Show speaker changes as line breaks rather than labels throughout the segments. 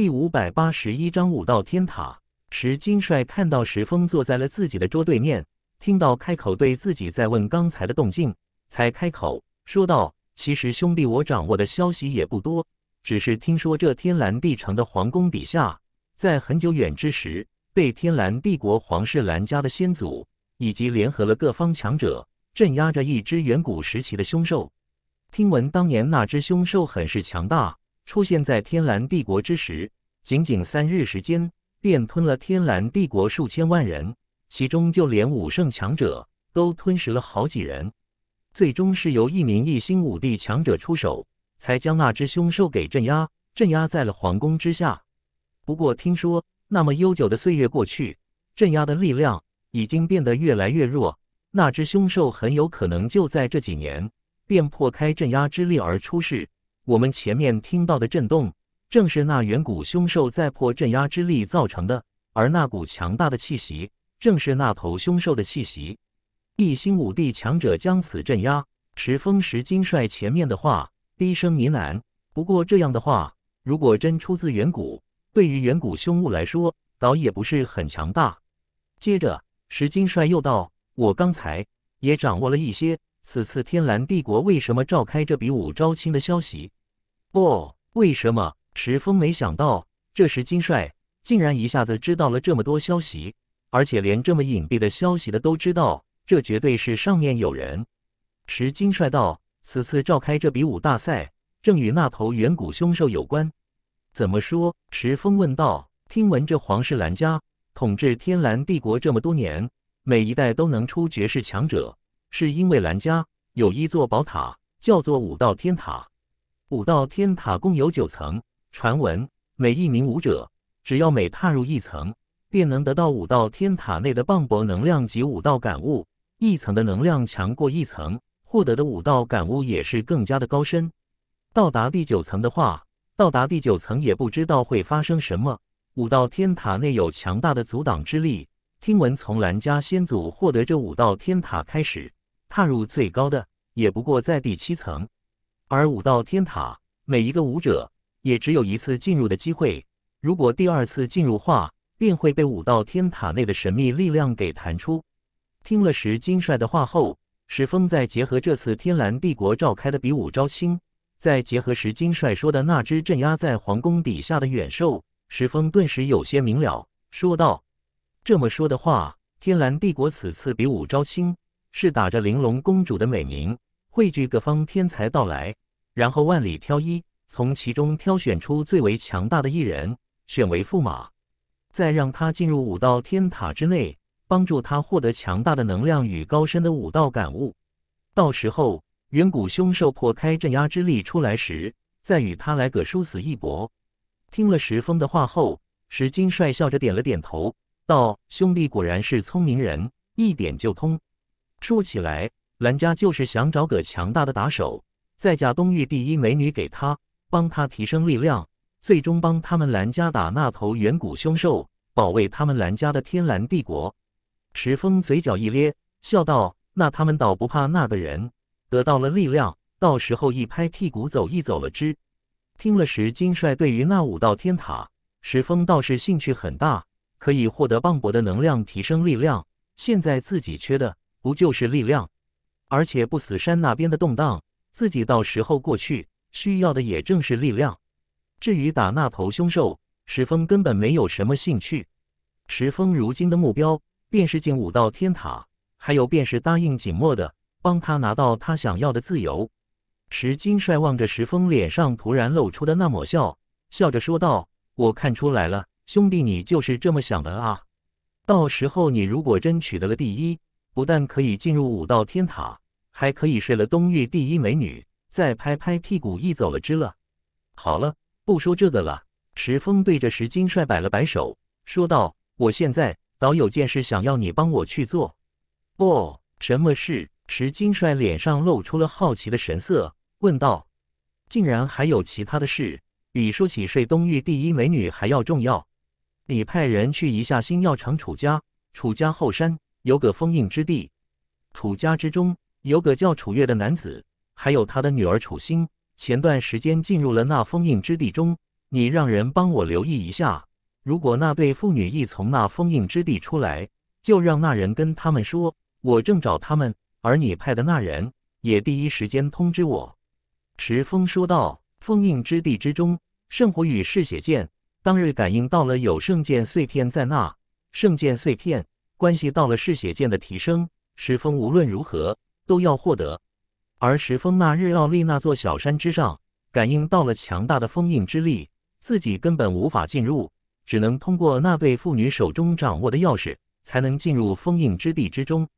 第五百八十一章武道天塔。石金帅看到石峰坐在了自己的桌对面，听到开口对自己在问刚才的动静，才开口说道：“其实兄弟，我掌握的消息也不多，只是听说这天蓝帝城的皇宫底下，在很久远之时，被天蓝帝国皇室蓝家的先祖，以及联合了各方强者镇压着一只远古时期的凶兽。听闻当年那只凶兽很是强大。”出现在天蓝帝国之时，仅仅三日时间便吞了天蓝帝国数千万人，其中就连武圣强者都吞食了好几人。最终是由一名一星武帝强者出手，才将那只凶兽给镇压，镇压在了皇宫之下。不过听说那么悠久的岁月过去，镇压的力量已经变得越来越弱，那只凶兽很有可能就在这几年便破开镇压之力而出世。我们前面听到的震动，正是那远古凶兽在破镇压之力造成的，而那股强大的气息，正是那头凶兽的气息。一星五帝强者将此镇压，持风石金帅前面的话低声呢喃。不过这样的话，如果真出自远古，对于远古凶物来说，倒也不是很强大。接着，石金帅又道：“我刚才也掌握了一些此次天蓝帝国为什么召开这比武招亲的消息。”哦，为什么？池峰没想到，这时金帅竟然一下子知道了这么多消息，而且连这么隐蔽的消息的都知道，这绝对是上面有人。池金帅道：“此次召开这比武大赛，正与那头远古凶兽有关。怎么说？”池峰问道：“听闻这皇室蓝家统治天蓝帝国这么多年，每一代都能出绝世强者，是因为蓝家有一座宝塔，叫做武道天塔。”五道天塔共有九层，传闻每一名武者只要每踏入一层，便能得到五道天塔内的磅礴能量及五道感悟。一层的能量强过一层，获得的五道感悟也是更加的高深。到达第九层的话，到达第九层也不知道会发生什么。五道天塔内有强大的阻挡之力，听闻从兰家先祖获得这五道天塔开始，踏入最高的也不过在第七层。而武道天塔，每一个武者也只有一次进入的机会。如果第二次进入的话，便会被武道天塔内的神秘力量给弹出。听了石金帅的话后，石峰在结合这次天蓝帝国召开的比武招亲，再结合石金帅说的那只镇压在皇宫底下的远兽，石峰顿时有些明了，说道：“这么说的话，天蓝帝国此次比武招亲，是打着玲珑公主的美名。”汇聚各方天才到来，然后万里挑一，从其中挑选出最为强大的一人，选为驸马，再让他进入武道天塔之内，帮助他获得强大的能量与高深的武道感悟。到时候，远古凶兽破开镇压之力出来时，再与他来个殊死一搏。听了石峰的话后，石金帅笑着点了点头，道：“兄弟果然是聪明人，一点就通。说起来。”兰家就是想找个强大的打手，再嫁东域第一美女给他，帮他提升力量，最终帮他们兰家打那头远古凶兽，保卫他们兰家的天蓝帝国。石峰嘴角一咧，笑道：“那他们倒不怕那个人得到了力量，到时候一拍屁股走一走了之。”听了石金帅对于那五道天塔，石峰倒是兴趣很大，可以获得磅礴的能量提升力量。现在自己缺的不就是力量？而且不死山那边的动荡，自己到时候过去需要的也正是力量。至于打那头凶兽，石峰根本没有什么兴趣。石峰如今的目标，便是进武道天塔，还有便是答应景墨的，帮他拿到他想要的自由。石金帅望着石峰脸上突然露出的那抹笑，笑着说道：“我看出来了，兄弟，你就是这么想的啊。到时候你如果真取得了第一。”不但可以进入武道天塔，还可以睡了东域第一美女，再拍拍屁股一走了之了。好了，不说这个了。石峰对着石金帅摆了摆手，说道：“我现在倒有件事想要你帮我去做。”哦，什么事？石金帅脸上露出了好奇的神色，问道：“竟然还有其他的事？比说起睡东域第一美女还要重要？”你派人去一下新药厂楚家，楚家后山。有个封印之地，楚家之中有个叫楚月的男子，还有他的女儿楚心。前段时间进入了那封印之地中，你让人帮我留意一下。如果那对父女一从那封印之地出来，就让那人跟他们说，我正找他们。而你派的那人也第一时间通知我。”池峰说道。封印之地之中，圣火与嗜血剑，当日感应到了有圣剑碎片在那。圣剑碎片。关系到了嗜血剑的提升，石峰无论如何都要获得。而石峰那日奥利那座小山之上，感应到了强大的封印之力，自己根本无法进入，只能通过那对妇女手中掌握的钥匙，才能进入封印之地之中。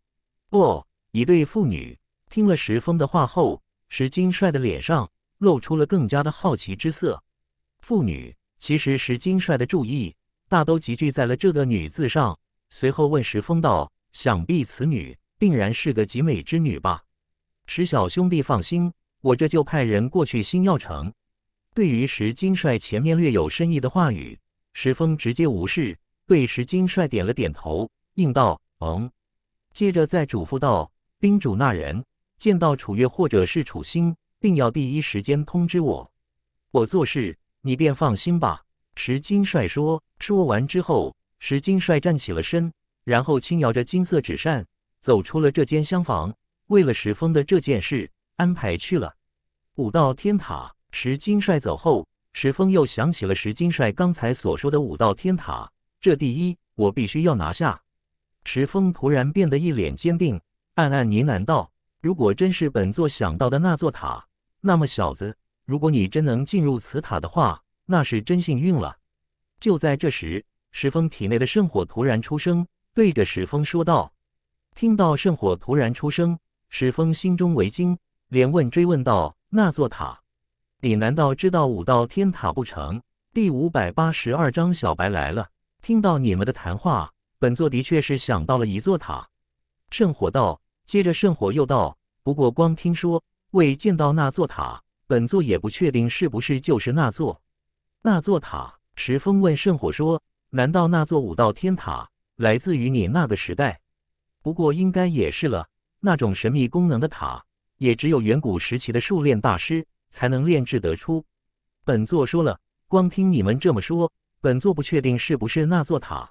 哦，一对妇女。听了石峰的话后，石金帅的脸上露出了更加的好奇之色。妇女，其实石金帅的注意大都集聚在了这个女字上。随后问石峰道：“想必此女定然是个极美之女吧？”石小兄弟放心，我这就派人过去星耀城。对于石金帅前面略有深意的话语，石峰直接无视，对石金帅点了点头，应道：“嗯。”接着再嘱咐道：“叮嘱那人，见到楚月或者是楚星，定要第一时间通知我。我做事，你便放心吧。”石金帅说说完之后。石金帅站起了身，然后轻摇着金色纸扇，走出了这间厢房。为了石峰的这件事，安排去了五道天塔。石金帅走后，石峰又想起了石金帅刚才所说的五道天塔。这第一，我必须要拿下。石峰突然变得一脸坚定，暗暗呢喃道：“如果真是本座想到的那座塔，那么小子，如果你真能进入此塔的话，那是真幸运了。”就在这时。石峰体内的圣火突然出声，对着石峰说道：“听到圣火突然出声，石峰心中为惊，连问追问道：‘那座塔，你难道知道五道天塔不成？’第五百八十二章小白来了。听到你们的谈话，本座的确是想到了一座塔。”圣火道。接着圣火又道：“不过光听说，未见到那座塔，本座也不确定是不是就是那座那座塔。”石峰问圣火说。难道那座武道天塔来自于你那个时代？不过应该也是了。那种神秘功能的塔，也只有远古时期的术炼大师才能炼制得出。本座说了，光听你们这么说，本座不确定是不是那座塔。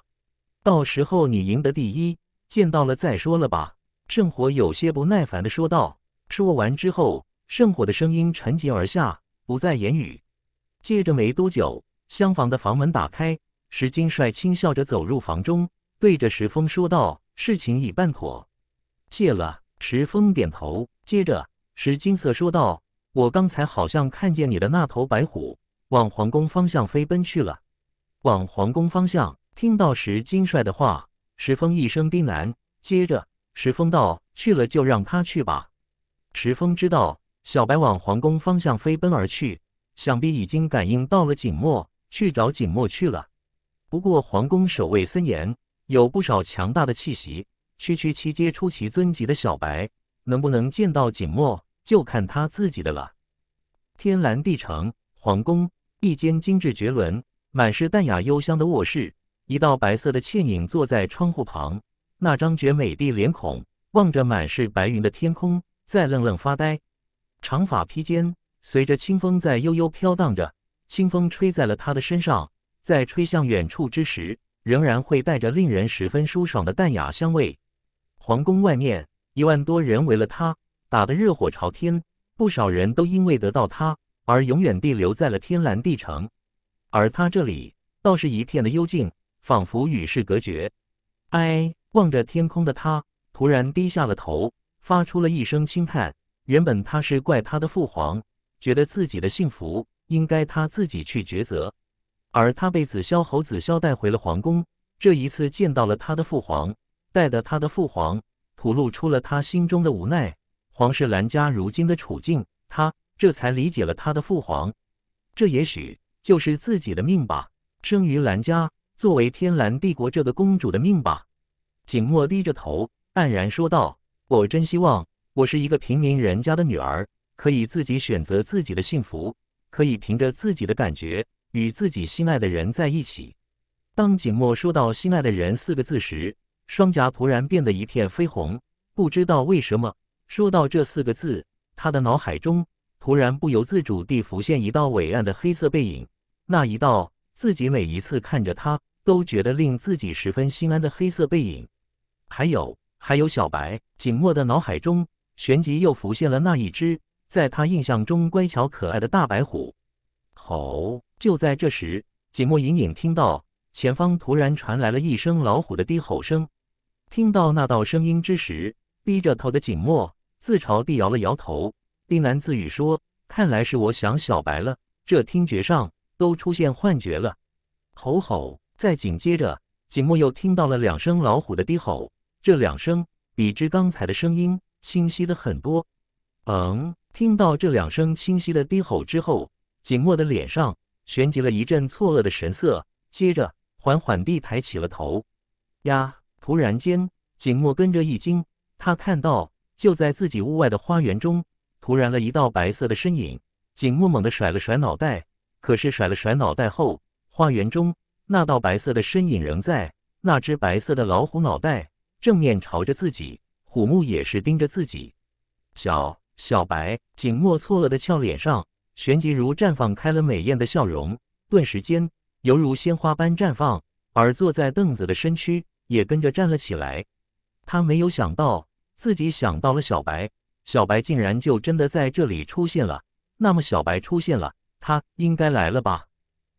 到时候你赢得第一，见到了再说了吧。圣火有些不耐烦地说道。说完之后，圣火的声音沉寂而下，不再言语。接着没多久，厢房的房门打开。石金帅轻笑着走入房中，对着石峰说道：“事情已办妥，谢了。”石峰点头，接着石金色说道：“我刚才好像看见你的那头白虎往皇宫方向飞奔去了。”往皇宫方向，听到石金帅的话，石峰一声低喃，接着石峰道：“去了就让他去吧。”石峰知道小白往皇宫方向飞奔而去，想必已经感应到了景墨，去找景墨去了。不过皇宫守卫森严，有不少强大的气息。区区七阶出奇尊级的小白，能不能见到景墨，就看他自己的了。天蓝地城皇宫，一间精致绝伦、满是淡雅幽香的卧室。一道白色的倩影坐在窗户旁，那张绝美的脸孔望着满是白云的天空，在愣愣发呆。长发披肩，随着清风在悠悠飘荡着。清风吹在了他的身上。在吹向远处之时，仍然会带着令人十分舒爽的淡雅香味。皇宫外面，一万多人围了他，打得热火朝天。不少人都因为得到他而永远地留在了天蓝地城，而他这里倒是一片的幽静，仿佛与世隔绝。唉，望着天空的他，突然低下了头，发出了一声轻叹。原本他是怪他的父皇，觉得自己的幸福应该他自己去抉择。而他被子萧侯子萧带回了皇宫，这一次见到了他的父皇，带着他的父皇吐露出了他心中的无奈，皇室兰家如今的处境，他这才理解了他的父皇。这也许就是自己的命吧，生于兰家，作为天兰帝国这个公主的命吧。景墨低着头，黯然说道：“我真希望我是一个平民人家的女儿，可以自己选择自己的幸福，可以凭着自己的感觉。”与自己心爱的人在一起。当景墨说到“心爱的人”四个字时，双颊突然变得一片绯红。不知道为什么，说到这四个字，他的脑海中突然不由自主地浮现一道伟岸的黑色背影。那一道自己每一次看着他都觉得令自己十分心安的黑色背影。还有，还有小白。景墨的脑海中旋即又浮现了那一只在他印象中乖巧可爱的大白虎。哦，就在这时，景墨隐隐听到前方突然传来了一声老虎的低吼声。听到那道声音之时，低着头的景墨自嘲地摇了摇头，低喃自语说：“看来是我想小白了，这听觉上都出现幻觉了。”吼吼！再紧接着，景墨又听到了两声老虎的低吼，这两声比之刚才的声音清晰的很多。嗯，听到这两声清晰的低吼之后。景墨的脸上旋即了一阵错愕的神色，接着缓缓地抬起了头。呀！突然间，景墨跟着一惊，他看到就在自己屋外的花园中，突然了一道白色的身影。景墨猛地甩了甩脑袋，可是甩了甩脑袋后，花园中那道白色的身影仍在。那只白色的老虎脑袋正面朝着自己，虎目也是盯着自己。小小白，景墨错愕的俏脸上。旋即如绽放开了美艳的笑容，顿时间犹如鲜花般绽放，而坐在凳子的身躯也跟着站了起来。他没有想到，自己想到了小白，小白竟然就真的在这里出现了。那么小白出现了，他应该来了吧？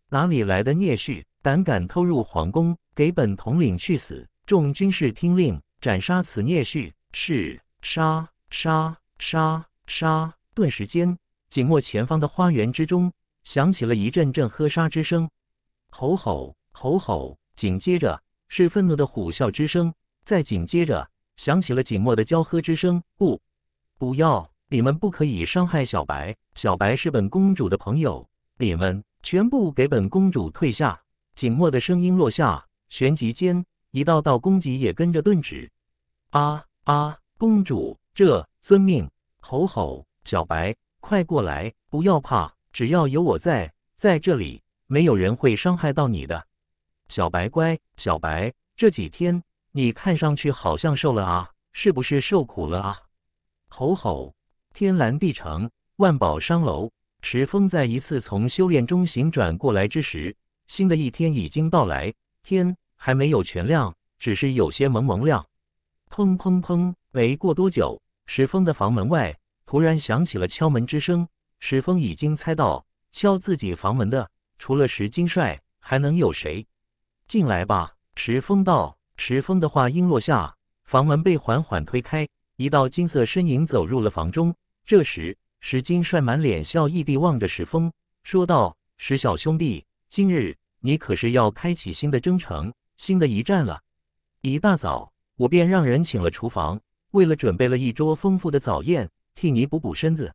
哪里来的聂旭，胆敢偷入皇宫，给本统领去死！众军士听令，斩杀此聂旭！是，杀，杀，杀，杀！顿时间。景墨前方的花园之中响起了一阵阵喝杀之声，吼吼吼吼！紧接着是愤怒的虎啸之声，再紧接着响起了景墨的娇喝之声：“不，不要！你们不可以伤害小白！小白是本公主的朋友，你们全部给本公主退下！”景墨的声音落下，旋即间一道道攻击也跟着顿止。啊啊！公主，这遵命！吼吼！小白。快过来，不要怕，只要有我在，在这里，没有人会伤害到你的。小白乖，小白，这几天你看上去好像瘦了啊，是不是受苦了啊？吼吼！天蓝地城万宝商楼，石峰在一次从修炼中醒转过来之时，新的一天已经到来，天还没有全亮，只是有些蒙蒙亮。砰砰砰！没过多久，石峰的房门外。突然响起了敲门之声，石峰已经猜到敲自己房门的除了石金帅还能有谁？进来吧，石峰道。石峰的话音落下，房门被缓缓推开，一道金色身影走入了房中。这时，石金帅满脸笑意地望着石峰，说道：“石小兄弟，今日你可是要开启新的征程，新的一战了。一大早，我便让人请了厨房，为了准备了一桌丰富的早宴。”替你补补身子。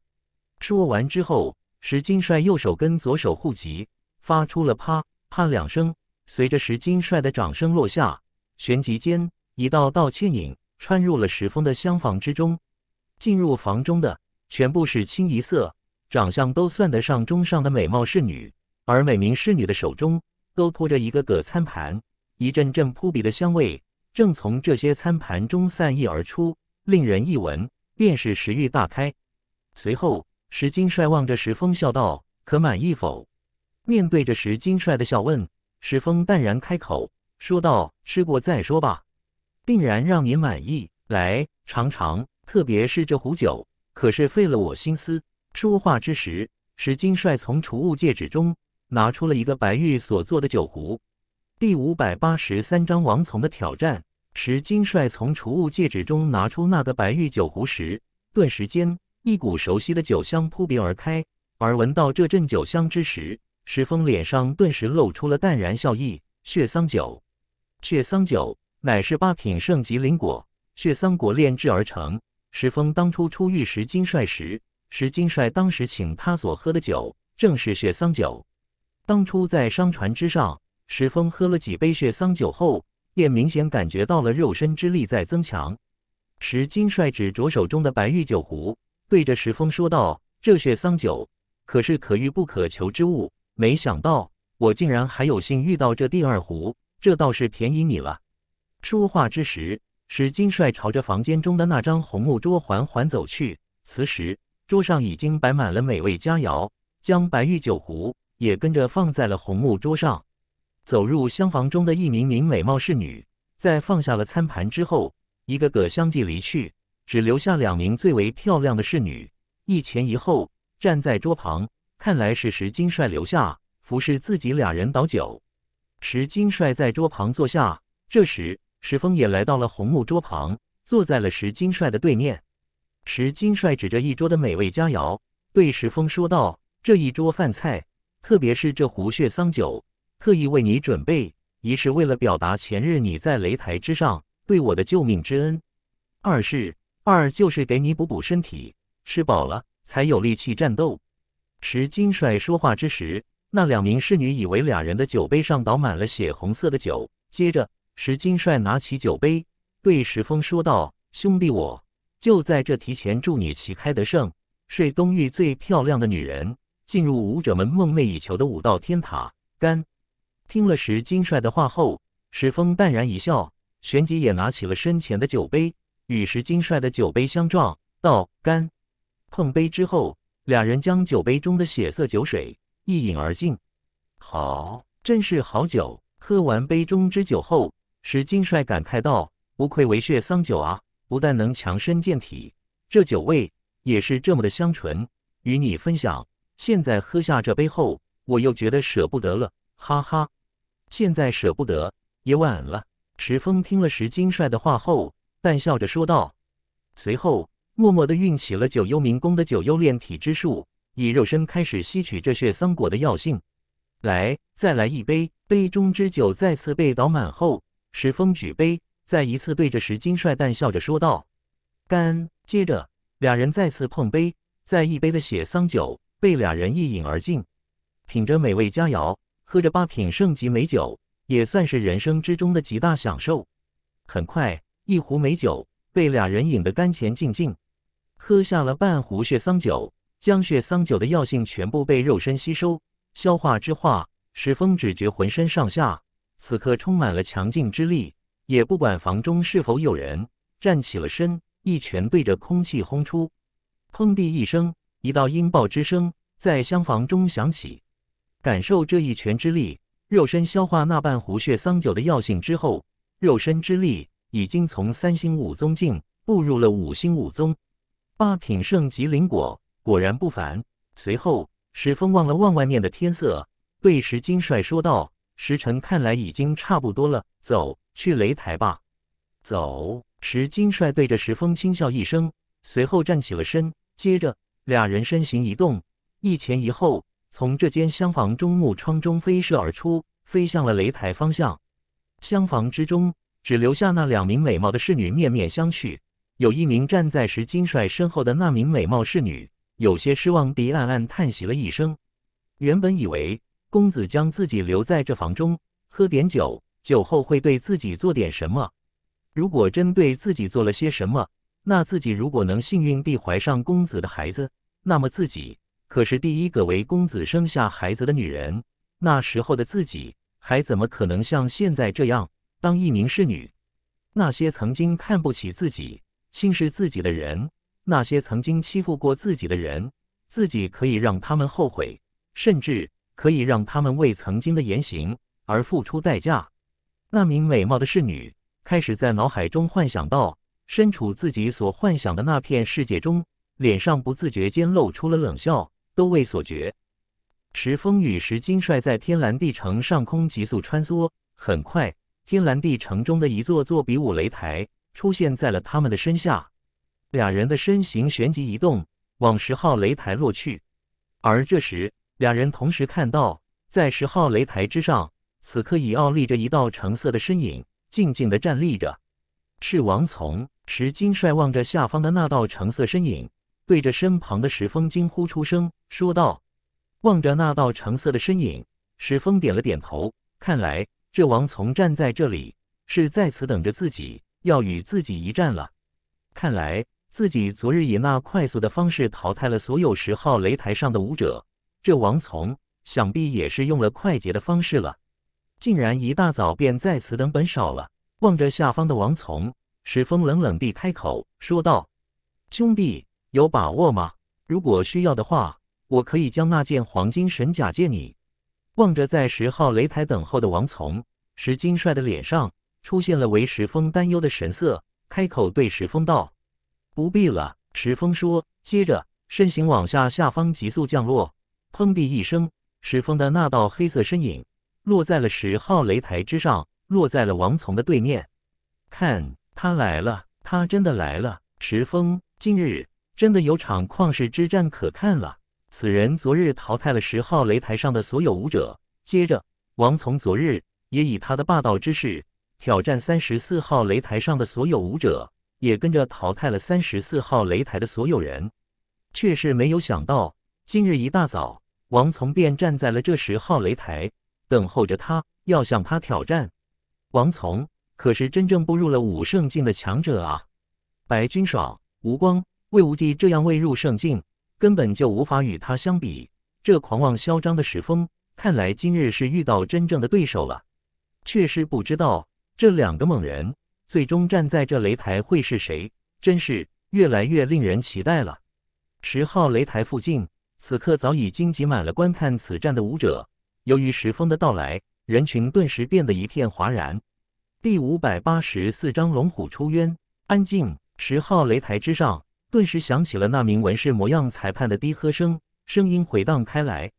说完之后，石金帅右手跟左手互击，发出了啪啪两声。随着石金帅的掌声落下，旋即间一道道倩影穿入了石峰的厢房之中。进入房中的全部是清一色、长相都算得上中上的美貌侍女，而每名侍女的手中都托着一个个餐盘，一阵阵扑鼻的香味正从这些餐盘中散溢而出，令人一闻。便是食欲大开。随后，石金帅望着石峰笑道：“可满意否？”面对着石金帅的笑问，石峰淡然开口说道：“吃过再说吧，定然让您满意。来尝尝，特别是这壶酒，可是费了我心思。”说话之时，石金帅从储物戒指中拿出了一个白玉所做的酒壶。第五百八十三章王从的挑战。石金帅从储物戒指中拿出那个白玉酒壶时，顿时间一股熟悉的酒香扑鼻而开。而闻到这阵酒香之时，石峰脸上顿时露出了淡然笑意。血桑酒，血桑酒乃是八品圣级灵果血桑果炼制而成。石峰当初初遇石金帅时，石金帅当时请他所喝的酒正是血桑酒。当初在商船之上，石峰喝了几杯血桑酒后。便明显感觉到了肉身之力在增强。石金帅指着手中的白玉酒壶，对着石峰说道：“这血桑酒可是可遇不可求之物，没想到我竟然还有幸遇到这第二壶，这倒是便宜你了。”说话之时，石金帅朝着房间中的那张红木桌缓缓走去。此时，桌上已经摆满了美味佳肴，将白玉酒壶也跟着放在了红木桌上。走入厢房中的一名名美貌侍女，在放下了餐盘之后，一个个相继离去，只留下两名最为漂亮的侍女，一前一后站在桌旁。看来是石金帅留下服侍自己俩人倒酒。石金帅在桌旁坐下，这时石峰也来到了红木桌旁，坐在了石金帅的对面。石金帅指着一桌的美味佳肴，对石峰说道：“这一桌饭菜，特别是这壶血桑酒。”特意为你准备，一是为了表达前日你在擂台之上对我的救命之恩，二是二就是给你补补身体，吃饱了才有力气战斗。石金帅说话之时，那两名侍女以为俩人的酒杯上倒满了血红色的酒。接着，石金帅拿起酒杯，对石峰说道：“兄弟，我就在这提前祝你旗开得胜，睡东域最漂亮的女人，进入武者们梦寐以求的武道天塔。”干！听了石金帅的话后，石峰淡然一笑，旋即也拿起了身前的酒杯，与石金帅的酒杯相撞，道：“干！”碰杯之后，两人将酒杯中的血色酒水一饮而尽。好，真是好酒！喝完杯中之酒后，石金帅感慨道：“不愧为血桑酒啊，不但能强身健体，这酒味也是这么的香醇。与你分享，现在喝下这杯后，我又觉得舍不得了，哈哈。”现在舍不得也晚了。石峰听了石金帅的话后，淡笑着说道，随后默默的运起了九幽冥宫的九幽炼体之术，以肉身开始吸取这血桑果的药性。来，再来一杯。杯中之酒再次被倒满后，石峰举杯，再一次对着石金帅淡笑着说道：“干！”接着，两人再次碰杯，再一杯的血桑酒被两人一饮而尽，品着美味佳肴。喝着八品圣级美酒，也算是人生之中的极大享受。很快，一壶美酒被俩人饮得干乾净净，喝下了半壶血桑酒，将血桑酒的药性全部被肉身吸收、消化之化。石峰只觉浑身上下此刻充满了强劲之力，也不管房中是否有人，站起了身，一拳对着空气轰出，砰地一声，一道音爆之声在厢房中响起。感受这一拳之力，肉身消化那半壶血桑酒的药性之后，肉身之力已经从三星武宗境步入了五星武宗。八品圣级灵果果然不凡。随后，石峰望了望外面的天色，对石金帅说道：“时辰看来已经差不多了，走去擂台吧。”走。石金帅对着石峰轻笑一声，随后站起了身，接着俩人身形一动，一前一后。从这间厢房中木窗中飞射而出，飞向了擂台方向。厢房之中，只留下那两名美貌的侍女面面相觑。有一名站在石金帅身后的那名美貌侍女，有些失望地暗暗叹息了一声。原本以为公子将自己留在这房中喝点酒，酒后会对自己做点什么。如果真对自己做了些什么，那自己如果能幸运地怀上公子的孩子，那么自己……可是第一个为公子生下孩子的女人，那时候的自己还怎么可能像现在这样当一名侍女？那些曾经看不起自己、轻视自己的人，那些曾经欺负过自己的人，自己可以让他们后悔，甚至可以让他们为曾经的言行而付出代价。那名美貌的侍女开始在脑海中幻想到身处自己所幻想的那片世界中，脸上不自觉间露出了冷笑。都未所觉，石峰与石金帅在天蓝地城上空急速穿梭。很快，天蓝地城中的一座座比武擂台出现在了他们的身下。俩人的身形旋即移动，往十号擂台落去。而这时，两人同时看到，在十号擂台之上，此刻已傲立着一道橙色的身影，静静的站立着。赤王从石金帅望着下方的那道橙色身影。对着身旁的石峰惊呼出声，说道：“望着那道橙色的身影，石峰点了点头。看来这王从站在这里，是在此等着自己，要与自己一战了。看来自己昨日以那快速的方式淘汰了所有十号擂台上的舞者，这王从想必也是用了快捷的方式了。竟然一大早便在此等本少了。望着下方的王从，石峰冷冷地开口说道：‘兄弟。’”有把握吗？如果需要的话，我可以将那件黄金神甲借你。望着在十号擂台等候的王从，石金帅的脸上出现了为石峰担忧的神色，开口对石峰道：“不必了。”石峰说，接着身形往下下方急速降落，砰地一声，石峰的那道黑色身影落在了十号擂台之上，落在了王从的对面。看，他来了，他真的来了。石峰，今日。真的有场旷世之战可看了。此人昨日淘汰了十号擂台上的所有武者，接着王从昨日也以他的霸道之势挑战三十四号擂台上的所有武者，也跟着淘汰了三十四号擂台的所有人。却是没有想到，今日一大早，王从便站在了这十号擂台，等候着他要向他挑战。王从可是真正步入了武圣境的强者啊！白军爽，吴光。魏无忌这样未入圣境，根本就无法与他相比。这狂妄嚣张的石峰，看来今日是遇到真正的对手了。却是不知道这两个猛人最终站在这擂台会是谁，真是越来越令人期待了。十号擂台附近，此刻早已经挤满了观看此战的武者。由于石峰的到来，人群顿时变得一片哗然。第五百八十四章龙虎出渊，安静。十号擂台之上。顿时响起了那名纹饰模样裁判的低喝声，声音回荡开来。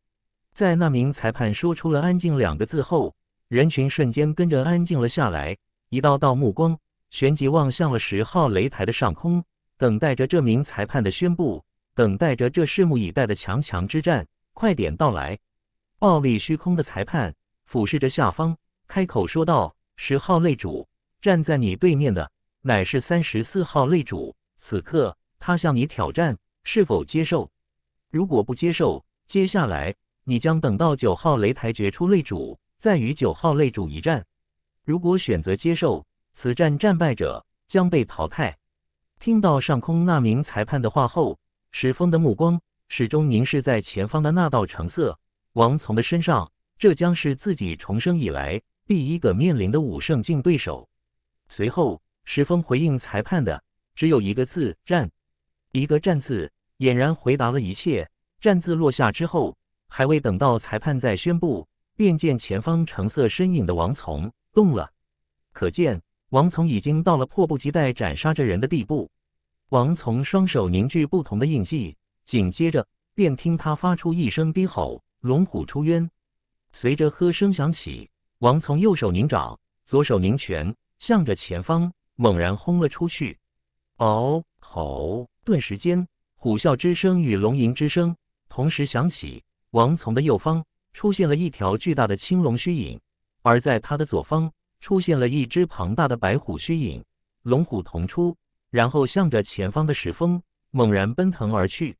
在那名裁判说出了“安静”两个字后，人群瞬间跟着安静了下来。一道道目光旋即望向了十号擂台的上空，等待着这名裁判的宣布，等待着这拭目以待的强强之战快点到来。暴力虚空的裁判俯视着下方，开口说道：“十号擂主，站在你对面的乃是三十四号擂主，此刻。”他向你挑战，是否接受？如果不接受，接下来你将等到九号擂台决出擂主，再与九号擂主一战。如果选择接受，此战战败者将被淘汰。听到上空那名裁判的话后，石峰的目光始终凝视在前方的那道橙色王从的身上。这将是自己重生以来第一个面临的武圣境对手。随后，石峰回应裁判的只有一个字：战。一个“战”字，俨然回答了一切。战字落下之后，还未等到裁判再宣布，便见前方橙色身影的王从动了。可见王从已经到了迫不及待斩杀这人的地步。王从双手凝聚不同的印记，紧接着便听他发出一声低吼：“龙虎出渊！”随着喝声响起，王从右手凝爪，左手凝拳，向着前方猛然轰了出去。嗷！吼！顿时间，虎啸之声与龙吟之声同时响起。王从的右方出现了一条巨大的青龙虚影，而在他的左方出现了一只庞大的白虎虚影，龙虎同出，然后向着前方的石峰猛然奔腾而去。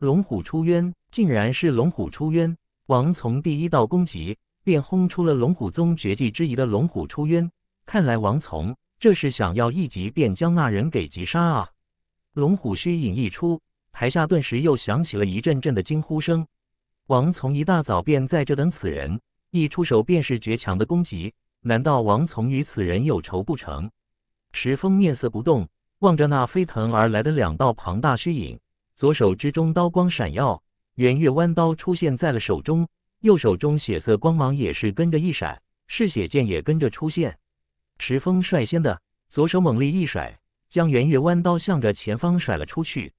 龙虎出渊，竟然是龙虎出渊！王从第一道攻击便轰出了龙虎宗绝技之一的龙虎出渊，看来王从这是想要一击便将那人给击杀啊！龙虎虚影一出，台下顿时又响起了一阵阵的惊呼声。王从一大早便在这等此人，一出手便是绝强的攻击。难道王从与此人有仇不成？石峰面色不动，望着那飞腾而来的两道庞大虚影，左手之中刀光闪耀，圆月弯刀出现在了手中，右手中血色光芒也是跟着一闪，嗜血剑也跟着出现。石峰率先的左手猛力一甩。将圆月弯刀向着前方甩了出去，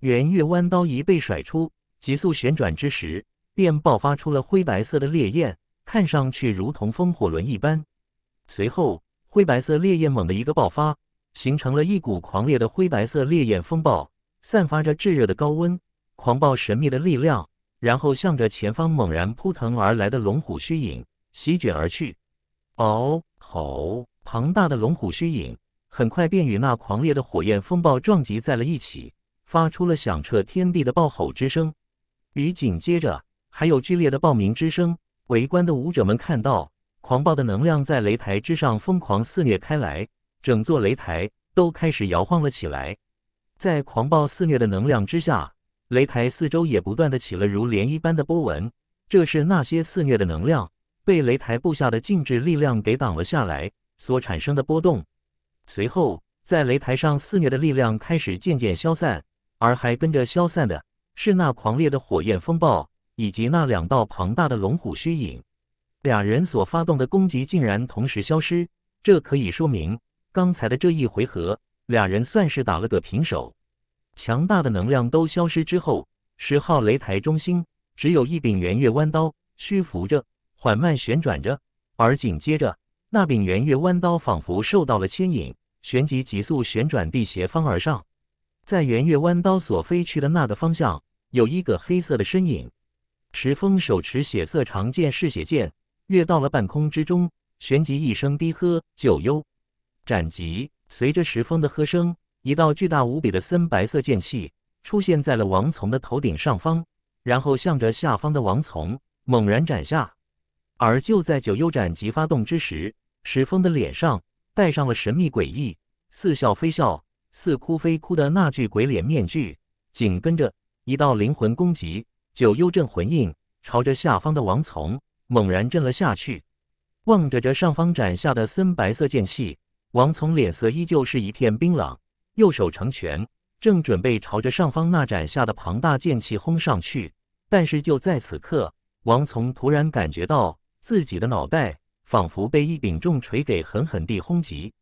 圆月弯刀一被甩出，急速旋转之时，便爆发出了灰白色的烈焰，看上去如同风火轮一般。随后，灰白色烈焰猛的一个爆发，形成了一股狂烈的灰白色烈焰风暴，散发着炙热的高温，狂暴神秘的力量，然后向着前方猛然扑腾而来的龙虎虚影席卷而去。嗷吼！庞大的龙虎虚影。很快便与那狂烈的火焰风暴撞击在了一起，发出了响彻天地的爆吼之声。与紧接着还有剧烈的爆鸣之声。围观的舞者们看到，狂暴的能量在擂台之上疯狂肆虐开来，整座擂台都开始摇晃了起来。在狂暴肆虐的能量之下，擂台四周也不断的起了如涟漪般的波纹。这是那些肆虐的能量被擂台布下的静止力量给挡了下来所产生的波动。随后，在擂台上肆虐的力量开始渐渐消散，而还跟着消散的是那狂烈的火焰风暴，以及那两道庞大的龙虎虚影。俩人所发动的攻击竟然同时消失，这可以说明刚才的这一回合，俩人算是打了个平手。强大的能量都消失之后，十号擂台中心只有一柄圆月弯刀虚浮着，缓慢旋转着，而紧接着，那柄圆月弯刀仿佛受到了牵引。旋即急速旋转地斜方而上，在圆月弯刀所飞去的那个方向，有一个黑色的身影。石峰手持血色长剑嗜血剑，跃到了半空之中，旋即一声低喝：“九幽斩击！”随着石峰的喝声，一道巨大无比的森白色剑气出现在了王从的头顶上方，然后向着下方的王从猛然斩下。而就在九幽斩击发动之时，石峰的脸上。戴上了神秘诡异、似笑非笑、似哭非哭的那具鬼脸面具，紧跟着一道灵魂攻击九幽镇魂印，朝着下方的王从猛然震了下去。望着这上方斩下的森白色剑气，王从脸色依旧是一片冰冷，右手成拳，正准备朝着上方那斩下的庞大剑气轰上去。但是就在此刻，王从突然感觉到自己的脑袋。仿佛被一柄重锤给狠狠地轰击，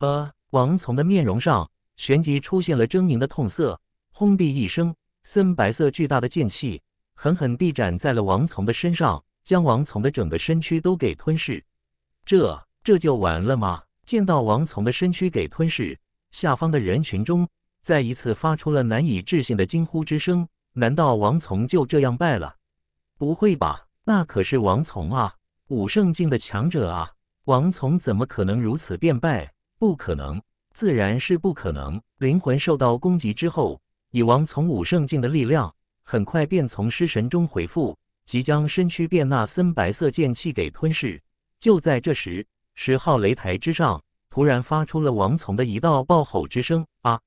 呃，王从的面容上旋即出现了狰狞的痛色。轰地一声，森白色巨大的剑气狠狠地斩在了王从的身上，将王从的整个身躯都给吞噬。这这就完了吗？见到王从的身躯给吞噬，下方的人群中再一次发出了难以置信的惊呼之声。难道王从就这样败了？不会吧，那可是王从啊！武圣境的强者啊！王从怎么可能如此变败？不可能，自然是不可能！灵魂受到攻击之后，以王从武圣境的力量，很快便从失神中恢复，即将身躯变那森白色剑气给吞噬。就在这时，十号擂台之上突然发出了王从的一道暴吼之声啊！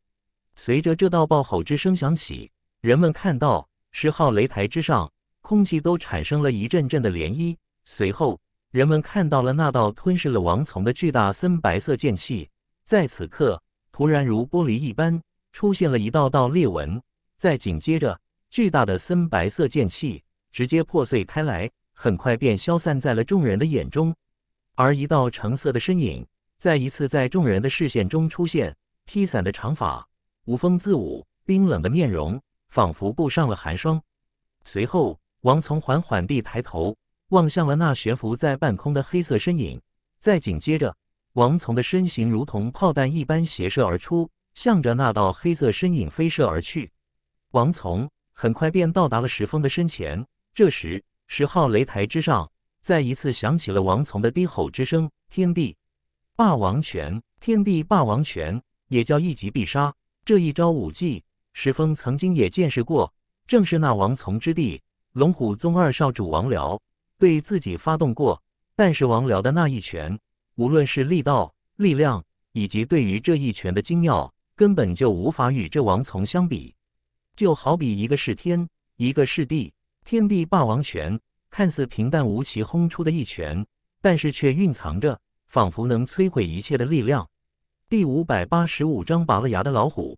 随着这道暴吼之声响起，人们看到十号擂台之上空气都产生了一阵阵的涟漪。随后，人们看到了那道吞噬了王从的巨大森白色剑气，在此刻突然如玻璃一般出现了一道道裂纹，再紧接着，巨大的森白色剑气直接破碎开来，很快便消散在了众人的眼中。而一道橙色的身影再一次在众人的视线中出现，披散的长发无风自舞，冰冷的面容仿佛布上了寒霜。随后，王从缓缓地抬头。望向了那悬浮在半空的黑色身影，再紧接着，王从的身形如同炮弹一般斜射而出，向着那道黑色身影飞射而去。王从很快便到达了石峰的身前。这时，十号擂台之上再一次响起了王从的低吼之声：“天地霸王拳，天地霸王拳，也叫一击必杀。这一招武技，石峰曾经也见识过，正是那王从之弟龙虎宗二少主王辽。”对自己发动过，但是王辽的那一拳，无论是力道、力量，以及对于这一拳的精妙，根本就无法与这王从相比。就好比一个是天，一个是地，天地霸王拳看似平淡无奇轰出的一拳，但是却蕴藏着仿佛能摧毁一切的力量。第五百八十五章拔了牙的老虎，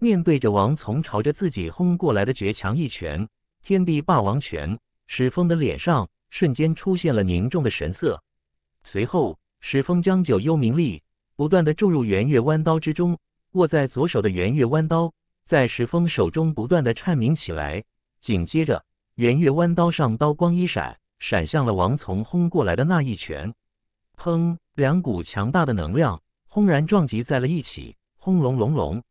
面对着王从朝着自己轰过来的绝强一拳，天地霸王拳，史峰的脸上。瞬间出现了凝重的神色，随后石峰将九幽冥力不断的注入圆月弯刀之中，握在左手的圆月弯刀在石峰手中不断的颤鸣起来。紧接着，圆月弯刀上刀光一闪，闪向了王从轰过来的那一拳。砰！两股强大的能量轰然撞击在了一起，轰隆隆隆，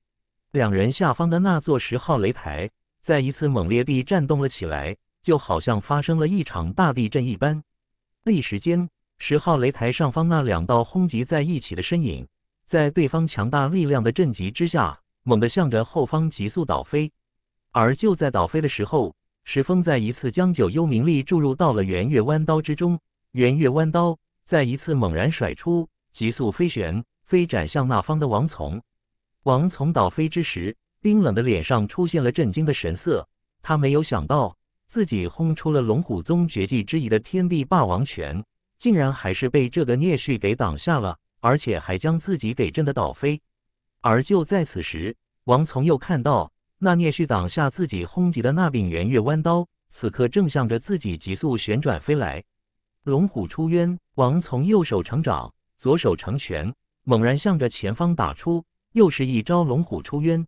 两人下方的那座十号擂台再一次猛烈地震动了起来。就好像发生了一场大地震一般，一时间，十号擂台上方那两道轰击在一起的身影，在对方强大力量的震击之下，猛地向着后方急速倒飞。而就在倒飞的时候，石峰再一次将九幽冥力注入到了圆月弯刀之中，圆月弯刀再一次猛然甩出，急速飞旋，飞斩向那方的王从。王从倒飞之时，冰冷的脸上出现了震惊的神色，他没有想到。自己轰出了龙虎宗绝技之一的天地霸王拳，竟然还是被这个聂旭给挡下了，而且还将自己给震得倒飞。而就在此时，王从又看到那聂旭挡下自己轰击的那柄圆月弯刀，此刻正向着自己急速旋转飞来。龙虎出渊，王从右手成长，左手成拳，猛然向着前方打出，又是一招龙虎出渊。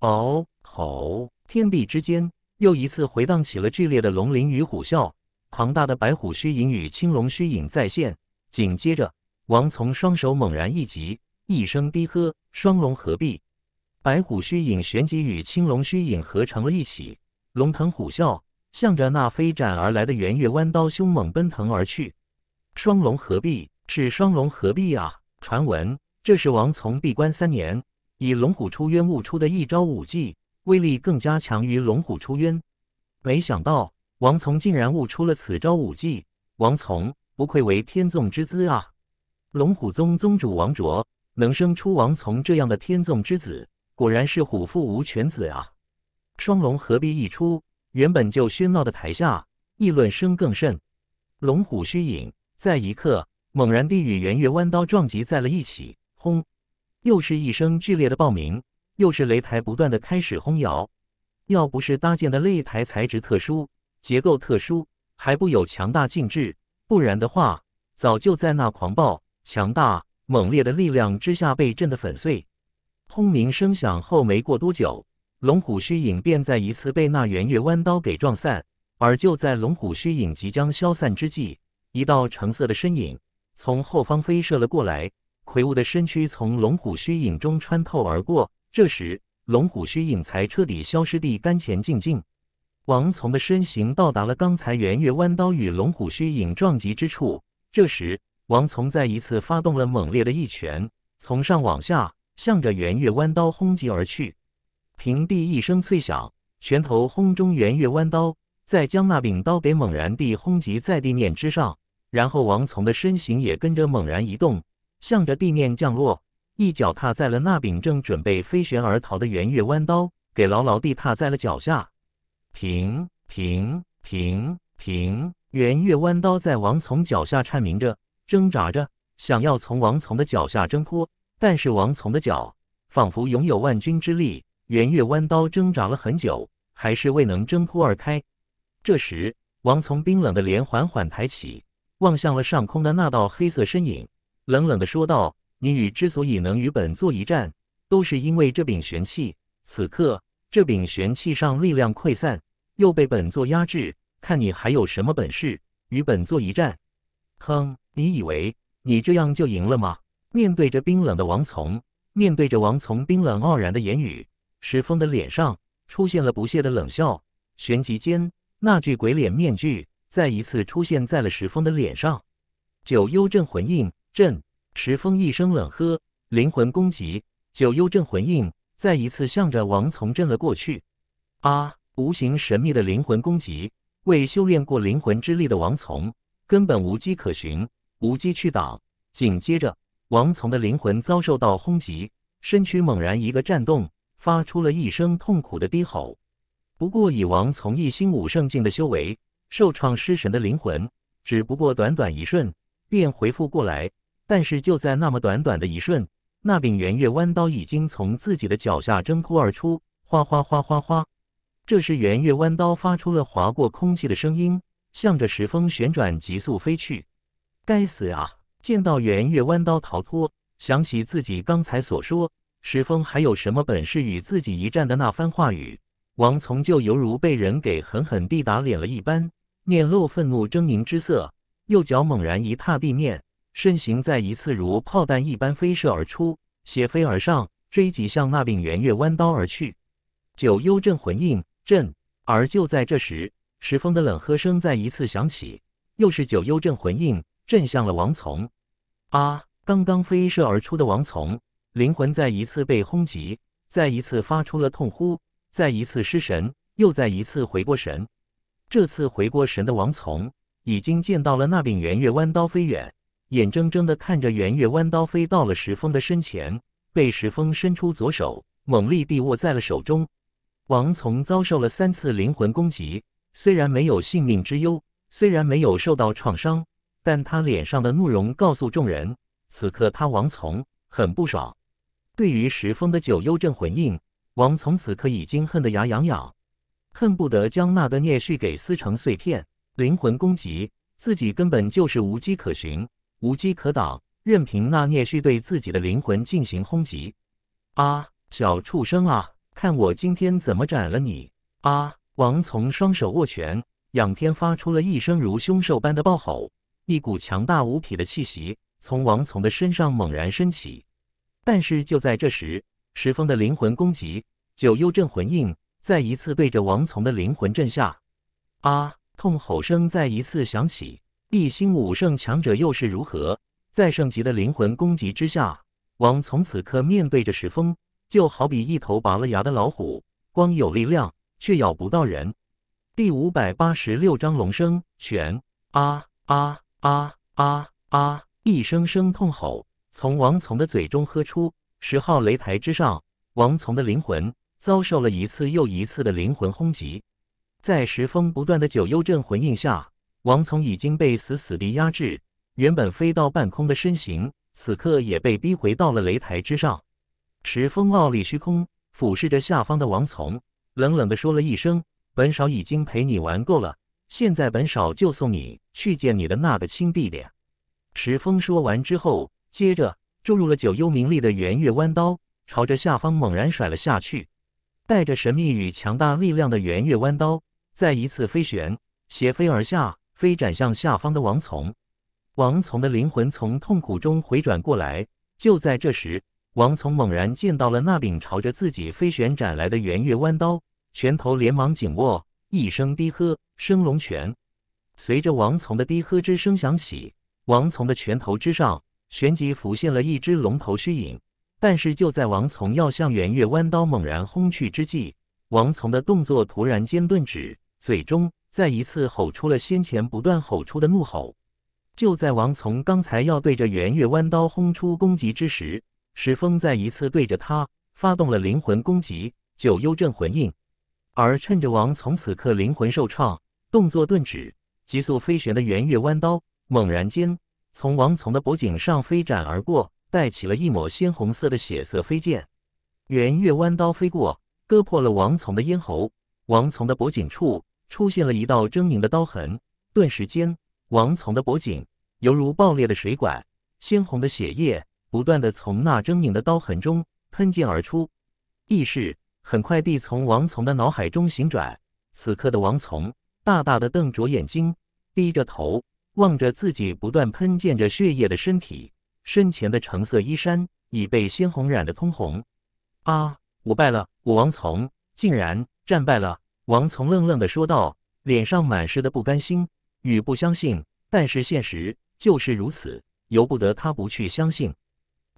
哦吼！天地之间。又一次回荡起了剧烈的龙吟与虎啸，庞大的白虎虚影与青龙虚影再现。紧接着，王从双手猛然一击，一声低喝：“双龙合璧！”白虎虚影旋即与青龙虚影合成了一起，龙腾虎啸，向着那飞斩而来的圆月弯刀凶猛奔腾而去。“双龙合璧，是双龙合璧啊！”传闻这是王从闭关三年，以龙虎出渊悟出的一招武技。威力更加强于龙虎出渊，没想到王从竟然悟出了此招武技。王从不愧为天纵之姿啊！龙虎宗宗主王卓能生出王从这样的天纵之子，果然是虎父无犬子啊！双龙合璧一出，原本就喧闹的台下议论声更甚。龙虎虚影在一刻猛然地与圆月弯刀撞击在了一起，轰！又是一声剧烈的爆鸣。又是擂台不断的开始轰摇，要不是搭建的擂台材质特殊，结构特殊，还不有强大静制，不然的话，早就在那狂暴、强大、猛烈的力量之下被震得粉碎。轰鸣声响后没过多久，龙虎虚影便再一次被那圆月弯刀给撞散。而就在龙虎虚影即将消散之际，一道橙色的身影从后方飞射了过来，魁梧的身躯从龙虎虚影中穿透而过。这时，龙虎虚影才彻底消失地干前进境。王从的身形到达了刚才圆月弯刀与龙虎虚影撞击之处。这时，王从再一次发动了猛烈的一拳，从上往下向着圆月弯刀轰击而去。平地一声脆响，拳头轰中圆月弯刀，再将那柄刀给猛然地轰击在地面之上。然后，王从的身形也跟着猛然移动，向着地面降落。一脚踏在了那柄正准备飞旋而逃的圆月弯刀，给牢牢地踏在了脚下。停停停停！圆月弯刀在王从脚下颤鸣着，挣扎着，想要从王从的脚下挣脱，但是王从的脚仿佛拥有万钧之力，圆月弯刀挣扎了很久，还是未能挣脱而开。这时，王从冰冷的脸缓缓抬起，望向了上空的那道黑色身影，冷冷的说道。你与之所以能与本座一战，都是因为这柄玄器。此刻，这柄玄器上力量溃散，又被本座压制。看你还有什么本事与本座一战？哼！你以为你这样就赢了吗？面对着冰冷的王从，面对着王从冰冷傲然的言语，石峰的脸上出现了不屑的冷笑。旋即间，那具鬼脸面具再一次出现在了石峰的脸上。九幽镇魂印，镇。池峰一声冷喝，灵魂攻击九幽镇魂印再一次向着王从镇了过去。啊！无形神秘的灵魂攻击，未修炼过灵魂之力的王从根本无迹可寻，无机去挡。紧接着，王从的灵魂遭受到轰击，身躯猛然一个颤动，发出了一声痛苦的低吼。不过，以王从一心武圣境的修为，受创失神的灵魂，只不过短短一瞬便回复过来。但是就在那么短短的一瞬，那柄圆月弯刀已经从自己的脚下挣脱而出，哗哗哗哗哗！这时，圆月弯刀发出了划过空气的声音，向着石峰旋转急速飞去。该死啊！见到圆月弯刀逃脱，想起自己刚才所说石峰还有什么本事与自己一战的那番话语，王从就犹如被人给狠狠地打脸了一般，面露愤怒狰狞之色，右脚猛然一踏地面。身形再一次如炮弹一般飞射而出，斜飞而上，追击向那柄圆月弯刀而去。九幽镇魂印震！而就在这时，石峰的冷喝声再一次响起，又是九幽镇魂印震向了王从。啊！刚刚飞射而出的王从灵魂再一次被轰击，再一次发出了痛呼，再一次失神，又再一次回过神。这次回过神的王从已经见到了那柄圆月弯刀飞远。眼睁睁地看着圆月弯刀飞到了石峰的身前，被石峰伸出左手，猛力地握在了手中。王从遭受了三次灵魂攻击，虽然没有性命之忧，虽然没有受到创伤，但他脸上的怒容告诉众人，此刻他王从很不爽。对于石峰的九幽镇魂印，王从此刻已经恨得牙痒痒，恨不得将那个孽畜给撕成碎片。灵魂攻击，自己根本就是无迹可寻。无机可挡，任凭那孽畜对自己的灵魂进行轰击！啊，小畜生啊，看我今天怎么斩了你！啊！王从双手握拳，仰天发出了一声如凶兽般的暴吼，一股强大无匹的气息从王从的身上猛然升起。但是就在这时，石峰的灵魂攻击九幽镇魂印再一次对着王从的灵魂震下，啊！痛吼声再一次响起。一星武圣强者又是如何在圣级的灵魂攻击之下？王从此刻面对着石峰，就好比一头拔了牙的老虎，光有力量却咬不到人。第五百八十六章龙生玄。啊啊啊啊啊！一声声痛吼从王从的嘴中喝出。十号擂台之上，王从的灵魂遭受了一次又一次的灵魂轰击，在石峰不断的九幽镇魂印下。王从已经被死死地压制，原本飞到半空的身形，此刻也被逼回到了擂台之上。池峰傲立虚空，俯视着下方的王从，冷冷地说了一声：“本少已经陪你玩够了，现在本少就送你去见你的那个亲弟弟。”池峰说完之后，接着注入了九幽冥力的圆月弯刀，朝着下方猛然甩了下去。带着神秘与强大力量的圆月弯刀，再一次飞旋，斜飞而下。飞斩向下方的王从，王从的灵魂从痛苦中回转过来。就在这时，王从猛然见到了那柄朝着自己飞旋斩来的圆月弯刀，拳头连忙紧握，一声低喝：“升龙拳！”随着王从的低喝之声响起，王从的拳头之上旋即浮现了一只龙头虚影。但是就在王从要向圆月弯刀猛然轰去之际，王从的动作突然间顿止，最终。再一次吼出了先前不断吼出的怒吼。就在王从刚才要对着圆月弯刀轰出攻击之时，石峰再一次对着他发动了灵魂攻击——九幽镇魂印。而趁着王从此刻灵魂受创、动作顿止，急速飞旋的圆月弯刀猛然间从王从的脖颈上飞斩而过，带起了一抹鲜红色的血色飞溅。圆月弯刀飞过，割破了王从的咽喉，王从的脖颈处。出现了一道狰狞的刀痕，顿时间，王从的脖颈犹如爆裂的水管，鲜红的血液不断的从那狰狞的刀痕中喷溅而出。意识很快地从王从的脑海中醒转，此刻的王从大大的瞪着眼睛，低着头望着自己不断喷溅着血液的身体，身前的橙色衣衫已被鲜红染得通红。啊！我败了，我王从竟然战败了。王从愣愣地说道，脸上满是的不甘心与不相信。但是现实就是如此，由不得他不去相信。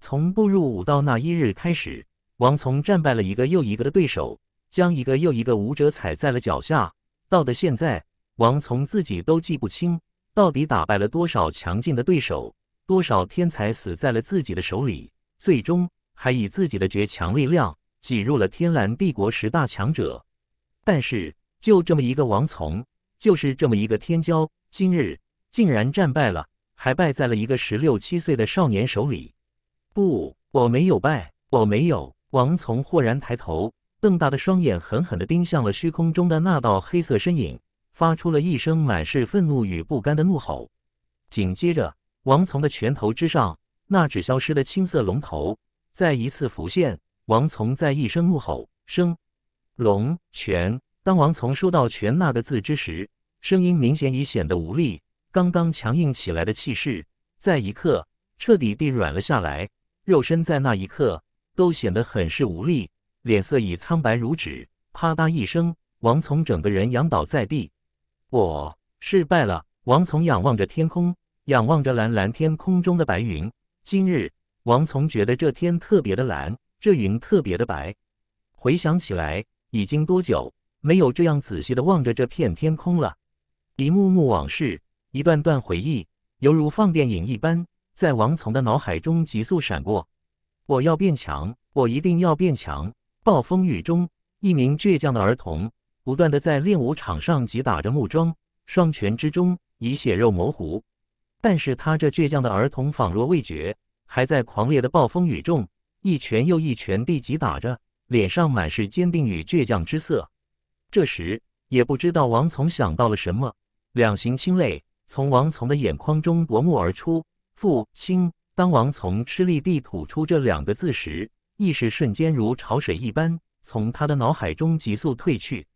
从步入武道那一日开始，王从战败了一个又一个的对手，将一个又一个武者踩在了脚下。到了现在，王从自己都记不清到底打败了多少强劲的对手，多少天才死在了自己的手里。最终，还以自己的绝强力量挤入了天蓝帝国十大强者。但是，就这么一个王从，就是这么一个天骄，今日竟然战败了，还败在了一个十六七岁的少年手里。不，我没有败，我没有。王从豁然抬头，瞪大的双眼狠狠地盯向了虚空中的那道黑色身影，发出了一声满是愤怒与不甘的怒吼。紧接着，王从的拳头之上，那只消失的青色龙头再一次浮现。王从在一声怒吼声。龙泉，当王从说到“全”那个字之时，声音明显已显得无力。刚刚强硬起来的气势，在一刻彻底地软了下来，肉身在那一刻都显得很是无力，脸色已苍白如纸。啪嗒一声，王从整个人仰倒在地。我失败了。王从仰望着天空，仰望着蓝蓝天空中的白云。今日，王从觉得这天特别的蓝，这云特别的白。回想起来。已经多久没有这样仔细的望着这片天空了？一幕幕往事，一段段回忆，犹如放电影一般，在王从的脑海中急速闪过。我要变强，我一定要变强！暴风雨中，一名倔强的儿童不断的在练武场上击打着木桩，双拳之中已血肉模糊，但是他这倔强的儿童仿若未觉，还在狂烈的暴风雨中一拳又一拳地击打着。脸上满是坚定与倔强之色。这时也不知道王从想到了什么，两行清泪从王从的眼眶中夺目而出。父亲，当王从吃力地吐出这两个字时，意识瞬间如潮水一般从他的脑海中急速退去。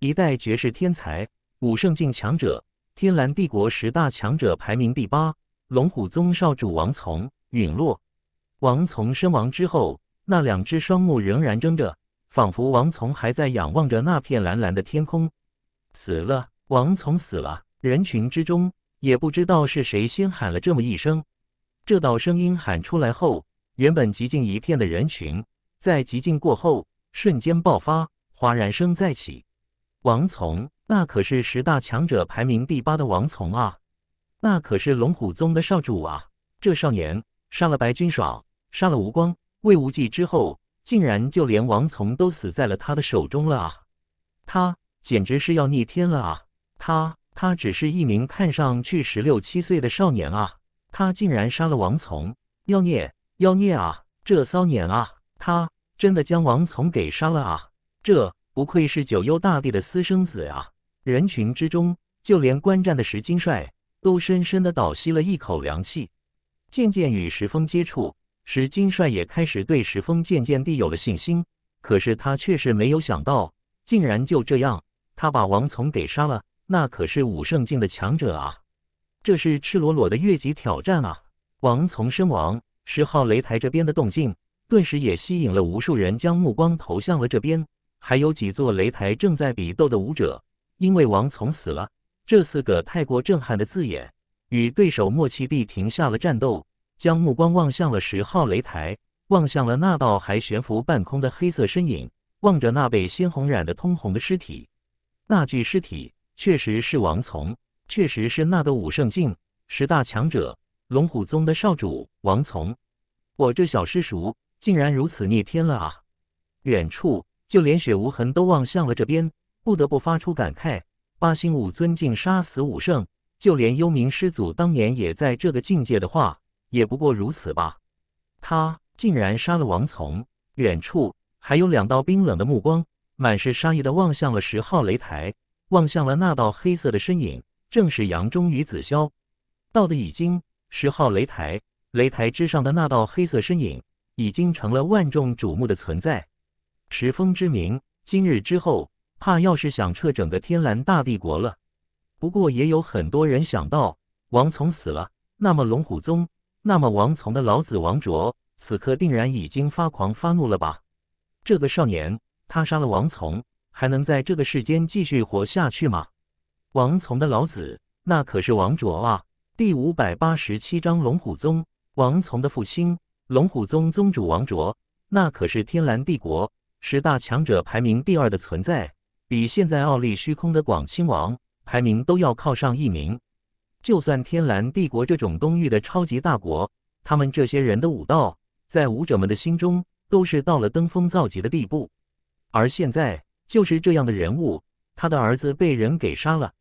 一代绝世天才，武圣境强者，天蓝帝国十大强者排名第八，龙虎宗少主王从陨落。王从身亡之后。那两只双目仍然睁着，仿佛王从还在仰望着那片蓝蓝的天空。死了，王从死了！人群之中也不知道是谁先喊了这么一声。这道声音喊出来后，原本寂静一片的人群，在寂静过后瞬间爆发，哗然声再起。王从，那可是十大强者排名第八的王从啊！那可是龙虎宗的少主啊！这少年杀了白君爽，杀了吴光。魏无忌之后，竟然就连王从都死在了他的手中了啊！他简直是要逆天了啊！他他只是一名看上去十六七岁的少年啊！他竟然杀了王从，妖孽妖孽啊！这骚年啊！他真的将王从给杀了啊！这不愧是九幽大帝的私生子啊！人群之中，就连观战的石金帅都深深的倒吸了一口凉气，渐渐与石峰接触。石金帅也开始对石峰渐渐地有了信心，可是他却是没有想到，竟然就这样，他把王从给杀了，那可是武圣境的强者啊，这是赤裸裸的越级挑战啊！王从身亡，十号擂台这边的动静顿时也吸引了无数人将目光投向了这边，还有几座擂台正在比斗的武者，因为王从死了，这四个太过震撼的字眼，与对手默契地停下了战斗。将目光望向了十号擂台，望向了那道还悬浮半空的黑色身影，望着那被鲜红染得通红的尸体，那具尸体确实是王从，确实是那个武圣境十大强者龙虎宗的少主王从。我这小师叔竟然如此逆天了啊！远处就连雪无痕都望向了这边，不得不发出感慨：八星武尊竟杀死武圣，就连幽冥师祖当年也在这个境界的话。也不过如此吧，他竟然杀了王从。远处还有两道冰冷的目光，满是杀意的望向了十号擂台，望向了那道黑色的身影，正是杨忠与子潇。到的已经，十号擂台，擂台之上的那道黑色身影已经成了万众瞩目的存在。石峰之名，今日之后，怕要是响彻整个天蓝大帝国了。不过也有很多人想到，王从死了，那么龙虎宗。那么王从的老子王卓此刻定然已经发狂发怒了吧？这个少年，他杀了王从，还能在这个世间继续活下去吗？王从的老子，那可是王卓啊！第五百八十七章龙虎宗，王从的父兴，龙虎宗宗主王卓，那可是天蓝帝国十大强者排名第二的存在，比现在傲立虚空的广清王排名都要靠上一名。就算天蓝帝国这种东域的超级大国，他们这些人的武道，在武者们的心中都是到了登峰造极的地步。而现在就是这样的人物，他的儿子被人给杀了。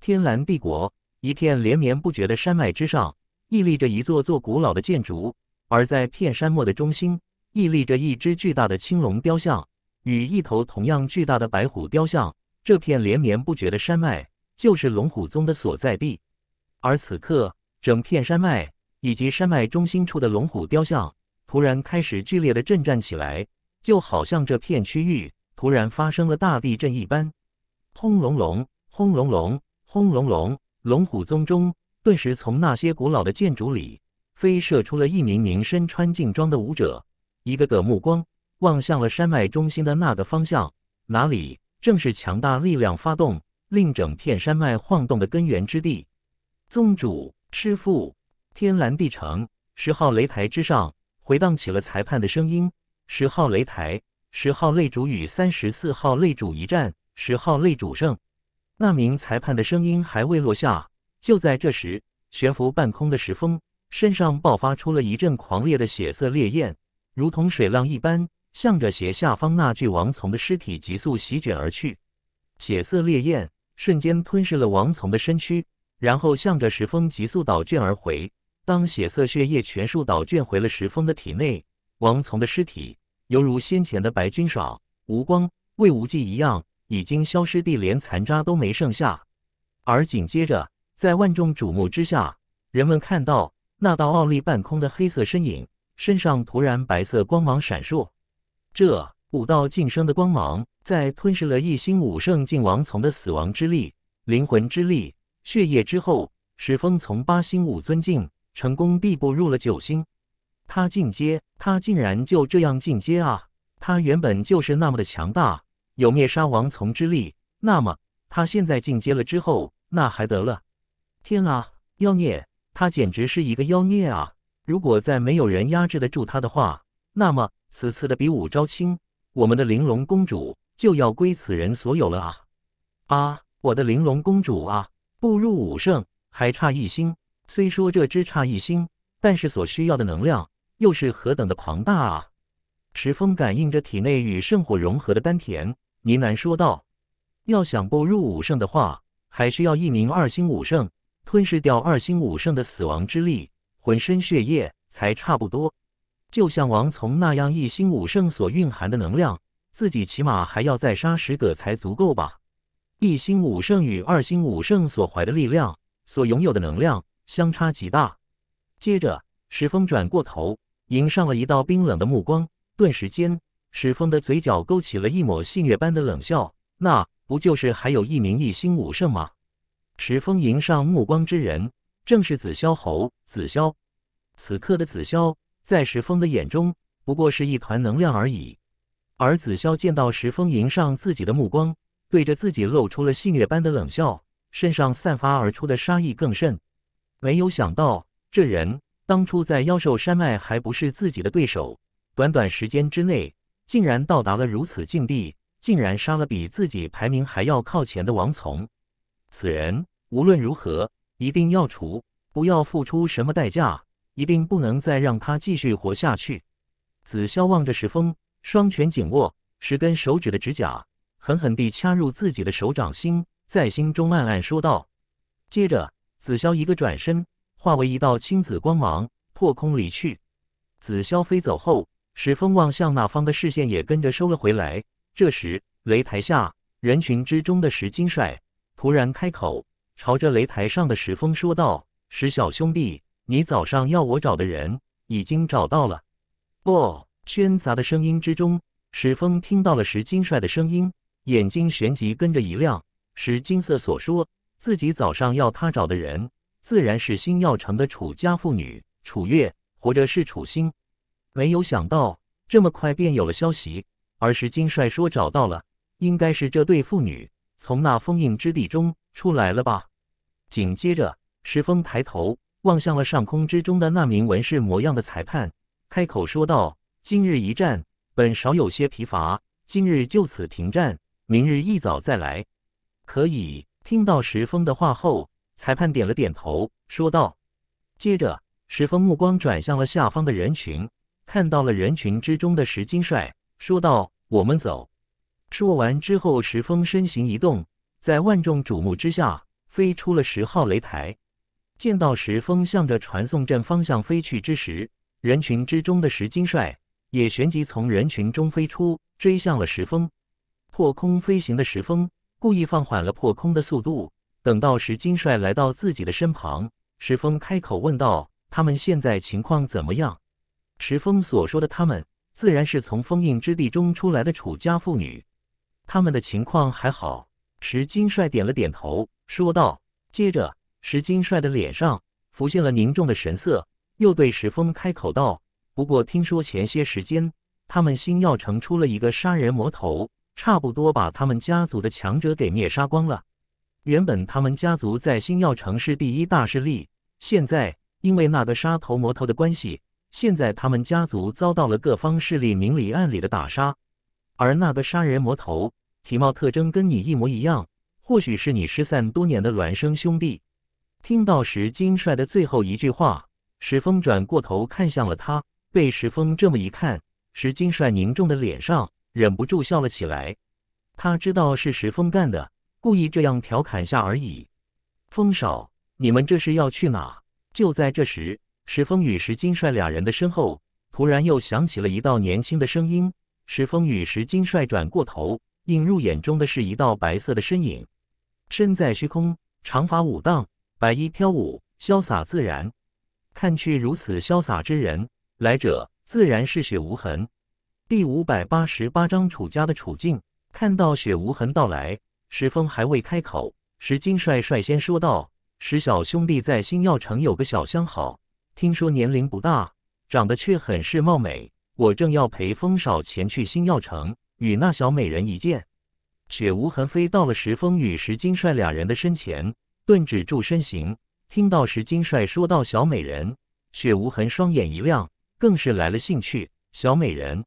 天蓝帝国一片连绵不绝的山脉之上，屹立着一座座古老的建筑，而在片山漠的中心，屹立着一只巨大的青龙雕像与一头同样巨大的白虎雕像。这片连绵不绝的山脉，就是龙虎宗的所在地。而此刻，整片山脉以及山脉中心处的龙虎雕像突然开始剧烈的震颤起来，就好像这片区域突然发生了大地震一般。轰隆隆，轰隆隆，轰隆隆！龙虎宗中顿时从那些古老的建筑里飞射出了一名名身穿劲装的武者，一个个目光望向了山脉中心的那个方向，哪里正是强大力量发动令整片山脉晃动的根源之地。宗主，师父，天蓝地城十号擂台之上，回荡起了裁判的声音。十号擂台，十号擂主与三十四号擂主一战，十号擂主胜。那名裁判的声音还未落下，就在这时，悬浮半空的石峰身上爆发出了一阵狂烈的血色烈焰，如同水浪一般，向着斜下方那具王从的尸体急速席卷而去。血色烈焰瞬间吞噬了王从的身躯。然后向着石峰急速倒卷而回。当血色血液全数倒卷回了石峰的体内，王从的尸体犹如先前的白军爽、吴光、魏无忌一样，已经消失地连残渣都没剩下。而紧接着，在万众瞩目之下，人们看到那道傲立半空的黑色身影，身上突然白色光芒闪烁。这五道晋升的光芒，在吞噬了一星武圣境王从的死亡之力、灵魂之力。血液之后，石峰从八星五尊境成功地步入了九星。他进阶，他竟然就这样进阶啊！他原本就是那么的强大，有灭杀王从之力。那么他现在进阶了之后，那还得了？天啊，妖孽！他简直是一个妖孽啊！如果再没有人压制得住他的话，那么此次的比武招亲，我们的玲珑公主就要归此人所有了啊！啊，我的玲珑公主啊！步入武圣还差一星，虽说这只差一星，但是所需要的能量又是何等的庞大啊！池风感应着体内与圣火融合的丹田，呢喃说道：“要想步入武圣的话，还需要一名二星武圣吞噬掉二星武圣的死亡之力，浑身血液才差不多。就像王从那样，一星武圣所蕴含的能量，自己起码还要再杀十个才足够吧。”一星武圣与二星武圣所怀的力量，所拥有的能量相差极大。接着，石峰转过头，迎上了一道冰冷的目光。顿时间，石峰的嘴角勾起了一抹戏谑般的冷笑。那不就是还有一名一星武圣吗？石峰迎上目光之人，正是子霄侯子霄。此刻的子霄，在石峰的眼中，不过是一团能量而已。而子霄见到石峰迎上自己的目光。对着自己露出了戏谑般的冷笑，身上散发而出的杀意更甚。没有想到，这人当初在妖兽山脉还不是自己的对手，短短时间之内竟然到达了如此境地，竟然杀了比自己排名还要靠前的王从。此人无论如何一定要除，不要付出什么代价，一定不能再让他继续活下去。子萧望着石峰，双拳紧握，十根手指的指甲。狠狠地掐入自己的手掌心，在心中暗暗说道。接着，紫霄一个转身，化为一道青紫光芒，破空离去。紫霄飞走后，石峰望向那方的视线也跟着收了回来。这时，擂台下人群之中的石金帅突然开口，朝着擂台上的石峰说道：“石小兄弟，你早上要我找的人已经找到了。”哦，喧杂的声音之中，石峰听到了石金帅的声音。眼睛旋即跟着一亮，石金色所说，自己早上要他找的人，自然是星耀城的楚家妇女楚月，或者是楚星。没有想到这么快便有了消息，而石金帅说找到了，应该是这对妇女从那封印之地中出来了吧？紧接着，石峰抬头望向了上空之中的那名文士模样的裁判，开口说道：“今日一战，本少有些疲乏，今日就此停战。”明日一早再来。可以听到石峰的话后，裁判点了点头，说道。接着，石峰目光转向了下方的人群，看到了人群之中的石金帅，说道：“我们走。”说完之后，石峰身形一动，在万众瞩目之下飞出了十号擂台。见到石峰向着传送阵方向飞去之时，人群之中的石金帅也旋即从人群中飞出，追向了石峰。破空飞行的石峰故意放缓了破空的速度，等到石金帅来到自己的身旁，石峰开口问道：“他们现在情况怎么样？”石峰所说的“他们”，自然是从封印之地中出来的楚家妇女。他们的情况还好。石金帅点了点头，说道。接着，石金帅的脸上浮现了凝重的神色，又对石峰开口道：“不过，听说前些时间，他们星耀城出了一个杀人魔头。”差不多把他们家族的强者给灭杀光了。原本他们家族在星耀城是第一大势力，现在因为那个杀头魔头的关系，现在他们家族遭到了各方势力明里暗里的打杀。而那个杀人魔头体貌特征跟你一模一样，或许是你失散多年的孪生兄弟。听到石金帅的最后一句话，石峰转过头看向了他。被石峰这么一看，石金帅凝重的脸上。忍不住笑了起来，他知道是石峰干的，故意这样调侃下而已。风少，你们这是要去哪？就在这时，石峰与石金帅俩人的身后，突然又响起了一道年轻的声音。石峰与石金帅转过头，映入眼中的是一道白色的身影，身在虚空，长发舞荡，白衣飘舞，潇洒自然，看去如此潇洒之人，来者自然是雪无痕。第五百八十八章楚家的处境。看到雪无痕到来，石峰还未开口，石金帅率先说道：“石小兄弟在星耀城有个小相好，听说年龄不大，长得却很是貌美。我正要陪风少前去星耀城与那小美人一见。”雪无痕飞到了石峰与石金帅俩人的身前，顿止住身形。听到石金帅说到小美人，雪无痕双眼一亮，更是来了兴趣。小美人。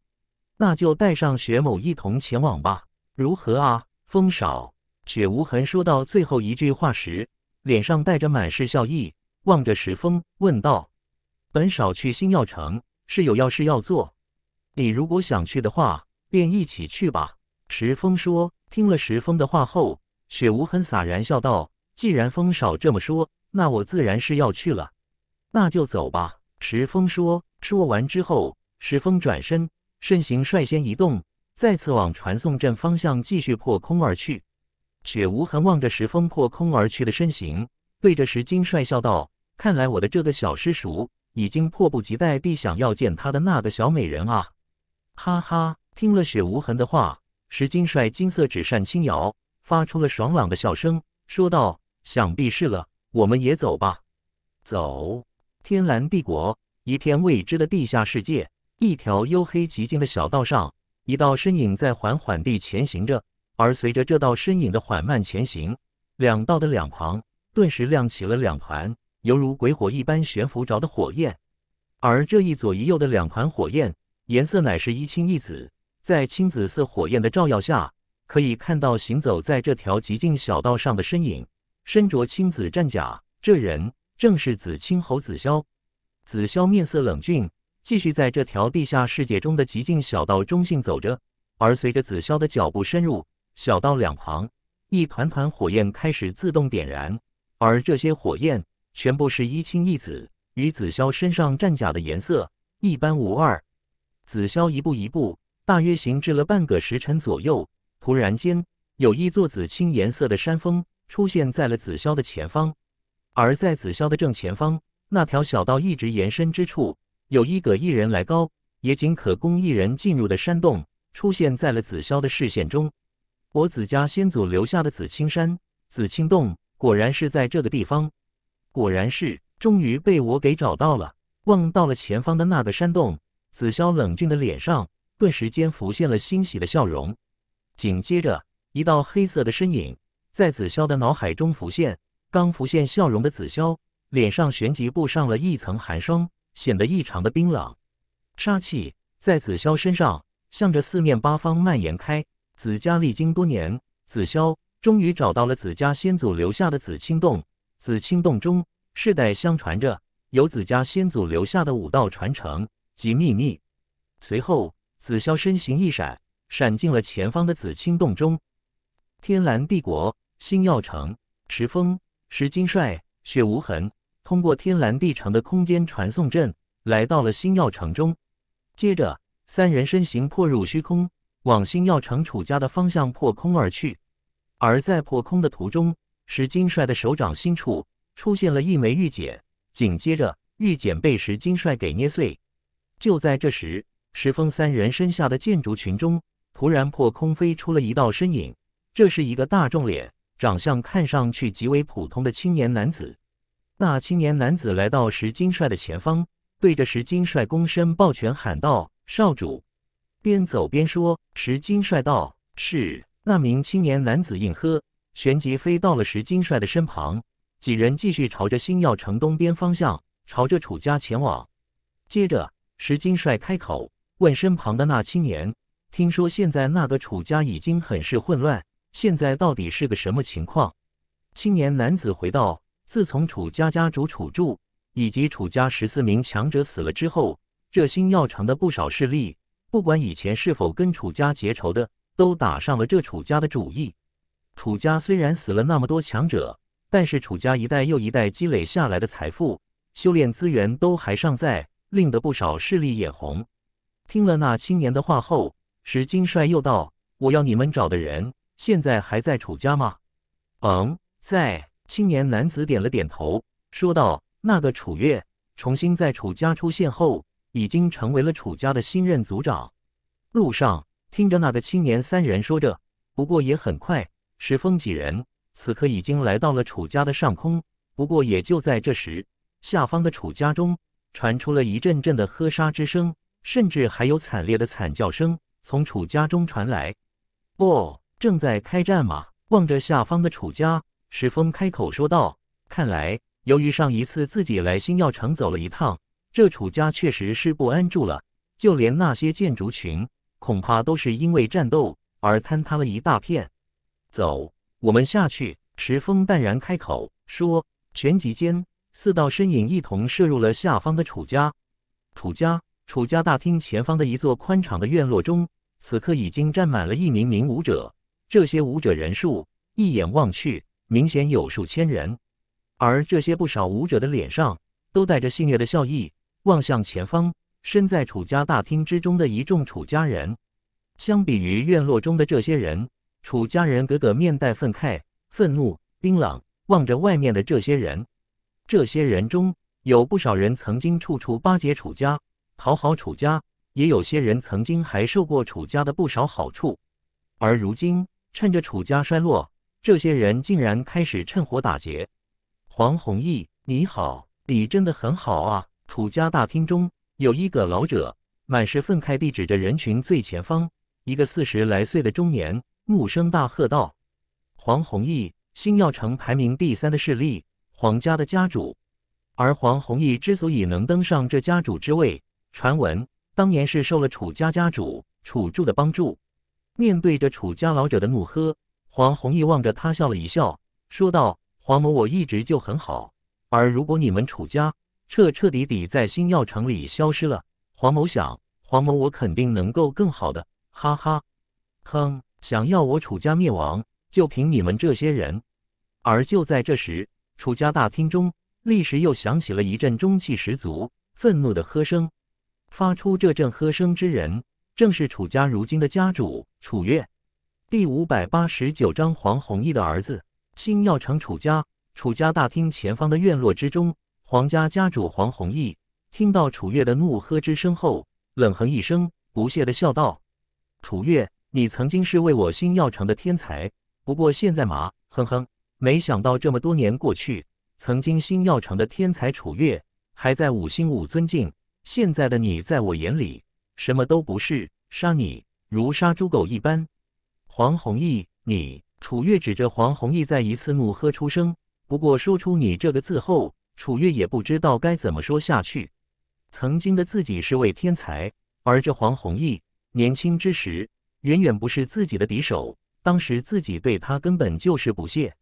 那就带上雪某一同前往吧，如何啊？风少雪无痕说到最后一句话时，脸上带着满是笑意，望着石峰问道：“本少去星耀城是有要事要做，你如果想去的话，便一起去吧。”石峰说。听了石峰的话后，雪无痕洒然笑道：“既然风少这么说，那我自然是要去了。”那就走吧。石峰说。说完之后，石峰转身。身形率先移动，再次往传送阵方向继续破空而去。雪无痕望着石峰破空而去的身形，对着石金帅笑道：“看来我的这个小师叔已经迫不及待地想要见他的那个小美人啊！”哈哈，听了雪无痕的话，石金帅金色纸扇轻摇，发出了爽朗的笑声，说道：“想必是了，我们也走吧。走，天蓝帝国一片未知的地下世界。”一条幽黑极静的小道上，一道身影在缓缓地前行着。而随着这道身影的缓慢前行，两道的两旁顿时亮起了两团犹如鬼火一般悬浮着的火焰。而这一左一右的两团火焰，颜色乃是一青一紫。在青紫色火焰的照耀下，可以看到行走在这条极静小道上的身影，身着青紫战甲。这人正是紫青侯紫霄。紫霄面色冷峻。继续在这条地下世界中的极境小道中行走着，而随着子霄的脚步深入，小道两旁一团团火焰开始自动点燃，而这些火焰全部是一青一紫，与子霄身上战甲的颜色一般无二。子霄一步一步，大约行至了半个时辰左右，突然间有一座紫青颜色的山峰出现在了子霄的前方，而在子霄的正前方那条小道一直延伸之处。有一个一人来高，也仅可供一人进入的山洞出现在了子霄的视线中。我紫家先祖留下的紫青山、紫青洞，果然是在这个地方，果然是终于被我给找到了，望到了前方的那个山洞。子霄冷峻的脸上顿时间浮现了欣喜的笑容，紧接着一道黑色的身影在子霄的脑海中浮现。刚浮现笑容的子霄脸上旋即布上了一层寒霜。显得异常的冰冷，杀气在子霄身上向着四面八方蔓延开。子家历经多年，子霄终于找到了子家先祖留下的紫青洞。紫青洞中，世代相传着有子家先祖留下的武道传承及秘密。随后，子霄身形一闪，闪进了前方的紫青洞中。天蓝帝国，星耀城，池峰，石金帅，血无痕。通过天蓝地长的空间传送阵，来到了星耀城中。接着，三人身形破入虚空，往星耀城楚家的方向破空而去。而在破空的途中，石金帅的手掌心处出现了一枚玉简，紧接着，玉简被石金帅给捏碎。就在这时，石峰三人身下的建筑群中，突然破空飞出了一道身影。这是一个大众脸，长相看上去极为普通的青年男子。那青年男子来到石金帅的前方，对着石金帅躬身抱拳喊道：“少主。”边走边说。石金帅道：“是。”那名青年男子应喝，旋即飞到了石金帅的身旁。几人继续朝着星耀城东边方向，朝着楚家前往。接着，石金帅开口问身旁的那青年：“听说现在那个楚家已经很是混乱，现在到底是个什么情况？”青年男子回道。自从楚家家主楚柱以及楚家十四名强者死了之后，这新耀城的不少势力，不管以前是否跟楚家结仇的，都打上了这楚家的主意。楚家虽然死了那么多强者，但是楚家一代又一代积累下来的财富、修炼资源都还尚在，令得不少势力眼红。听了那青年的话后，石金帅又道：“我要你们找的人，现在还在楚家吗？”“嗯，在。”青年男子点了点头，说道：“那个楚月重新在楚家出现后，已经成为了楚家的新任族长。”路上听着那个青年三人说着，不过也很快，石峰几人此刻已经来到了楚家的上空。不过也就在这时，下方的楚家中传出了一阵阵的喝杀之声，甚至还有惨烈的惨叫声从楚家中传来。哦，正在开战吗？望着下方的楚家。石峰开口说道：“看来，由于上一次自己来星耀城走了一趟，这楚家确实是不安住了。就连那些建筑群，恐怕都是因为战斗而坍塌了一大片。”“走，我们下去。”石峰淡然开口说。旋即间，四道身影一同射入了下方的楚家。楚家，楚家大厅前方的一座宽敞的院落中，此刻已经站满了一名名武者。这些武者人数，一眼望去。明显有数千人，而这些不少舞者的脸上都带着戏谑的笑意，望向前方身在楚家大厅之中的一众楚家人。相比于院落中的这些人，楚家人个个面带愤慨、愤怒、冰冷，望着外面的这些人。这些人中有不少人曾经处处巴结楚家、讨好楚家，也有些人曾经还受过楚家的不少好处，而如今趁着楚家衰落。这些人竟然开始趁火打劫！黄弘毅，你好，你真的很好啊！楚家大厅中，有一个老者满是愤慨地指着人群最前方一个四十来岁的中年，怒声大喝道：“黄弘毅，星耀城排名第三的势力，黄家的家主。而黄弘毅之所以能登上这家主之位，传闻当年是受了楚家家主楚柱的帮助。面对着楚家老者的怒喝。”黄宏毅望着他笑了一笑，说道：“黄某，我一直就很好。而如果你们楚家彻彻底底在星耀城里消失了，黄某想，黄某我肯定能够更好的。哈哈，哼，想要我楚家灭亡，就凭你们这些人！”而就在这时，楚家大厅中立时又响起了一阵中气十足、愤怒的喝声。发出这阵喝声之人，正是楚家如今的家主楚月。第五百八十九章黄弘毅的儿子。新耀城楚家，楚家大厅前方的院落之中，黄家家主黄弘毅听到楚月的怒喝之声后，冷哼一声，不屑的笑道：“楚月，你曾经是为我新耀城的天才，不过现在嘛，哼哼，没想到这么多年过去，曾经新耀城的天才楚月还在五星五尊敬，现在的你在我眼里什么都不是，杀你如杀猪狗一般。”黄弘毅，你！楚月指着黄弘毅再一次怒喝出声。不过说出“你”这个字后，楚月也不知道该怎么说下去。曾经的自己是位天才，而这黄弘毅年轻之时，远远不是自己的敌手。当时自己对他根本就是不屑。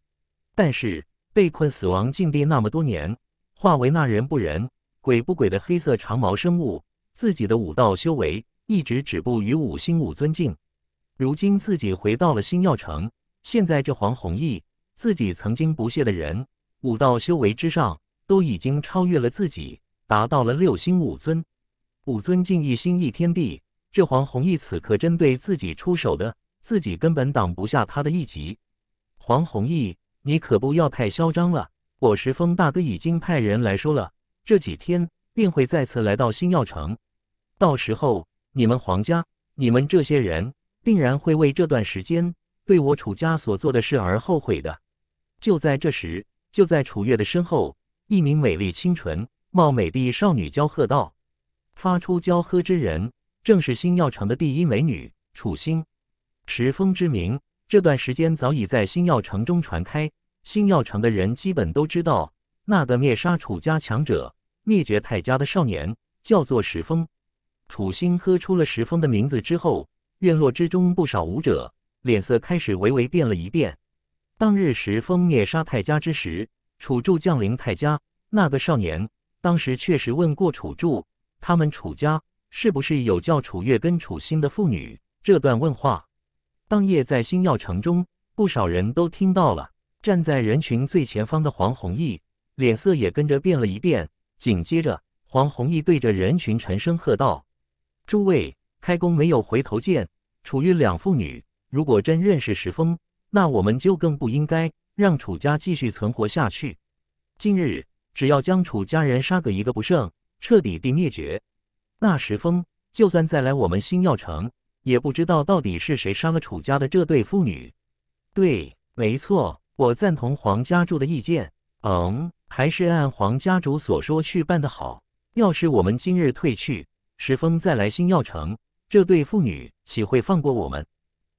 但是被困死亡禁地那么多年，化为那人不人、鬼不鬼的黑色长毛生物，自己的武道修为一直止步于五星武尊境。如今自己回到了星耀城，现在这黄弘毅，自己曾经不屑的人，武道修为之上都已经超越了自己，达到了六星武尊。武尊竟一星一天地，这黄弘毅此刻针对自己出手的，自己根本挡不下他的一击。黄弘毅，你可不要太嚣张了！我石峰大哥已经派人来说了，这几天便会再次来到星耀城，到时候你们黄家，你们这些人。定然会为这段时间对我楚家所做的事而后悔的。就在这时，就在楚月的身后，一名美丽清纯、貌美的少女娇喝道：“发出娇喝之人，正是星耀城的第一美女楚心。池峰之名，这段时间早已在星耀城中传开，星耀城的人基本都知道，那个灭杀楚家强者、灭绝泰家的少年，叫做石峰。”楚心喝出了石峰的名字之后。院落之中，不少舞者脸色开始微微变了一变。当日时封灭杀泰家之时，楚柱降临泰家，那个少年当时确实问过楚柱，他们楚家是不是有叫楚月跟楚心的妇女。这段问话，当夜在星耀城中，不少人都听到了。站在人群最前方的黄弘毅，脸色也跟着变了一变。紧接着，黄弘毅对着人群沉声喝道：“诸位！”开弓没有回头箭。楚玉两父女，如果真认识石峰，那我们就更不应该让楚家继续存活下去。今日，只要将楚家人杀个一个不剩，彻底地灭绝，那石峰就算再来我们星耀城，也不知道到底是谁杀了楚家的这对父女。对，没错，我赞同黄家柱的意见。嗯，还是按黄家主所说去办的好。要是我们今日退去，石峰再来星耀城。这对父女岂会放过我们？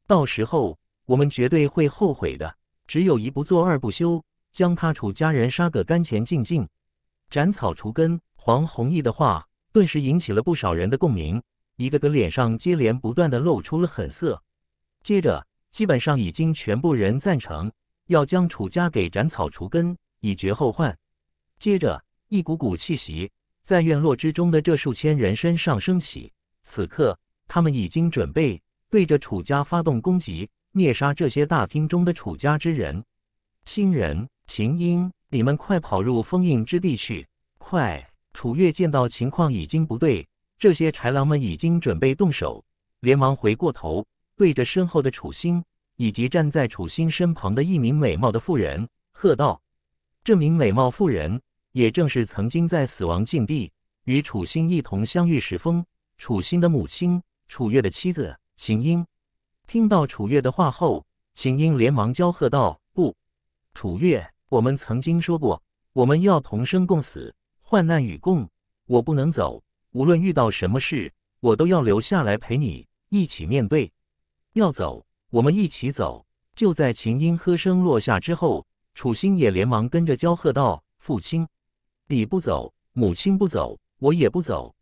到时候我们绝对会后悔的。只有一不做二不休，将他楚家人杀个干干净净，斩草除根。黄弘毅的话顿时引起了不少人的共鸣，一个个脸上接连不断的露出了狠色。接着，基本上已经全部人赞成要将楚家给斩草除根，以绝后患。接着，一股股气息在院落之中的这数千人身上升起，此刻。他们已经准备对着楚家发动攻击，灭杀这些大厅中的楚家之人。新人，秦英，你们快跑入封印之地去！快！楚月见到情况已经不对，这些豺狼们已经准备动手，连忙回过头，对着身后的楚星以及站在楚星身旁的一名美貌的妇人喝道：“这名美貌妇人，也正是曾经在死亡禁地与楚星一同相遇时，封楚星的母亲。”楚月的妻子秦英听到楚月的话后，秦英连忙娇喝道：“不，楚月，我们曾经说过，我们要同生共死，患难与共。我不能走，无论遇到什么事，我都要留下来陪你一起面对。要走，我们一起走。”就在秦英喝声落下之后，楚心也连忙跟着娇喝道：“父亲，你不走，母亲不走，我也不走，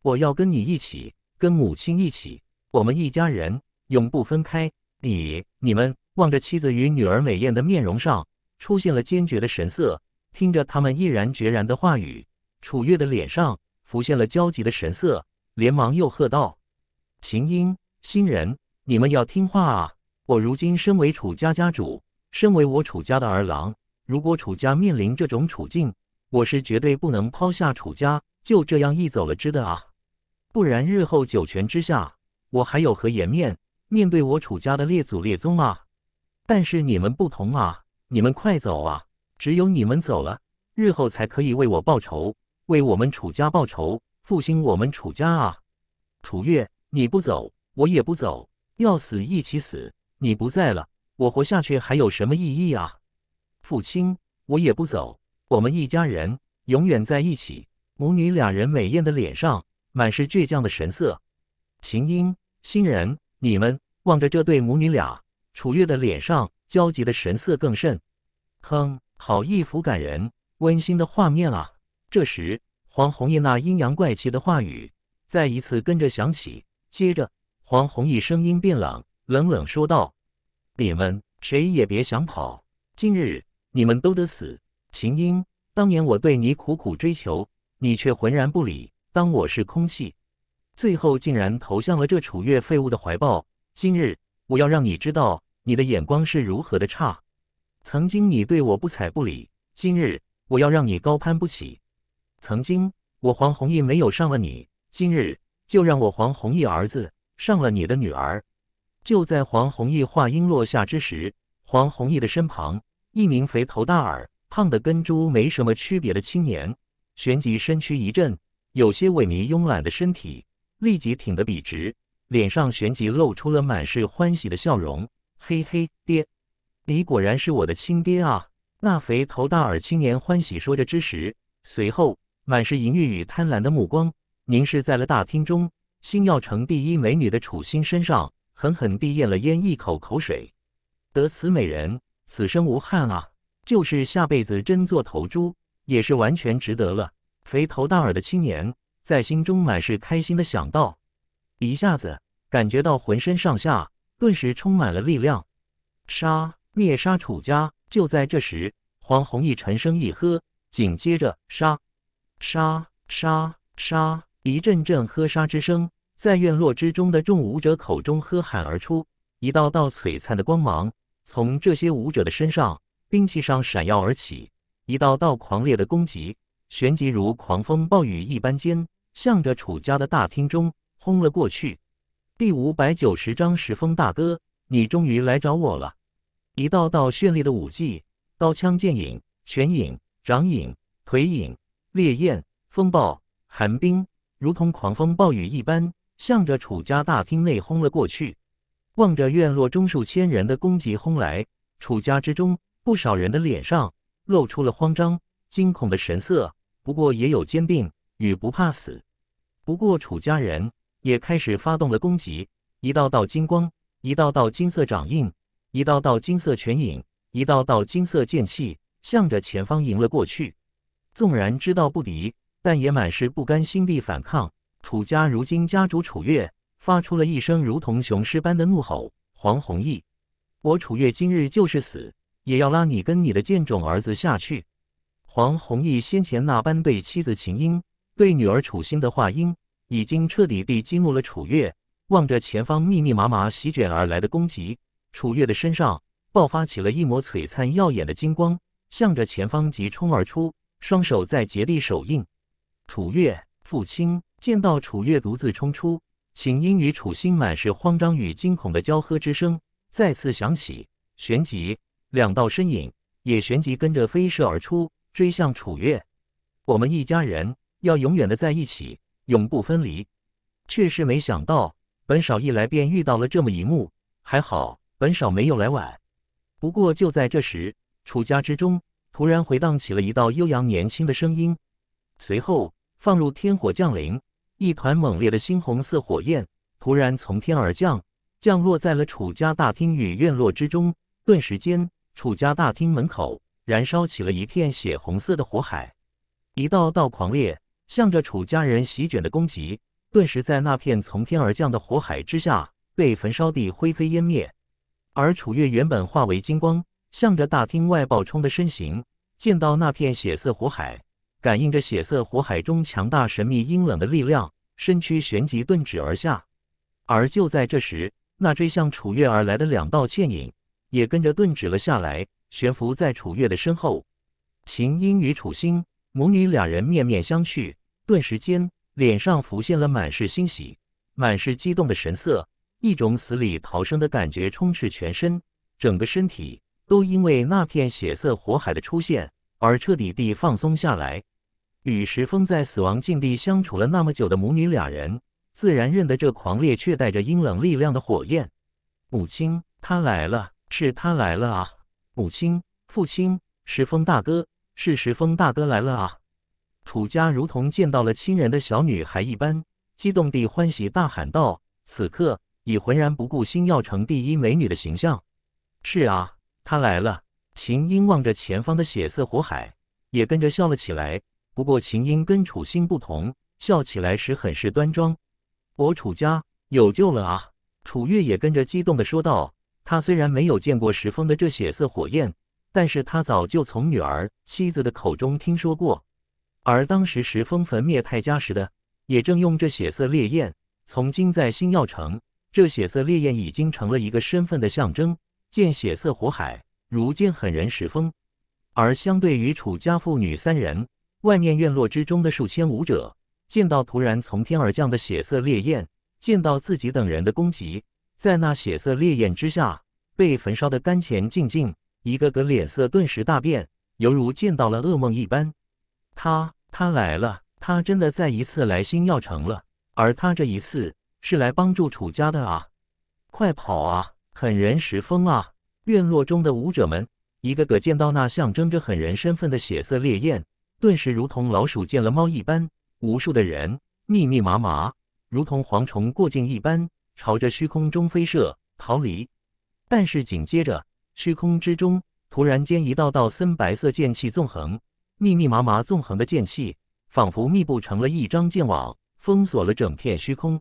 我要跟你一起。”跟母亲一起，我们一家人永不分开。你、你们望着妻子与女儿美艳的面容上出现了坚决的神色，听着他们毅然决然的话语，楚月的脸上浮现了焦急的神色，连忙又喝道：“秦英、新人，你们要听话啊！我如今身为楚家家主，身为我楚家的儿郎，如果楚家面临这种处境，我是绝对不能抛下楚家就这样一走了之的啊！”不然日后九泉之下，我还有何颜面面对我楚家的列祖列宗啊？但是你们不同啊！你们快走啊！只有你们走了，日后才可以为我报仇，为我们楚家报仇，复兴我们楚家啊！楚月，你不走，我也不走，要死一起死！你不在了，我活下去还有什么意义啊？父亲，我也不走，我们一家人永远在一起。母女俩人美艳的脸上。满是倔强的神色，秦英、新人，你们望着这对母女俩，楚月的脸上焦急的神色更甚。哼，好一幅感人温馨的画面啊！这时，黄红叶那阴阳怪气的话语再一次跟着响起。接着，黄宏毅声音变冷，冷冷说道：“你们谁也别想跑，今日你们都得死。”秦英，当年我对你苦苦追求，你却浑然不理。当我是空气，最后竟然投向了这楚月废物的怀抱。今日我要让你知道，你的眼光是如何的差。曾经你对我不睬不理，今日我要让你高攀不起。曾经我黄宏毅没有上了你，今日就让我黄宏毅儿子上了你的女儿。就在黄宏毅话音落下之时，黄宏毅的身旁，一名肥头大耳、胖的跟猪没什么区别的青年，旋即身躯一震。有些萎靡慵懒的身体立即挺得笔直，脸上旋即露出了满是欢喜的笑容。嘿嘿，爹，你果然是我的亲爹啊！那肥头大耳青年欢喜说着之时，随后满是淫欲与贪婪的目光凝视在了大厅中星耀城第一美女的楚心身上，狠狠地咽了咽一口口水。得此美人，此生无憾啊！就是下辈子真做头猪，也是完全值得了。肥头大耳的青年在心中满是开心的想到，一下子感觉到浑身上下顿时充满了力量，杀！灭杀楚家！就在这时，黄宏毅沉声一喝，紧接着杀！杀！杀！杀！一阵阵喝杀之声在院落之中的众武者口中喝喊而出，一道道璀璨的光芒从这些武者的身上、兵器上闪耀而起，一道道狂烈的攻击。旋即如狂风暴雨一般间，向着楚家的大厅中轰了过去。第五百九十章，石峰大哥，你终于来找我了！一道道绚丽的武技，刀枪剑影、拳影、掌影、腿影、烈焰、风暴、寒冰，如同狂风暴雨一般，向着楚家大厅内轰了过去。望着院落中数千人的攻击轰来，楚家之中不少人的脸上露出了慌张、惊恐的神色。不过也有坚定与不怕死。不过楚家人也开始发动了攻击，一道道金光，一道道金色掌印，一道道金色拳影，一道道金色剑气，向着前方迎了过去。纵然知道不敌，但也满是不甘心地反抗。楚家如今家主楚月发出了一声如同雄狮般的怒吼：“黄弘毅，我楚月今日就是死，也要拉你跟你的贱种儿子下去！”王弘毅先前那般对妻子秦英、对女儿楚心的话音，已经彻底地激怒了楚月。望着前方密密麻麻席卷而来的攻击，楚月的身上爆发起了一抹璀璨耀眼的金光，向着前方急冲而出，双手在竭力手印。楚月父亲见到楚月独自冲出，秦英与楚心满是慌张与惊恐的交喝之声再次响起，旋即两道身影也旋即跟着飞射而出。追向楚月，我们一家人要永远的在一起，永不分离。确实没想到，本少一来便遇到了这么一幕。还好本少没有来晚。不过就在这时，楚家之中突然回荡起了一道悠扬年轻的声音，随后放入天火降临，一团猛烈的猩红色火焰突然从天而降，降落在了楚家大厅与院落之中。顿时间，楚家大厅门口。燃烧起了一片血红色的火海，一道道狂烈向着楚家人席卷的攻击，顿时在那片从天而降的火海之下被焚烧地灰飞烟灭。而楚月原本化为金光，向着大厅外暴冲的身形，见到那片血色火海，感应着血色火海中强大、神秘、阴冷的力量，身躯旋即顿止而下。而就在这时，那追向楚月而来的两道倩影，也跟着顿止了下来。悬浮在楚月的身后，秦英与楚心母女两人面面相觑，顿时间脸上浮现了满是欣喜、满是激动的神色，一种死里逃生的感觉充斥全身，整个身体都因为那片血色火海的出现而彻底地放松下来。与石峰在死亡境地相处了那么久的母女俩人，自然认得这狂烈却带着阴冷力量的火焰。母亲，他来了，是他来了啊！母亲，父亲，石峰大哥，是石峰大哥来了啊！楚家如同见到了亲人的小女孩一般，激动地欢喜大喊道：“此刻已浑然不顾星耀城第一美女的形象。”是啊，他来了。秦英望着前方的血色火海，也跟着笑了起来。不过，秦英跟楚心不同，笑起来时很是端庄。我楚家有救了啊！楚月也跟着激动地说道。他虽然没有见过石峰的这血色火焰，但是他早就从女儿妻子的口中听说过。而当时石峰焚灭泰家时的，也正用这血色烈焰。从今在星耀城，这血色烈焰已经成了一个身份的象征。见血色火海，如见狠人石峰。而相对于楚家父女三人，外面院落之中的数千武者，见到突然从天而降的血色烈焰，见到自己等人的攻击。在那血色烈焰之下被焚烧的丹前静静一个个脸色顿时大变，犹如见到了噩梦一般。他，他来了！他真的再一次来星耀城了。而他这一次是来帮助楚家的啊！快跑啊！狠人石峰啊！院落中的武者们，一个个见到那象征着狠人身份的血色烈焰，顿时如同老鼠见了猫一般。无数的人，密密麻麻，如同蝗虫过境一般。朝着虚空中飞射逃离，但是紧接着，虚空之中突然间一道道森白色剑气纵横，密密麻麻纵横的剑气仿佛密布成了一张剑网，封锁了整片虚空。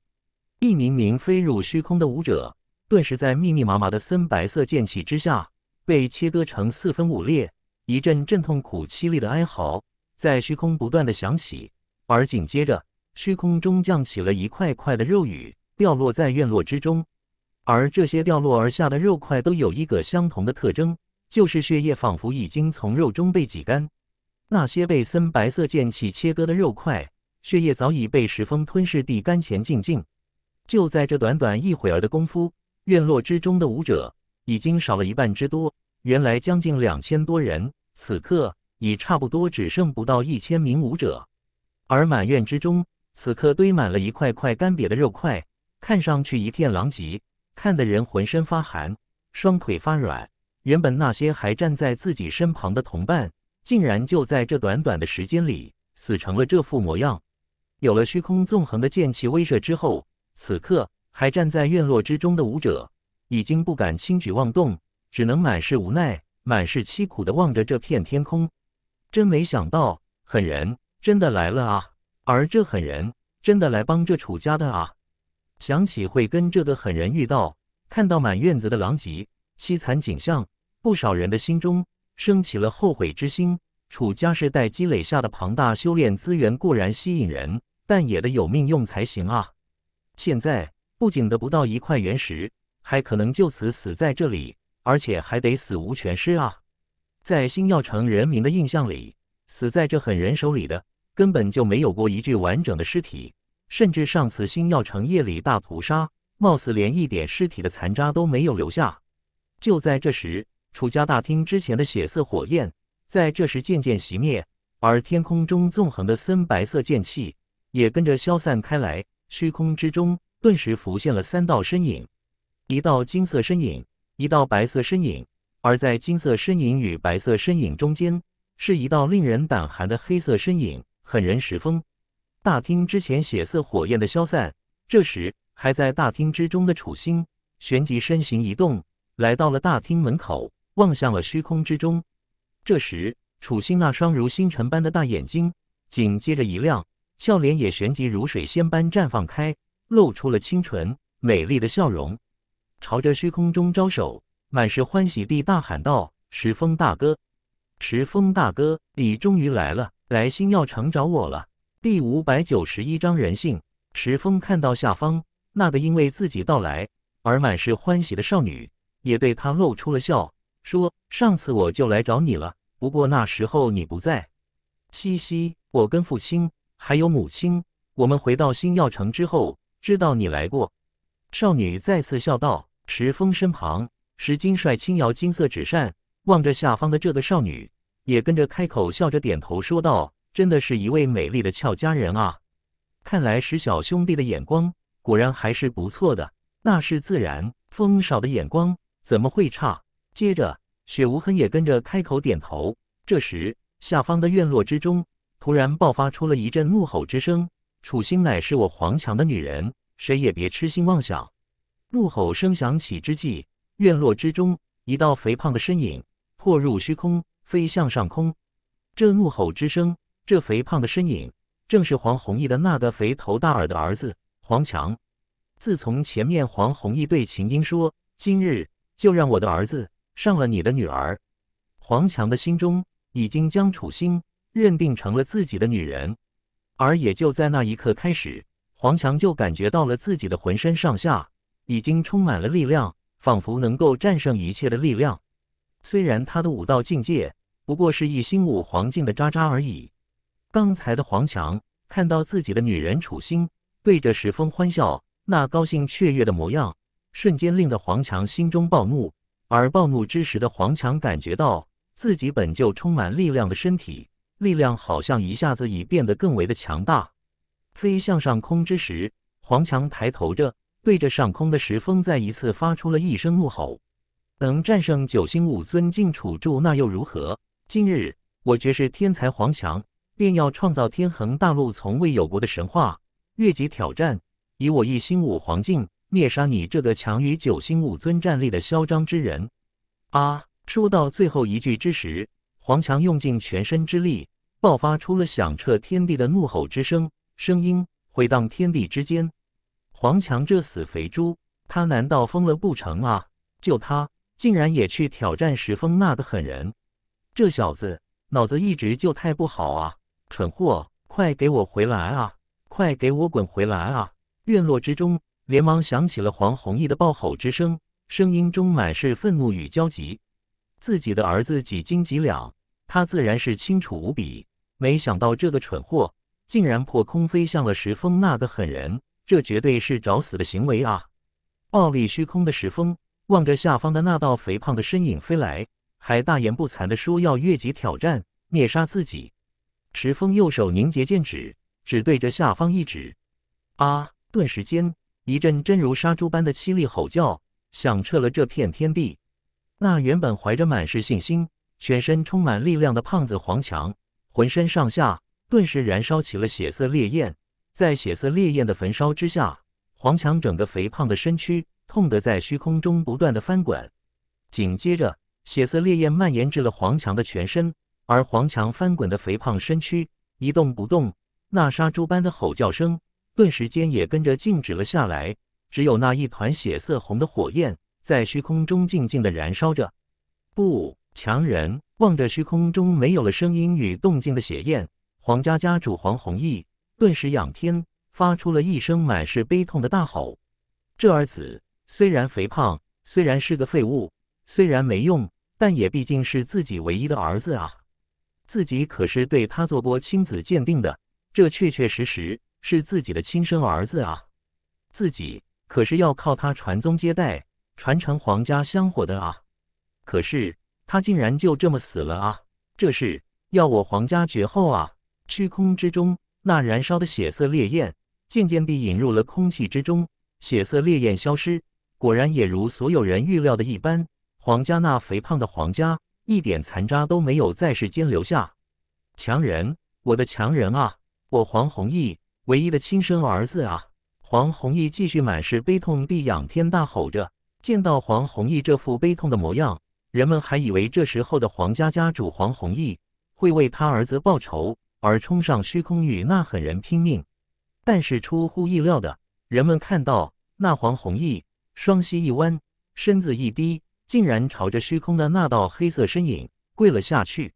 一名名飞入虚空的武者，顿时在密密麻麻的森白色剑气之下被切割成四分五裂，一阵阵痛苦凄厉的哀嚎在虚空不断的响起，而紧接着，虚空中降起了一块块的肉雨。掉落在院落之中，而这些掉落而下的肉块都有一个相同的特征，就是血液仿佛已经从肉中被挤干。那些被森白色剑气切割的肉块，血液早已被石峰吞噬地干乾净净。就在这短短一会儿的功夫，院落之中的武者已经少了一半之多。原来将近两千多人，此刻已差不多只剩不到一千名武者。而满院之中，此刻堆满了一块块干瘪的肉块。看上去一片狼藉，看得人浑身发寒，双腿发软。原本那些还站在自己身旁的同伴，竟然就在这短短的时间里死成了这副模样。有了虚空纵横的剑气威慑之后，此刻还站在院落之中的武者，已经不敢轻举妄动，只能满是无奈、满是凄苦地望着这片天空。真没想到，狠人真的来了啊！而这狠人，真的来帮这楚家的啊！想起会跟这个狠人遇到，看到满院子的狼藉、凄惨景象，不少人的心中升起了后悔之心。楚家世代积累下的庞大修炼资源固然吸引人，但也得有命用才行啊！现在不仅得不到一块原石，还可能就此死在这里，而且还得死无全尸啊！在星耀城人民的印象里，死在这狠人手里的根本就没有过一具完整的尸体。甚至上次星耀城夜里大屠杀，貌似连一点尸体的残渣都没有留下。就在这时，楚家大厅之前的血色火焰，在这时渐渐熄灭，而天空中纵横的森白色剑气也跟着消散开来。虚空之中，顿时浮现了三道身影：一道金色身影，一道白色身影，而在金色身影与白色身影中间，是一道令人胆寒的黑色身影——狠人石峰。大厅之前血色火焰的消散，这时还在大厅之中的楚心，旋即身形一动，来到了大厅门口，望向了虚空之中。这时，楚心那双如星辰般的大眼睛紧接着一亮，笑脸也旋即如水仙般绽放开，露出了清纯美丽的笑容，朝着虚空中招手，满是欢喜地大喊道：“石峰大哥，石峰大哥，你终于来了，来星耀城找我了。”第五百九十一章人性。石峰看到下方那个因为自己到来而满是欢喜的少女，也对她露出了笑，说：“上次我就来找你了，不过那时候你不在。嘻嘻，我跟父亲还有母亲，我们回到星耀城之后，知道你来过。”少女再次笑道。石峰身旁，石金帅轻摇金色纸扇，望着下方的这个少女，也跟着开口，笑着点头说道。真的是一位美丽的俏佳人啊！看来石小兄弟的眼光果然还是不错的，那是自然，风少的眼光怎么会差？接着，雪无痕也跟着开口点头。这时，下方的院落之中突然爆发出了一阵怒吼之声：“楚心乃是我黄强的女人，谁也别痴心妄想！”怒吼声响起之际，院落之中一道肥胖的身影破入虚空，飞向上空。这怒吼之声。这肥胖的身影，正是黄弘毅的那个肥头大耳的儿子黄强。自从前面黄弘毅对秦英说“今日就让我的儿子上了你的女儿”，黄强的心中已经将楚心认定成了自己的女人。而也就在那一刻开始，黄强就感觉到了自己的浑身上下已经充满了力量，仿佛能够战胜一切的力量。虽然他的武道境界不过是一星武皇境的渣渣而已。刚才的黄强看到自己的女人楚心对着石峰欢笑，那高兴雀跃的模样，瞬间令得黄强心中暴怒。而暴怒之时的黄强感觉到自己本就充满力量的身体，力量好像一下子已变得更为的强大。飞向上空之时，黄强抬头着，对着上空的石峰再一次发出了一声怒吼：“能战胜九星武尊晋楚柱，那又如何？今日我绝世天才黄强！”便要创造天恒大陆从未有过的神话，越级挑战，以我一星武皇境灭杀你这个强于九星武尊战力的嚣张之人！啊！说到最后一句之时，黄强用尽全身之力，爆发出了响彻天地的怒吼之声，声音回荡天地之间。黄强这死肥猪，他难道疯了不成啊？就他竟然也去挑战石峰那个狠人，这小子脑子一直就太不好啊！蠢货，快给我回来啊！快给我滚回来啊！院落之中，连忙响起了黄弘毅的暴吼之声，声音中满是愤怒与焦急。自己的儿子几斤几两，他自然是清楚无比。没想到这个蠢货竟然破空飞向了石峰那个狠人，这绝对是找死的行为啊！暴力虚空的石峰望着下方的那道肥胖的身影飞来，还大言不惭的说要越级挑战灭杀自己。石峰右手凝结剑指，只对着下方一指。啊！顿时间，一阵真如杀猪般的凄厉吼叫响彻了这片天地。那原本怀着满是信心、全身充满力量的胖子黄强，浑身上下顿时燃烧起了血色烈焰。在血色烈焰的焚烧之下，黄强整个肥胖的身躯痛得在虚空中不断的翻滚。紧接着，血色烈焰蔓延至了黄强的全身。而黄强翻滚的肥胖身躯一动不动，那杀猪般的吼叫声顿时间也跟着静止了下来，只有那一团血色红的火焰在虚空中静静的燃烧着。不，强人望着虚空中没有了声音与动静的血焰，黄家家主黄弘毅顿时仰天发出了一声满是悲痛的大吼：“这儿子虽然肥胖，虽然是个废物，虽然没用，但也毕竟是自己唯一的儿子啊！”自己可是对他做过亲子鉴定的，这确确实实是自己的亲生儿子啊！自己可是要靠他传宗接代、传承皇家香火的啊！可是他竟然就这么死了啊！这是要我皇家绝后啊！虚空之中，那燃烧的血色烈焰渐渐地引入了空气之中，血色烈焰消失。果然也如所有人预料的一般，皇家那肥胖的皇家。一点残渣都没有在世间留下，强人，我的强人啊，我黄宏毅唯一的亲生儿子啊！黄宏毅继续满是悲痛地仰天大吼着。见到黄宏毅这副悲痛的模样，人们还以为这时候的黄家家主黄宏毅会为他儿子报仇而冲上虚空与那狠人拼命，但是出乎意料的，人们看到那黄宏毅双膝一弯，身子一低。竟然朝着虚空的那道黑色身影跪了下去，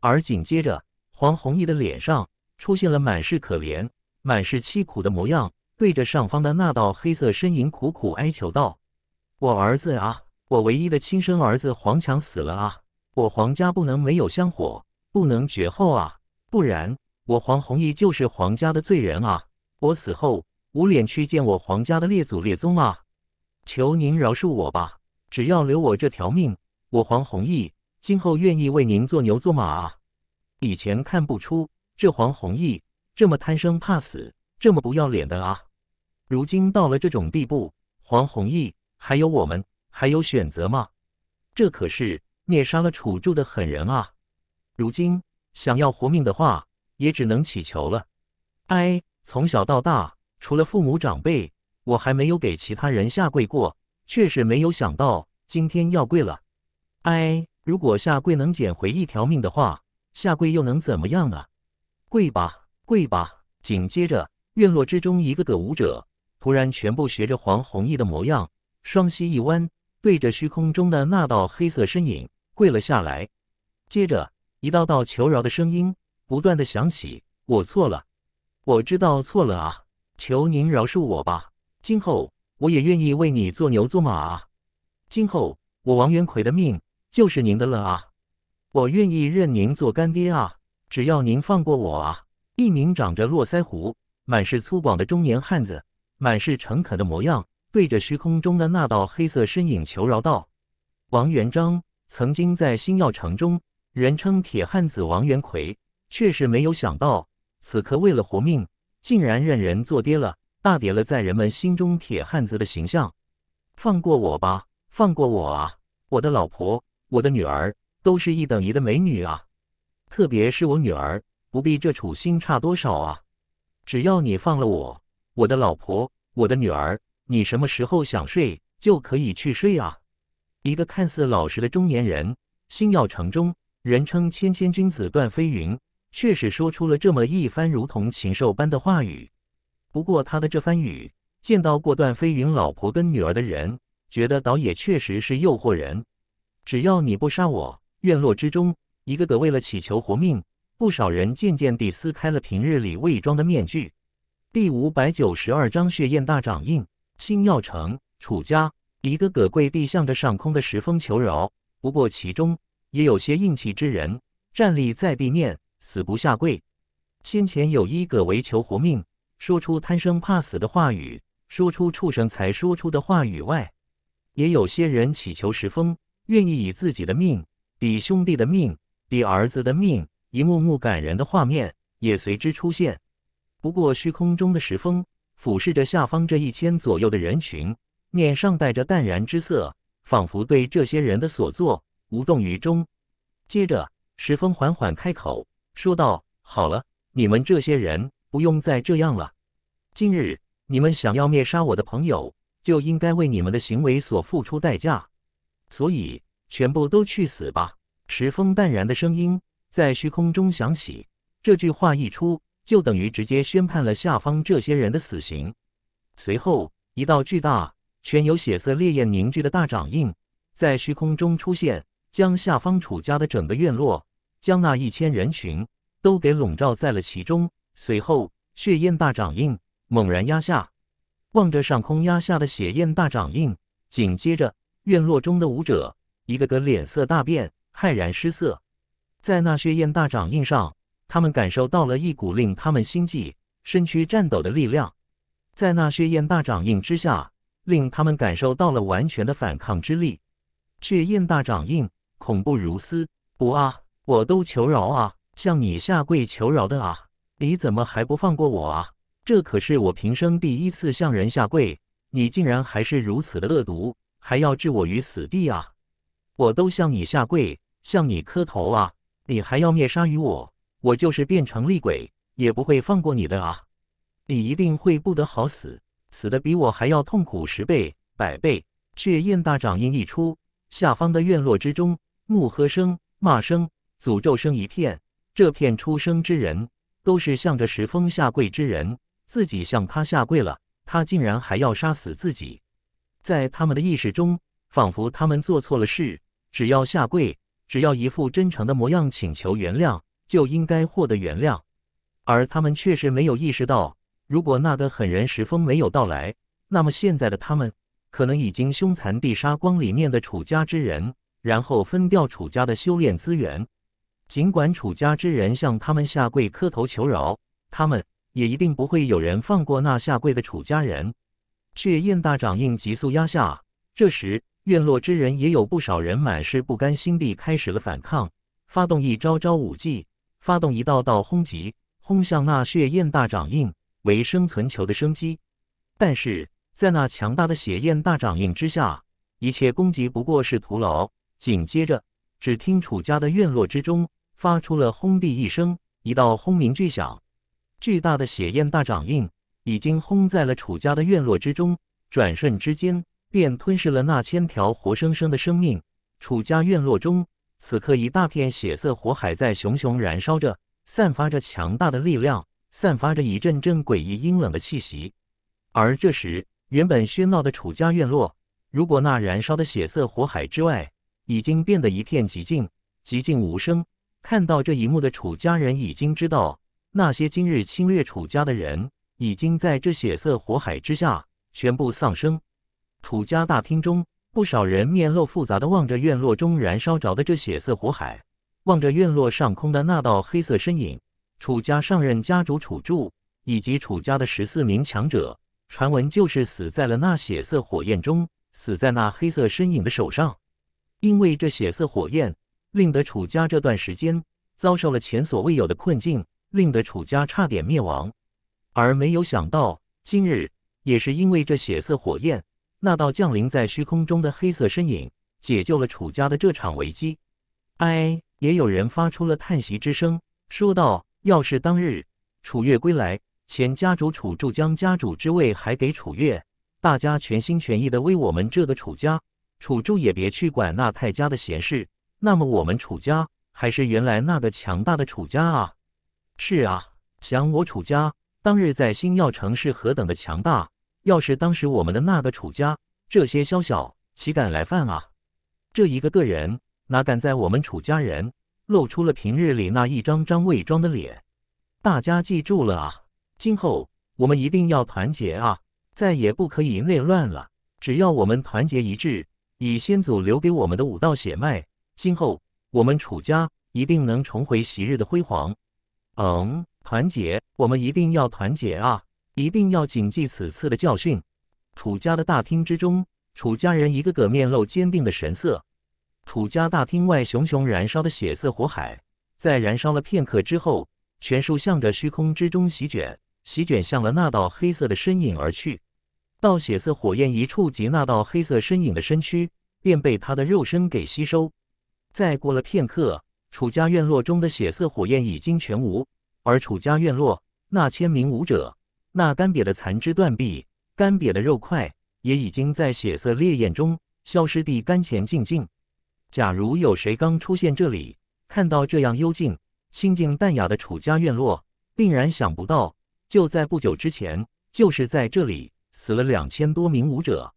而紧接着，黄弘毅的脸上出现了满是可怜、满是凄苦的模样，对着上方的那道黑色身影苦苦哀求道：“我儿子啊，我唯一的亲生儿子黄强死了啊！我黄家不能没有香火，不能绝后啊！不然我黄宏毅就是黄家的罪人啊！我死后无脸去见我黄家的列祖列宗啊！求您饶恕我吧！”只要留我这条命，我黄弘毅今后愿意为您做牛做马啊！以前看不出这黄弘毅这么贪生怕死，这么不要脸的啊！如今到了这种地步，黄弘毅还有我们还有选择吗？这可是灭杀了楚柱的狠人啊！如今想要活命的话，也只能祈求了。哎，从小到大，除了父母长辈，我还没有给其他人下跪过。确实没有想到今天要跪了，哎，如果下跪能捡回一条命的话，下跪又能怎么样啊？跪吧，跪吧！紧接着，院落之中一个个舞者突然全部学着黄弘毅的模样，双膝一弯，对着虚空中的那道黑色身影跪了下来。接着，一道道求饶的声音不断的响起：“我错了，我知道错了啊，求您饶恕我吧，今后……”我也愿意为你做牛做马啊！今后我王元奎的命就是您的了啊！我愿意认您做干爹啊！只要您放过我啊！一名长着络腮胡、满是粗犷的中年汉子，满是诚恳的模样，对着虚空中的那道黑色身影求饶道：“王元璋曾经在星耀城中人称铁汉子王元奎，却是没有想到，此刻为了活命，竟然认人做爹了。”大跌了，在人们心中铁汉子的形象。放过我吧，放过我啊！我的老婆，我的女儿，都是一等一的美女啊！特别是我女儿，不比这处心差多少啊！只要你放了我，我的老婆，我的女儿，你什么时候想睡就可以去睡啊！一个看似老实的中年人，心要城中人称谦谦君子段飞云，却是说出了这么一番如同禽兽般的话语。不过他的这番语，见到过段飞云老婆跟女儿的人，觉得倒也确实是诱惑人。只要你不杀我，院落之中一个个为了乞求活命，不少人渐渐地撕开了平日里伪装的面具。第五百九十二章：血燕大掌印。星耀城楚家，一个个跪地向着上空的石峰求饶。不过其中也有些硬气之人，站立在地面，死不下跪。先前有一个为求活命。说出贪生怕死的话语，说出畜生才说出的话语外，也有些人祈求石峰愿意以自己的命比兄弟的命，比儿子的命。一幕幕感人的画面也随之出现。不过虚空中的石峰俯视着下方这一千左右的人群，脸上带着淡然之色，仿佛对这些人的所作无动于衷。接着，石峰缓缓开口说道：“好了，你们这些人。”不用再这样了。今日你们想要灭杀我的朋友，就应该为你们的行为所付出代价。所以，全部都去死吧！石峰淡然的声音在虚空中响起。这句话一出，就等于直接宣判了下方这些人的死刑。随后，一道巨大、全由血色烈焰凝聚的大掌印在虚空中出现，将下方楚家的整个院落，将那一千人群都给笼罩在了其中。随后，血焰大掌印猛然压下。望着上空压下的血焰大掌印，紧接着院落中的舞者一个个脸色大变，骇然失色。在那血焰大掌印上，他们感受到了一股令他们心悸、身躯颤抖的力量。在那血焰大掌印之下，令他们感受到了完全的反抗之力。血焰大掌印恐怖如斯！不啊，我都求饶啊，向你下跪求饶的啊！你怎么还不放过我啊？这可是我平生第一次向人下跪，你竟然还是如此的恶毒，还要置我于死地啊！我都向你下跪，向你磕头啊，你还要灭杀于我！我就是变成厉鬼，也不会放过你的啊！你一定会不得好死，死的比我还要痛苦十倍、百倍！血燕大掌印一出，下方的院落之中，怒喝声、骂声、诅咒声一片，这片出生之人。都是向着石峰下跪之人，自己向他下跪了，他竟然还要杀死自己。在他们的意识中，仿佛他们做错了事，只要下跪，只要一副真诚的模样请求原谅，就应该获得原谅。而他们确实没有意识到，如果那个狠人石峰没有到来，那么现在的他们可能已经凶残地杀光里面的楚家之人，然后分掉楚家的修炼资源。尽管楚家之人向他们下跪磕头求饶，他们也一定不会有人放过那下跪的楚家人。血焰大掌印急速压下，这时院落之人也有不少人满是不甘心地开始了反抗，发动一招招武技，发动一道道轰击，轰向那血焰大掌印，为生存求的生机。但是在那强大的血焰大掌印之下，一切攻击不过是徒劳。紧接着。只听楚家的院落之中发出了轰地一声，一道轰鸣巨响，巨大的血焰大掌印已经轰在了楚家的院落之中，转瞬之间便吞噬了那千条活生生的生命。楚家院落中，此刻一大片血色火海在熊熊燃烧着，散发着强大的力量，散发着一阵阵诡异阴冷的气息。而这时，原本喧闹的楚家院落，如果那燃烧的血色火海之外。已经变得一片寂静，寂静无声。看到这一幕的楚家人已经知道，那些今日侵略楚家的人，已经在这血色火海之下全部丧生。楚家大厅中，不少人面露复杂的望着院落中燃烧着的这血色火海，望着院落上空的那道黑色身影。楚家上任家主楚柱以及楚家的十四名强者，传闻就是死在了那血色火焰中，死在那黑色身影的手上。因为这血色火焰，令得楚家这段时间遭受了前所未有的困境，令得楚家差点灭亡。而没有想到，今日也是因为这血色火焰，那道降临在虚空中的黑色身影，解救了楚家的这场危机。唉，也有人发出了叹息之声，说道：“要是当日楚月归来，前家主楚柱将家主之位还给楚月，大家全心全意的为我们这个楚家。”楚柱也别去管那太家的闲事。那么我们楚家还是原来那个强大的楚家啊！是啊，想我楚家当日在星耀城是何等的强大！要是当时我们的那个楚家，这些宵小岂敢来犯啊？这一个个人哪敢在我们楚家人露出了平日里那一张张伪装的脸？大家记住了啊！今后我们一定要团结啊，再也不可以内乱了。只要我们团结一致。以先祖留给我们的武道血脉，今后我们楚家一定能重回昔日的辉煌。嗯，团结，我们一定要团结啊！一定要谨记此次的教训。楚家的大厅之中，楚家人一个个面露坚定的神色。楚家大厅外，熊熊燃烧的血色火海，在燃烧了片刻之后，全数向着虚空之中席卷，席卷向了那道黑色的身影而去。到血色火焰一触及那道黑色身影的身躯，便被他的肉身给吸收。再过了片刻，楚家院落中的血色火焰已经全无，而楚家院落那千名武者那干瘪的残肢断臂、干瘪的肉块，也已经在血色烈焰中消失地干乾净净。假如有谁刚出现这里，看到这样幽静、清静淡雅的楚家院落，定然想不到就在不久之前，就是在这里。死了两千多名武者，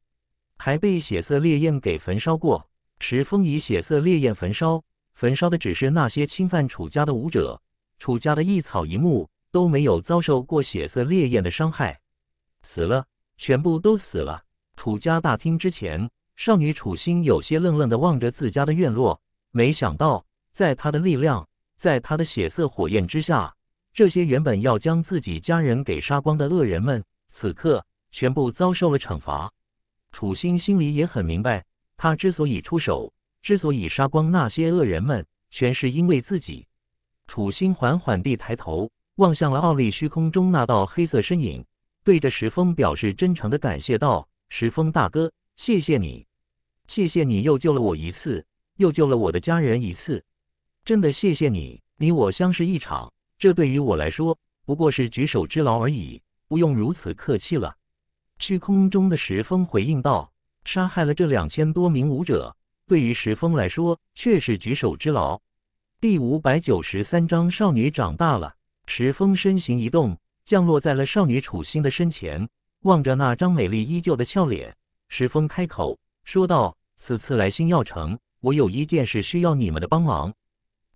还被血色烈焰给焚烧过。时风以血色烈焰焚烧，焚烧的只是那些侵犯楚家的武者，楚家的一草一木都没有遭受过血色烈焰的伤害。死了，全部都死了。楚家大厅之前，少女楚心有些愣愣的望着自家的院落，没想到，在她的力量，在她的血色火焰之下，这些原本要将自己家人给杀光的恶人们，此刻。全部遭受了惩罚。楚心心里也很明白，他之所以出手，之所以杀光那些恶人们，全是因为自己。楚心缓缓地抬头望向了奥利虚空中那道黑色身影，对着石峰表示真诚的感谢道：“石峰大哥，谢谢你，谢谢你又救了我一次，又救了我的家人一次，真的谢谢你。你我相识一场，这对于我来说不过是举手之劳而已，不用如此客气了。”虚空中的石峰回应道：“杀害了这两千多名武者，对于石峰来说，却是举手之劳。”第五百九十三章，少女长大了。石峰身形一动，降落在了少女楚心的身前，望着那张美丽依旧的俏脸，石峰开口说道：“此次来星耀城，我有一件事需要你们的帮忙。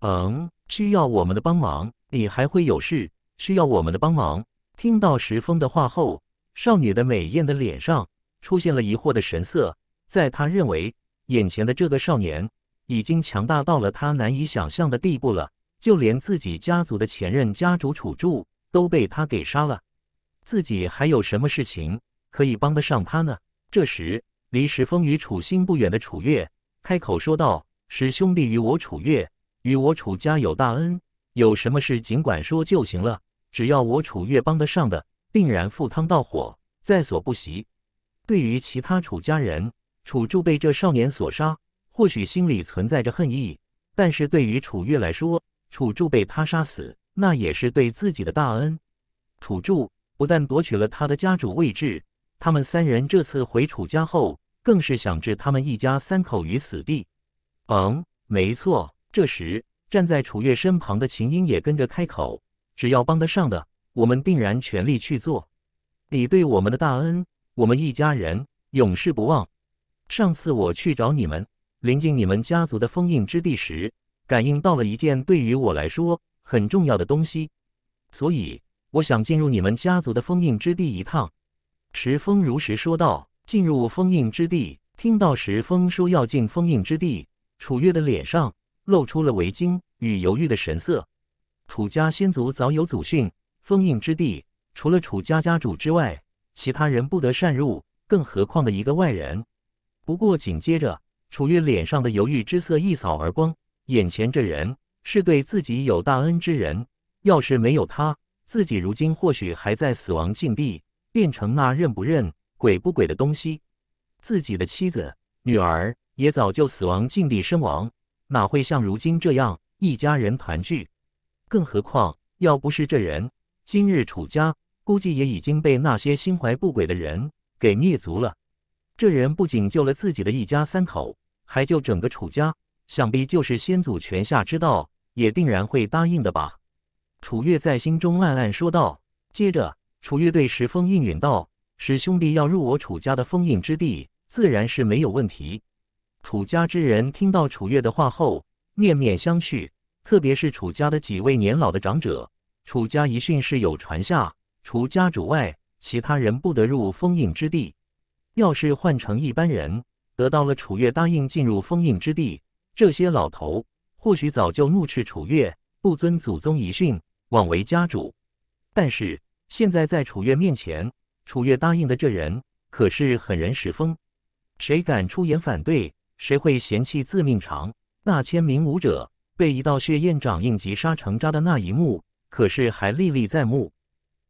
嗯，需要我们的帮忙，你还会有事需要我们的帮忙。”听到石峰的话后。少女的美艳的脸上出现了疑惑的神色，在她认为眼前的这个少年已经强大到了她难以想象的地步了，就连自己家族的前任家主楚柱都被他给杀了，自己还有什么事情可以帮得上他呢？这时，离石峰与楚心不远的楚月开口说道：“石兄弟与我楚月与我楚家有大恩，有什么事尽管说就行了，只要我楚月帮得上的。”定然赴汤蹈火，在所不惜。对于其他楚家人，楚柱被这少年所杀，或许心里存在着恨意；但是对于楚月来说，楚柱被他杀死，那也是对自己的大恩。楚柱不但夺取了他的家主位置，他们三人这次回楚家后，更是想置他们一家三口于死地。嗯，没错。这时，站在楚月身旁的秦英也跟着开口：“只要帮得上的。”我们定然全力去做，你对我们的大恩，我们一家人永世不忘。上次我去找你们，临近你们家族的封印之地时，感应到了一件对于我来说很重要的东西，所以我想进入你们家族的封印之地一趟。”石峰如实说道。进入封印之地，听到石峰说要进封印之地，楚月的脸上露出了为巾与犹豫的神色。楚家先祖早有祖训。封印之地，除了楚家家主之外，其他人不得擅入。更何况的一个外人。不过紧接着，楚月脸上的犹豫之色一扫而光。眼前这人是对自己有大恩之人，要是没有他，自己如今或许还在死亡禁地，变成那认不认、鬼不鬼的东西。自己的妻子、女儿也早就死亡禁地身亡，哪会像如今这样一家人团聚？更何况，要不是这人。今日楚家估计也已经被那些心怀不轨的人给灭族了。这人不仅救了自己的一家三口，还救整个楚家，想必就是先祖泉下之道，也定然会答应的吧。楚月在心中暗暗说道。接着，楚月对石峰应允道：“石兄弟要入我楚家的封印之地，自然是没有问题。”楚家之人听到楚月的话后，面面相觑，特别是楚家的几位年老的长者。楚家遗训是有传下，除家主外，其他人不得入封印之地。要是换成一般人，得到了楚月答应进入封印之地，这些老头或许早就怒斥楚月不遵祖宗遗训，妄为家主。但是现在在楚月面前，楚月答应的这人可是狠人石风，谁敢出言反对，谁会嫌弃自命长？那千名武者被一道血焰掌印急杀成渣的那一幕。可是还历历在目。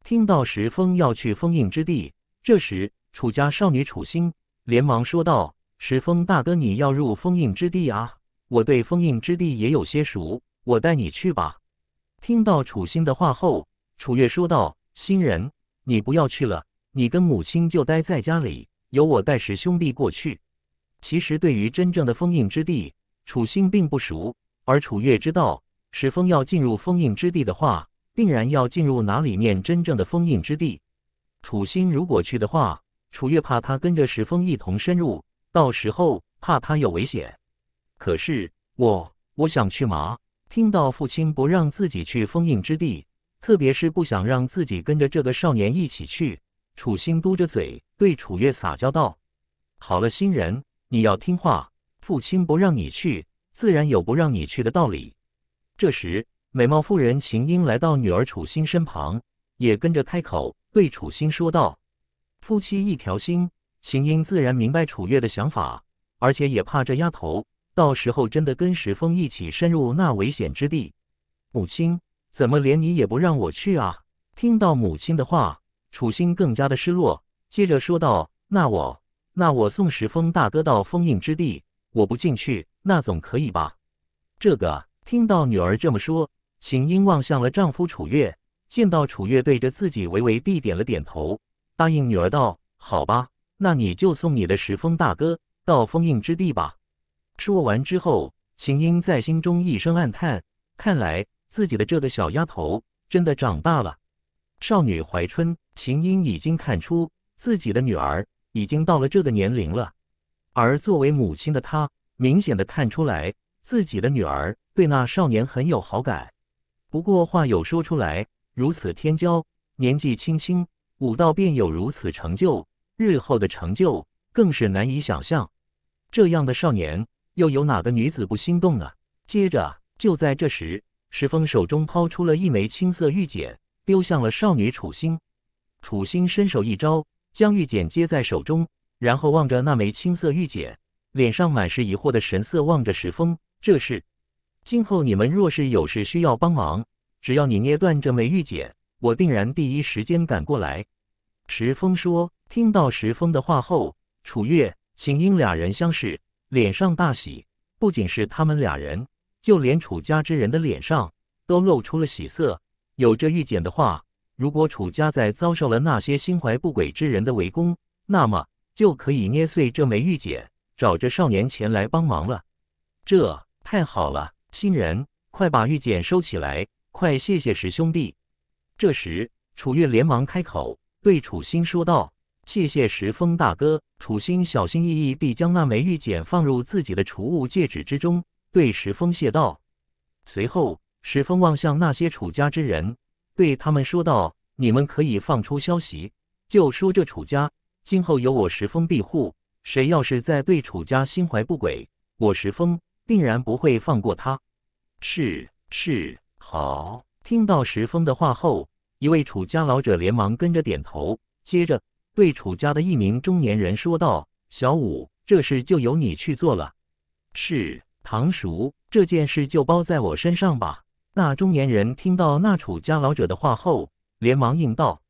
听到石峰要去封印之地，这时楚家少女楚心连忙说道：“石峰大哥，你要入封印之地啊？我对封印之地也有些熟，我带你去吧。”听到楚心的话后，楚月说道：“新人，你不要去了，你跟母亲就待在家里，由我带十兄弟过去。”其实对于真正的封印之地，楚心并不熟，而楚月知道，石峰要进入封印之地的话。定然要进入哪里面真正的封印之地？楚心如果去的话，楚月怕他跟着石峰一同深入，到时候怕他有危险。可是我，我想去嘛！听到父亲不让自己去封印之地，特别是不想让自己跟着这个少年一起去，楚心嘟着嘴对楚月撒娇道：“好了，新人，你要听话。父亲不让你去，自然有不让你去的道理。”这时。美貌妇人秦英来到女儿楚心身旁，也跟着开口对楚心说道：“夫妻一条心。”秦英自然明白楚月的想法，而且也怕这丫头到时候真的跟石峰一起深入那危险之地。母亲，怎么连你也不让我去啊？听到母亲的话，楚心更加的失落，接着说道：“那我，那我送石峰大哥到封印之地，我不进去，那总可以吧？”这个，听到女儿这么说。秦英望向了丈夫楚月，见到楚月对着自己微微地点了点头，答应女儿道：“好吧，那你就送你的石峰大哥到封印之地吧。”说完之后，秦英在心中一声暗叹，看来自己的这个小丫头真的长大了。少女怀春，秦英已经看出自己的女儿已经到了这个年龄了，而作为母亲的她，明显的看出来自己的女儿对那少年很有好感。不过话又说出来，如此天骄，年纪轻轻，武道便有如此成就，日后的成就更是难以想象。这样的少年，又有哪个女子不心动呢？接着，就在这时，石峰手中抛出了一枚青色玉简，丢向了少女楚心。楚心伸手一招，将玉简接在手中，然后望着那枚青色玉简，脸上满是疑惑的神色，望着石峰，这是。今后你们若是有事需要帮忙，只要你捏断这枚玉简，我定然第一时间赶过来。”石峰说。听到石峰的话后，楚月、秦英俩人相视，脸上大喜。不仅是他们俩人，就连楚家之人的脸上都露出了喜色。有这玉简的话，如果楚家在遭受了那些心怀不轨之人的围攻，那么就可以捏碎这枚玉简，找这少年前来帮忙了。这太好了！新人，快把玉简收起来！快谢谢石兄弟。这时，楚月连忙开口对楚心说道：“谢谢石峰大哥。”楚心小心翼翼地将那枚玉简放入自己的储物戒指之中，对石峰谢道。随后，石峰望向那些楚家之人，对他们说道：“你们可以放出消息，就说这楚家今后有我石峰庇护。谁要是再对楚家心怀不轨，我石峰……”定然不会放过他，是是好。听到石峰的话后，一位楚家老者连忙跟着点头，接着对楚家的一名中年人说道：“小五，这事就由你去做了。”是堂叔，这件事就包在我身上吧。那中年人听到那楚家老者的话后，连忙应道：“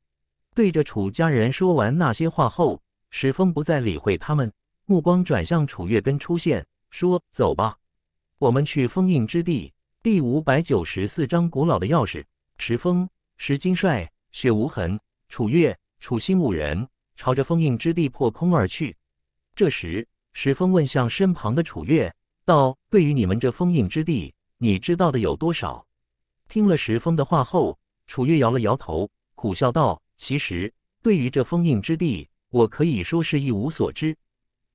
对着楚家人说完那些话后，石峰不再理会他们，目光转向楚月根，出现说：‘走吧。’我们去封印之地第五百九十四章古老的钥匙。石峰、石金帅、雪无痕、楚月、楚心五人朝着封印之地破空而去。这时，石峰问向身旁的楚月道：“对于你们这封印之地，你知道的有多少？”听了石峰的话后，楚月摇了摇头，苦笑道：“其实，对于这封印之地，我可以说是一无所知。”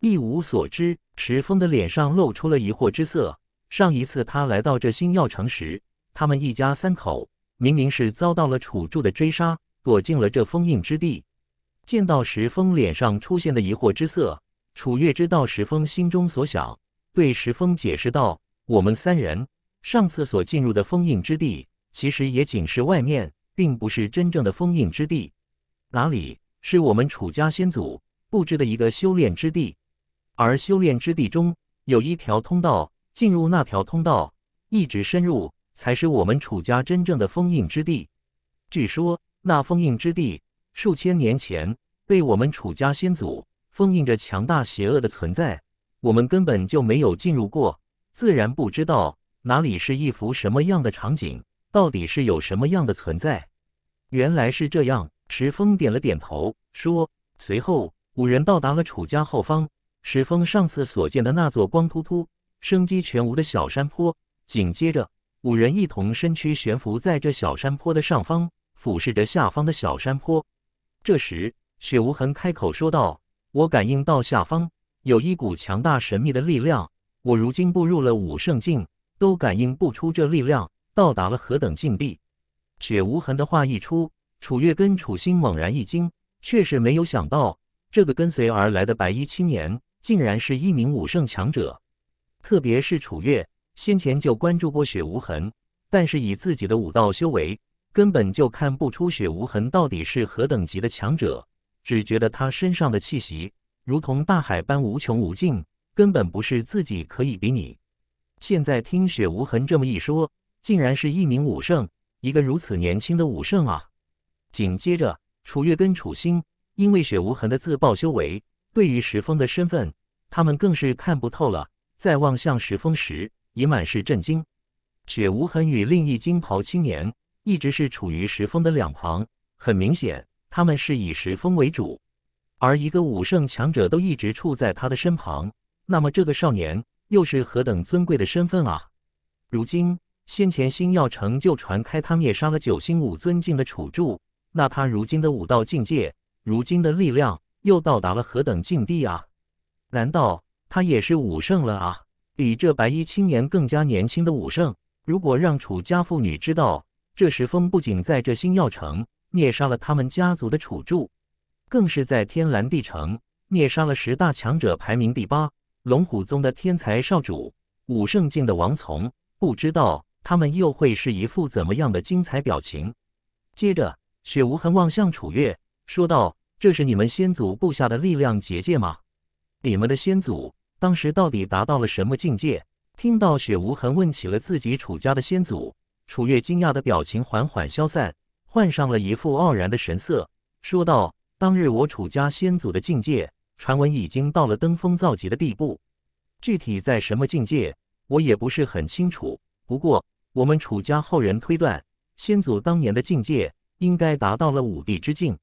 一无所知，石峰的脸上露出了疑惑之色。上一次他来到这星耀城时，他们一家三口明明是遭到了楚柱的追杀，躲进了这封印之地。见到石峰脸上出现的疑惑之色，楚月知道石峰心中所想，对石峰解释道：“我们三人上次所进入的封印之地，其实也仅是外面，并不是真正的封印之地。哪里是我们楚家先祖布置的一个修炼之地，而修炼之地中有一条通道。”进入那条通道，一直深入，才是我们楚家真正的封印之地。据说那封印之地，数千年前被我们楚家先祖封印着强大邪恶的存在。我们根本就没有进入过，自然不知道哪里是一幅什么样的场景，到底是有什么样的存在。原来是这样，石峰点了点头说。随后，五人到达了楚家后方，石峰上次所见的那座光秃秃。生机全无的小山坡，紧接着五人一同身躯悬浮在这小山坡的上方，俯视着下方的小山坡。这时，雪无痕开口说道：“我感应到下方有一股强大神秘的力量，我如今步入了武圣境，都感应不出这力量到达了何等境地。”雪无痕的话一出，楚月跟楚心猛然一惊，却是没有想到这个跟随而来的白衣青年竟然是一名武圣强者。特别是楚月先前就关注过雪无痕，但是以自己的武道修为，根本就看不出雪无痕到底是何等级的强者，只觉得他身上的气息如同大海般无穷无尽，根本不是自己可以比拟。现在听雪无痕这么一说，竟然是一名武圣，一个如此年轻的武圣啊！紧接着，楚月跟楚心因为雪无痕的自曝修为，对于石峰的身份，他们更是看不透了。在望向石峰时，已满是震惊。雪无痕与另一金袍青年一直是处于石峰的两旁，很明显，他们是以石峰为主。而一个武圣强者都一直处在他的身旁，那么这个少年又是何等尊贵的身份啊？如今，先前星耀城就传开他灭杀了九星武尊境的楚柱，那他如今的武道境界，如今的力量又到达了何等境地啊？难道？他也是武圣了啊！比这白衣青年更加年轻的武圣，如果让楚家妇女知道，这时风不仅在这星耀城灭杀了他们家族的楚柱，更是在天蓝地城灭杀了十大强者排名第八龙虎宗的天才少主武圣境的王从，不知道他们又会是一副怎么样的精彩表情。接着，雪无痕望向楚月，说道：“这是你们先祖布下的力量结界吗？你们的先祖？”当时到底达到了什么境界？听到雪无痕问起了自己楚家的先祖，楚月惊讶的表情缓缓消散，换上了一副傲然的神色，说道：“当日我楚家先祖的境界，传闻已经到了登峰造极的地步。具体在什么境界，我也不是很清楚。不过我们楚家后人推断，先祖当年的境界应该达到了五帝之境。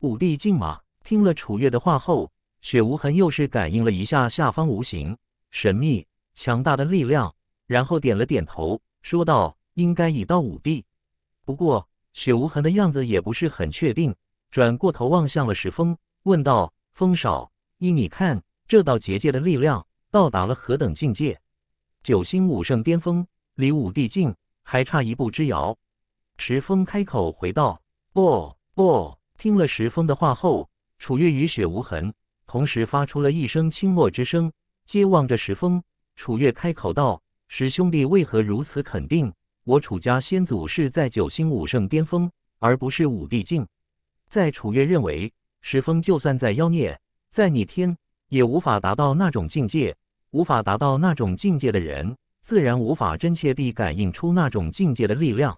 五帝境吗？”听了楚月的话后。雪无痕又是感应了一下下方无形、神秘、强大的力量，然后点了点头，说道：“应该已到五帝。”不过雪无痕的样子也不是很确定，转过头望向了石峰，问道：“风少，依你看，这道结界的力量到达了何等境界？”九星武圣巅峰，离五帝境还差一步之遥。石峰开口回道：“哦，哦。”听了石峰的话后，楚月与雪无痕。同时发出了一声轻默之声，皆望着石峰。楚月开口道：“石兄弟为何如此肯定？我楚家先祖是在九星武圣巅峰，而不是武帝境。”在楚月认为，石峰就算再妖孽、再逆天，也无法达到那种境界。无法达到那种境界的人，自然无法真切地感应出那种境界的力量。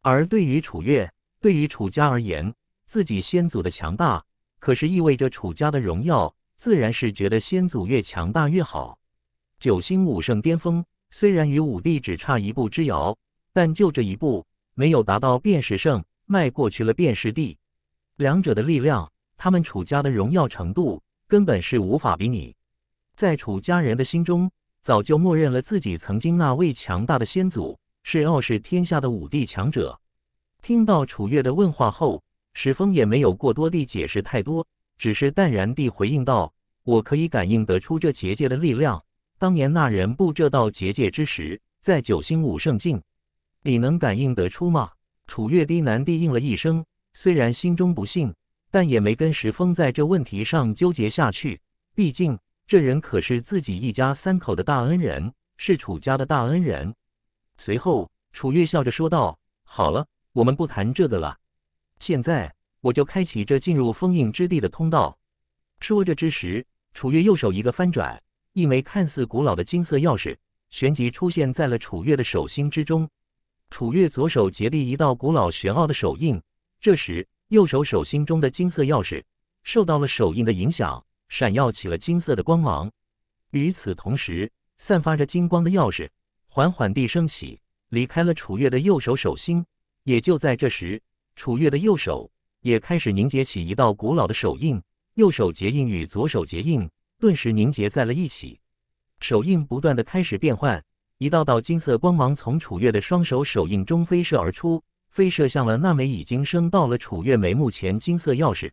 而对于楚月，对于楚家而言，自己先祖的强大。可是意味着楚家的荣耀，自然是觉得先祖越强大越好。九星武圣巅峰，虽然与武帝只差一步之遥，但就这一步没有达到便是圣，迈过去了便是帝。两者的力量，他们楚家的荣耀程度根本是无法比拟。在楚家人的心中，早就默认了自己曾经那位强大的先祖是傲视天下的武帝强者。听到楚月的问话后。石峰也没有过多地解释太多，只是淡然地回应道：“我可以感应得出这结界的力量。当年那人布这道结界之时，在九星武圣境，你能感应得出吗？”楚月低喃地应了一声，虽然心中不信，但也没跟石峰在这问题上纠结下去。毕竟这人可是自己一家三口的大恩人，是楚家的大恩人。随后，楚月笑着说道：“好了，我们不谈这个了。”现在我就开启这进入封印之地的通道。说着之时，楚月右手一个翻转，一枚看似古老的金色钥匙，旋即出现在了楚月的手心之中。楚月左手结地一道古老玄奥的手印，这时右手手心中的金色钥匙受到了手印的影响，闪耀起了金色的光芒。与此同时，散发着金光的钥匙缓缓地升起，离开了楚月的右手手心。也就在这时。楚月的右手也开始凝结起一道古老的手印，右手结印与左手结印顿时凝结在了一起，手印不断的开始变换，一道道金色光芒从楚月的双手手印中飞射而出，飞射向了那枚已经升到了楚月眉目前金色钥匙。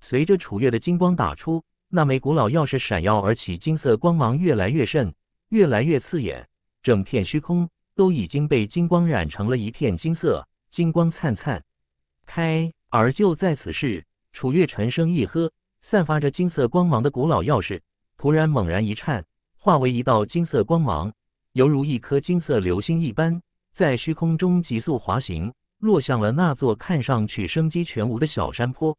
随着楚月的金光打出，那枚古老钥匙闪耀而起，金色光芒越来越盛，越来越刺眼，整片虚空都已经被金光染成了一片金色，金光灿灿。开！而就在此时，楚月沉声一喝，散发着金色光芒的古老钥匙突然猛然一颤，化为一道金色光芒，犹如一颗金色流星一般，在虚空中急速滑行，落向了那座看上去生机全无的小山坡。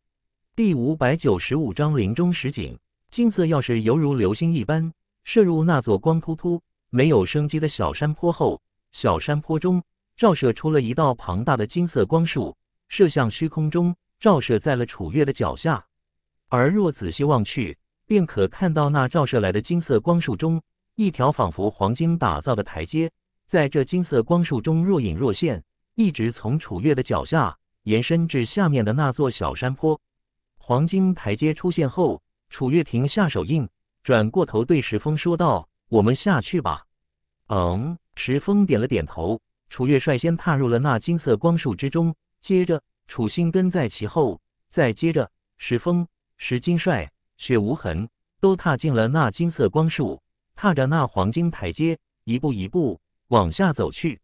第五百九十五章林中实景。金色钥匙犹如流星一般射入那座光秃秃、没有生机的小山坡后，小山坡中照射出了一道庞大的金色光束。射向虚空中，照射在了楚月的脚下。而若仔细望去，便可看到那照射来的金色光束中，一条仿佛黄金打造的台阶，在这金色光束中若隐若现，一直从楚月的脚下延伸至下面的那座小山坡。黄金台阶出现后，楚月停下手印，转过头对石峰说道：“我们下去吧。”嗯，石峰点了点头。楚月率先踏入了那金色光束之中。接着，楚心跟在其后，再接着，石峰、石金帅、雪无痕都踏进了那金色光束，踏着那黄金台阶，一步一步往下走去。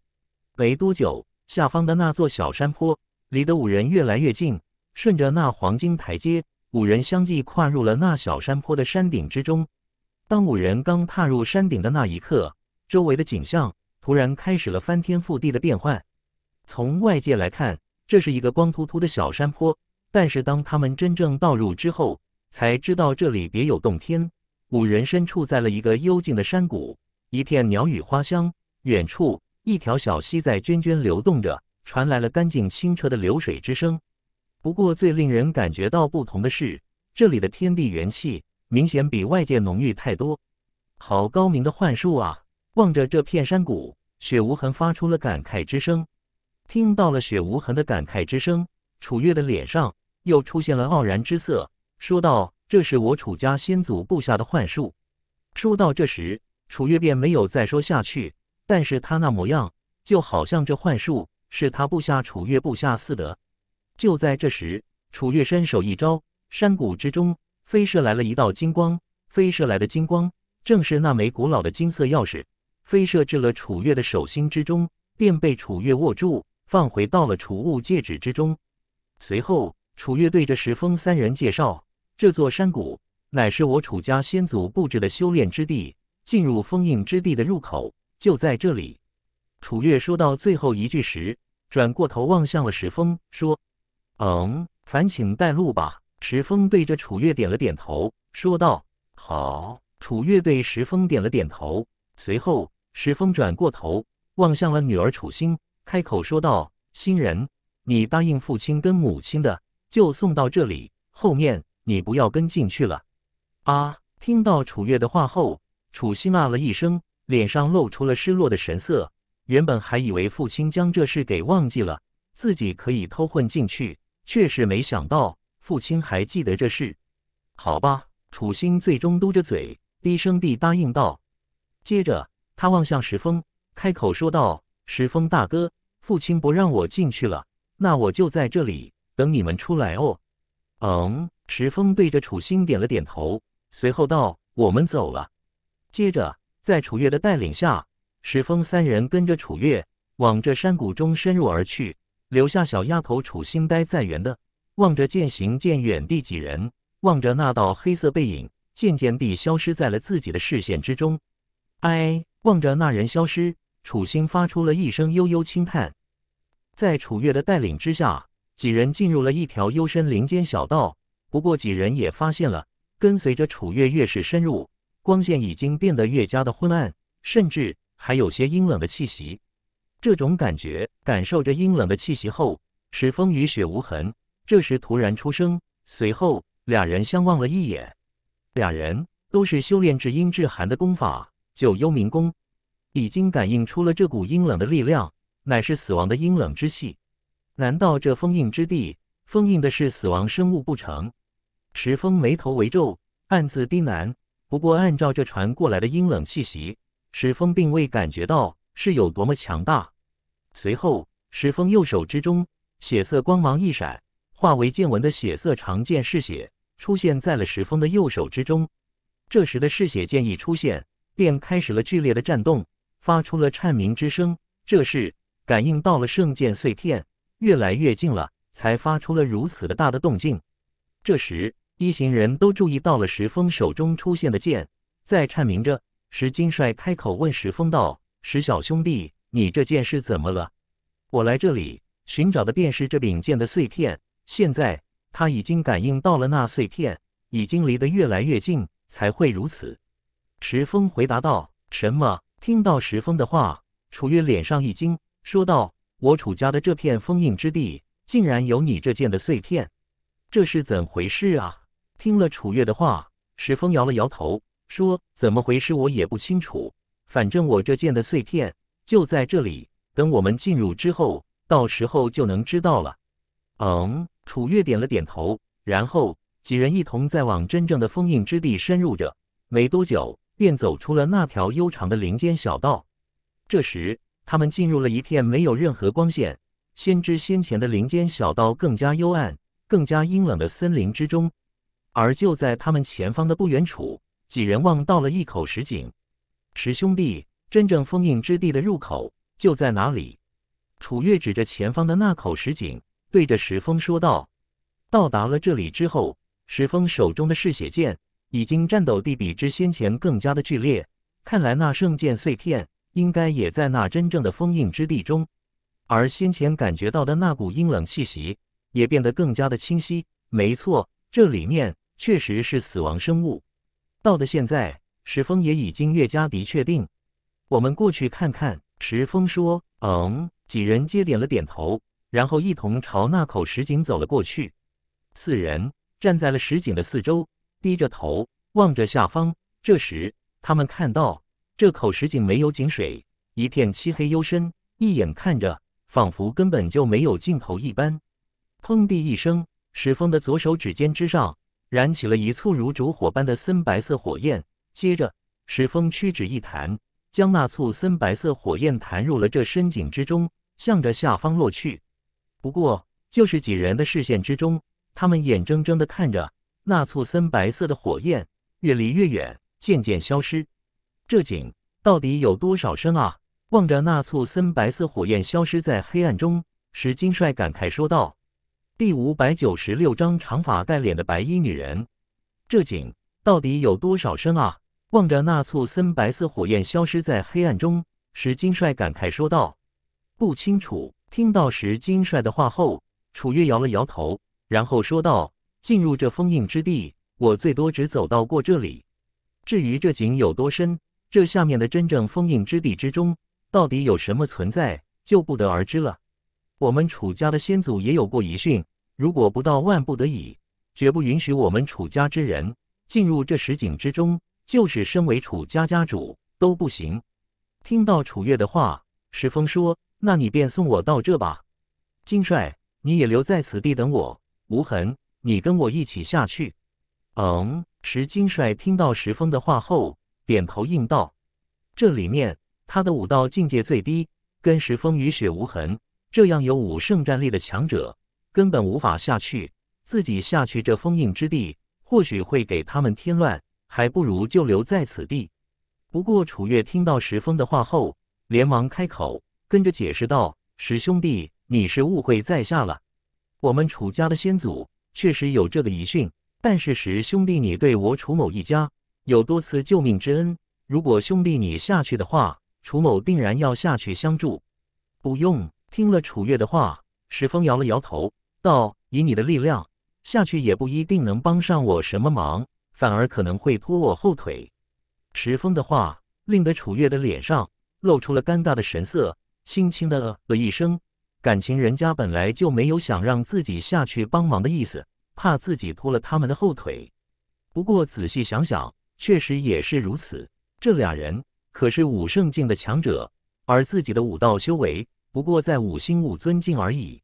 没多久，下方的那座小山坡离得五人越来越近。顺着那黄金台阶，五人相继跨入了那小山坡的山顶之中。当五人刚踏入山顶的那一刻，周围的景象突然开始了翻天覆地的变换。从外界来看，这是一个光秃秃的小山坡，但是当他们真正到入之后，才知道这里别有洞天。五人身处在了一个幽静的山谷，一片鸟语花香。远处一条小溪在涓涓流动着，传来了干净清澈的流水之声。不过最令人感觉到不同的是，这里的天地元气明显比外界浓郁太多。好高明的幻术啊！望着这片山谷，雪无痕发出了感慨之声。听到了雪无痕的感慨之声，楚月的脸上又出现了傲然之色，说道：“这是我楚家先祖布下的幻术。”说到这时，楚月便没有再说下去，但是他那模样就好像这幻术是他布下楚月布下似的。就在这时，楚月伸手一招，山谷之中飞射来了一道金光，飞射来的金光正是那枚古老的金色钥匙，飞射至了楚月的手心之中，便被楚月握住。放回到了储物戒指之中。随后，楚月对着石峰三人介绍：“这座山谷乃是我楚家先祖布置的修炼之地，进入封印之地的入口就在这里。”楚月说到最后一句时，转过头望向了石峰，说：“嗯，烦请带路吧。”石峰对着楚月点了点头，说道：“好。”楚月对石峰点了点头，随后石峰转过头望向了女儿楚心。开口说道：“新人，你答应父亲跟母亲的，就送到这里。后面你不要跟进去了。”啊！听到楚月的话后，楚心啊了一声，脸上露出了失落的神色。原本还以为父亲将这事给忘记了，自己可以偷混进去，却是没想到父亲还记得这事。好吧，楚心最终嘟着嘴，低声地答应道。接着，他望向石峰，开口说道。石峰大哥，父亲不让我进去了，那我就在这里等你们出来哦。嗯，石峰对着楚心点了点头，随后道：“我们走了。”接着，在楚月的带领下，石峰三人跟着楚月往这山谷中深入而去，留下小丫头楚心呆在原地，望着渐行渐远的几人，望着那道黑色背影，渐渐地消失在了自己的视线之中。哎，望着那人消失。楚心发出了一声悠悠轻叹，在楚月的带领之下，几人进入了一条幽深林间小道。不过，几人也发现了，跟随着楚月越是深入，光线已经变得越加的昏暗，甚至还有些阴冷的气息。这种感觉，感受着阴冷的气息后，使风雨雪无痕这时突然出声，随后两人相望了一眼，两人都是修炼至阴至寒的功法，九幽冥功。已经感应出了这股阴冷的力量，乃是死亡的阴冷之气。难道这封印之地封印的是死亡生物不成？石峰眉头微皱，暗自低喃。不过，按照这传过来的阴冷气息，石峰并未感觉到是有多么强大。随后，石峰右手之中血色光芒一闪，化为剑纹的血色长剑嗜血出现在了石峰的右手之中。这时的嗜血剑一出现，便开始了剧烈的战动。发出了颤鸣之声，这是感应到了圣剑碎片越来越近了，才发出了如此的大的动静。这时，一行人都注意到了石峰手中出现的剑，在颤鸣着。石金帅开口问石峰道：“石小兄弟，你这剑是怎么了？我来这里寻找的便是这柄剑的碎片，现在他已经感应到了那碎片，已经离得越来越近，才会如此。”石峰回答道：“什么？”听到石峰的话，楚月脸上一惊，说道：“我楚家的这片封印之地，竟然有你这剑的碎片，这是怎回事啊？”听了楚月的话，石峰摇了摇头，说：“怎么回事我也不清楚，反正我这剑的碎片就在这里，等我们进入之后，到时候就能知道了。”嗯，楚月点了点头，然后几人一同再往真正的封印之地深入着。没多久。便走出了那条悠长的林间小道。这时，他们进入了一片没有任何光线、先知先前的林间小道更加幽暗、更加阴冷的森林之中。而就在他们前方的不远处，几人望到了一口石井。石兄弟真正封印之地的入口就在哪里？楚月指着前方的那口石井，对着石峰说道：“到达了这里之后，石峰手中的嗜血剑。”已经战斗地比之先前更加的剧烈，看来那圣剑碎片应该也在那真正的封印之地中，而先前感觉到的那股阴冷气息也变得更加的清晰。没错，这里面确实是死亡生物。到的现在，石峰也已经越加的确定。我们过去看看。石峰说：“嗯。”几人皆点了点头，然后一同朝那口石井走了过去。四人站在了石井的四周。低着头望着下方，这时他们看到这口石井没有井水，一片漆黑幽深，一眼看着仿佛根本就没有尽头一般。砰地一声，石峰的左手指尖之上燃起了一簇如烛火般的森白色火焰，接着石峰屈指一弹，将那簇森白色火焰弹入了这深井之中，向着下方落去。不过就是几人的视线之中，他们眼睁睁地看着。那簇森白色的火焰越离越远，渐渐消失。这井到底有多少深啊？望着那簇森白色火焰消失在黑暗中，石金帅感慨说道：“第五百九十六章长发盖脸的白衣女人。这井到底有多少深啊？望着那簇森白色火焰消失在黑暗中，石金帅感慨说道：不清楚。听到石金帅的话后，楚月摇了摇头，然后说道。”进入这封印之地，我最多只走到过这里。至于这井有多深，这下面的真正封印之地之中到底有什么存在，就不得而知了。我们楚家的先祖也有过遗训：如果不到万不得已，绝不允许我们楚家之人进入这石井之中，就是身为楚家家主都不行。听到楚月的话，石峰说：“那你便送我到这吧。金帅，你也留在此地等我。无痕。”你跟我一起下去。嗯，石金帅听到石峰的话后，点头应道：“这里面他的武道境界最低，跟石峰与雪无痕这样有武圣战力的强者，根本无法下去。自己下去这封印之地，或许会给他们添乱，还不如就留在此地。”不过楚月听到石峰的话后，连忙开口，跟着解释道：“石兄弟，你是误会，在下了，我们楚家的先祖。”确实有这个遗训，但事实兄弟你对我楚某一家有多次救命之恩，如果兄弟你下去的话，楚某定然要下去相助。不用听了楚月的话，石峰摇了摇头道：“以你的力量下去也不一定能帮上我什么忙，反而可能会拖我后腿。”石峰的话令得楚月的脸上露出了尴尬的神色，轻轻的了一声。感情人家本来就没有想让自己下去帮忙的意思，怕自己拖了他们的后腿。不过仔细想想，确实也是如此。这俩人可是武圣境的强者，而自己的武道修为不过在五星武尊境而已。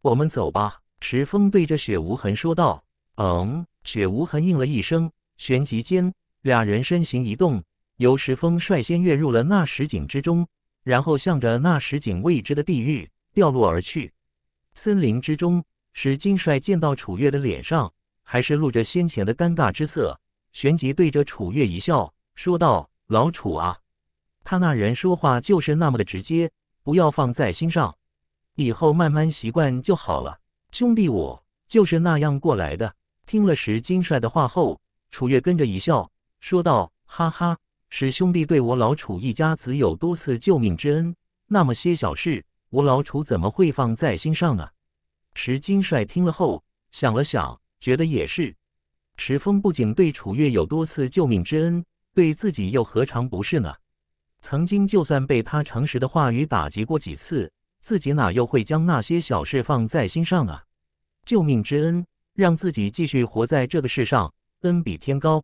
我们走吧，池峰对着雪无痕说道。嗯，雪无痕应了一声，旋即间，俩人身形一动，由石峰率先跃入了那石井之中，然后向着那石井未知的地狱。掉落而去。森林之中，史金帅见到楚月的脸上还是露着先前的尴尬之色，旋即对着楚月一笑，说道：“老楚啊，他那人说话就是那么的直接，不要放在心上，以后慢慢习惯就好了。兄弟，我就是那样过来的。”听了史金帅的话后，楚月跟着一笑，说道：“哈哈，史兄弟对我老楚一家子有多次救命之恩，那么些小事。”吴老楚怎么会放在心上啊？石金帅听了后想了想，觉得也是。池风不仅对楚月有多次救命之恩，对自己又何尝不是呢？曾经就算被他诚实的话语打击过几次，自己哪又会将那些小事放在心上啊？救命之恩，让自己继续活在这个世上，恩比天高。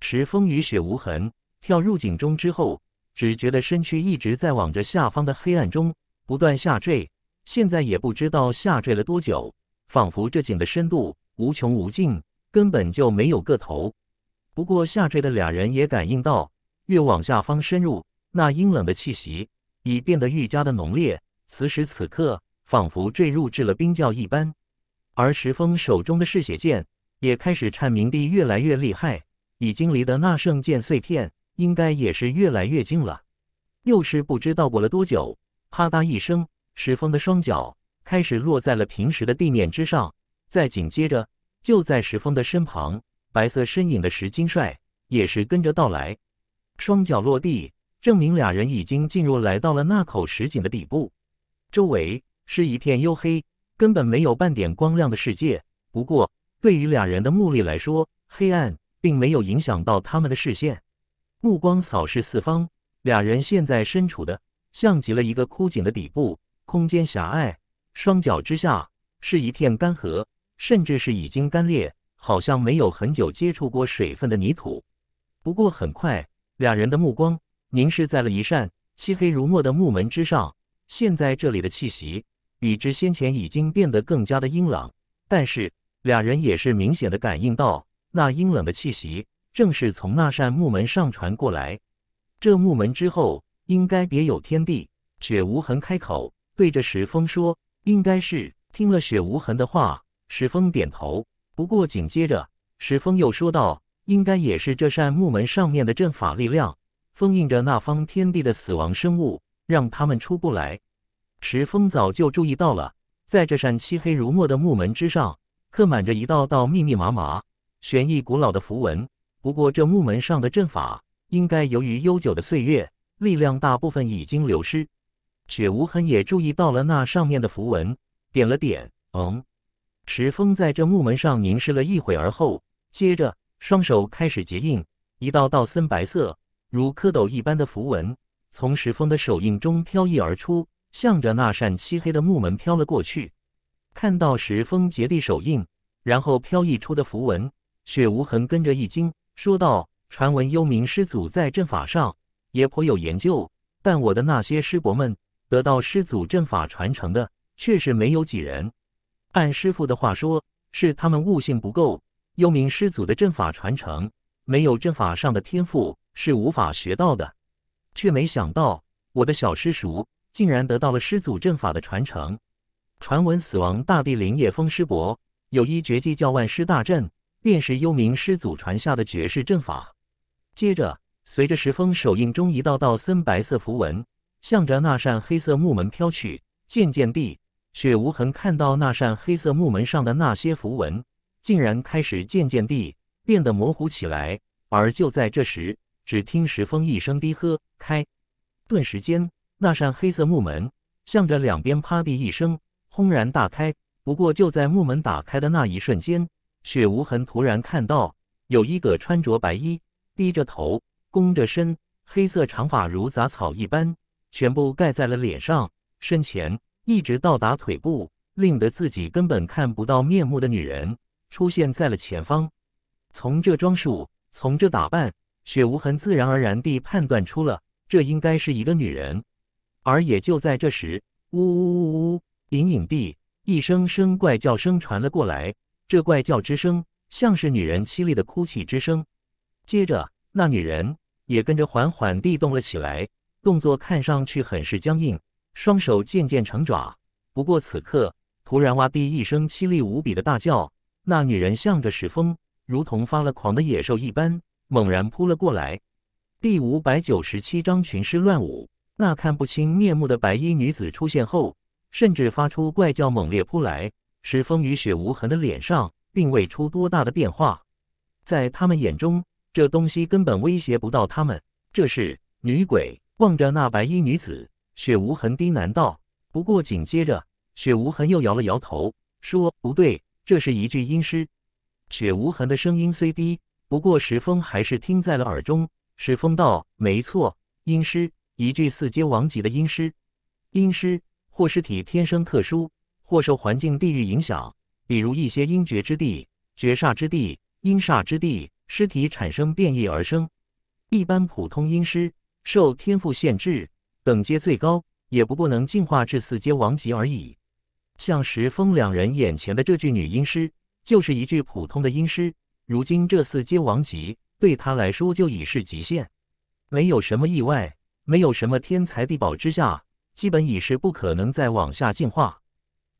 池风与雪无痕跳入井中之后，只觉得身躯一直在往着下方的黑暗中。不断下坠，现在也不知道下坠了多久，仿佛这井的深度无穷无尽，根本就没有个头。不过下坠的俩人也感应到，越往下方深入，那阴冷的气息已变得愈加的浓烈。此时此刻，仿佛坠入至了冰窖一般。而石峰手中的嗜血剑也开始颤鸣地越来越厉害，已经离得那圣剑碎片应该也是越来越近了。又是不知道过了多久。啪嗒一声，石峰的双脚开始落在了平时的地面之上。再紧接着，就在石峰的身旁，白色身影的石金帅也是跟着到来，双脚落地，证明俩人已经进入来到了那口石井的底部。周围是一片幽黑，根本没有半点光亮的世界。不过，对于俩人的目力来说，黑暗并没有影响到他们的视线。目光扫视四方，俩人现在身处的。像极了一个枯井的底部，空间狭隘，双脚之下是一片干涸，甚至是已经干裂，好像没有很久接触过水分的泥土。不过很快，两人的目光凝视在了一扇漆黑如墨的木门之上。现在这里的气息比之先前已经变得更加的阴冷，但是两人也是明显的感应到，那阴冷的气息正是从那扇木门上传过来。这木门之后。应该别有天地。雪无痕开口，对着石峰说：“应该是。”听了雪无痕的话，石峰点头。不过紧接着，石峰又说道：“应该也是这扇木门上面的阵法力量，封印着那方天地的死亡生物，让他们出不来。”石峰早就注意到了，在这扇漆黑如墨的木门之上，刻满着一道道密密麻麻、悬异古老的符文。不过这木门上的阵法，应该由于悠久的岁月。力量大部分已经流失，雪无痕也注意到了那上面的符文，点了点。嗯，石峰在这木门上凝视了一会儿后，接着双手开始结印，一道道森白色、如蝌蚪一般的符文从石峰的手印中飘逸而出，向着那扇漆黑的木门飘了过去。看到石峰结地手印，然后飘逸出的符文，雪无痕跟着一惊，说道：“传闻幽冥师祖在阵法上。”也颇有研究，但我的那些师伯们得到师祖阵法传承的却是没有几人。按师傅的话说，是他们悟性不够。幽冥师祖的阵法传承，没有阵法上的天赋是无法学到的。却没想到，我的小师叔竟然得到了师祖阵法的传承。传闻死亡大地林夜风师伯有一绝技叫万师大阵，便是幽冥师祖传下的绝世阵法。接着。随着石峰手印中一道道森白色符文向着那扇黑色木门飘去，渐渐地，雪无痕看到那扇黑色木门上的那些符文竟然开始渐渐地变得模糊起来。而就在这时，只听石峰一声低喝：“开！”顿时间，那扇黑色木门向着两边“啪”的一声轰然大开。不过就在木门打开的那一瞬间，雪无痕突然看到有一个穿着白衣、低着头。弓着身，黑色长发如杂草一般，全部盖在了脸上，身前一直到达腿部，令得自己根本看不到面目的女人出现在了前方。从这装束，从这打扮，雪无痕自然而然地判断出了这应该是一个女人。而也就在这时，呜呜呜呜，隐隐地一声声怪叫声传了过来，这怪叫之声像是女人凄厉的哭泣之声。接着，那女人。也跟着缓缓地动了起来，动作看上去很是僵硬，双手渐渐成爪。不过此刻，突然哇地一声凄厉无比的大叫，那女人向着石峰，如同发了狂的野兽一般，猛然扑了过来。第五百九十七章群尸乱舞。那看不清面目的白衣女子出现后，甚至发出怪叫，猛烈扑来。石峰与雪无痕的脸上并未出多大的变化，在他们眼中。这东西根本威胁不到他们。这是女鬼望着那白衣女子，雪无痕低喃道。不过紧接着，雪无痕又摇了摇头，说：“不对，这是一具阴尸。”雪无痕的声音虽低，不过石峰还是听在了耳中。石峰道：“没错，阴尸，一具四阶王级的阴尸。阴尸或尸体天生特殊，或受环境地域影响，比如一些阴绝之地、绝煞之地、阴煞之地。”尸体产生变异而生，一般普通阴尸受天赋限制，等阶最高也不过能进化至四阶王级而已。像石峰两人眼前的这具女阴尸，就是一具普通的阴尸。如今这四阶王级对他来说就已是极限，没有什么意外，没有什么天材地宝之下，基本已是不可能再往下进化。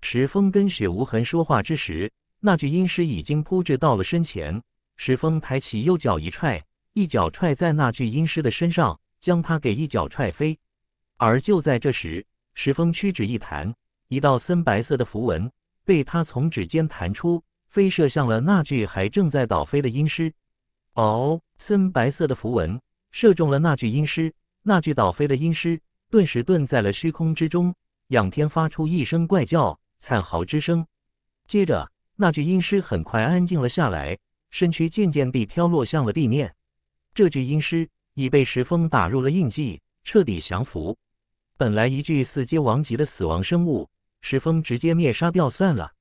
石峰跟雪无痕说话之时，那具阴尸已经扑至到了身前。石峰抬起右脚一踹，一脚踹在那具阴尸的身上，将他给一脚踹飞。而就在这时，石峰屈指一弹，一道森白色的符文被他从指尖弹出，飞射向了那具还正在倒飞的阴尸。哦，森白色的符文射中了那具阴尸，那具倒飞的阴尸顿时顿在了虚空之中，仰天发出一声怪叫、惨嚎之声。接着，那具阴尸很快安静了下来。身躯渐渐地飘落向了地面，这具阴尸已被石峰打入了印记，彻底降服。本来一具四阶王级的死亡生物，石峰直接灭杀掉算了。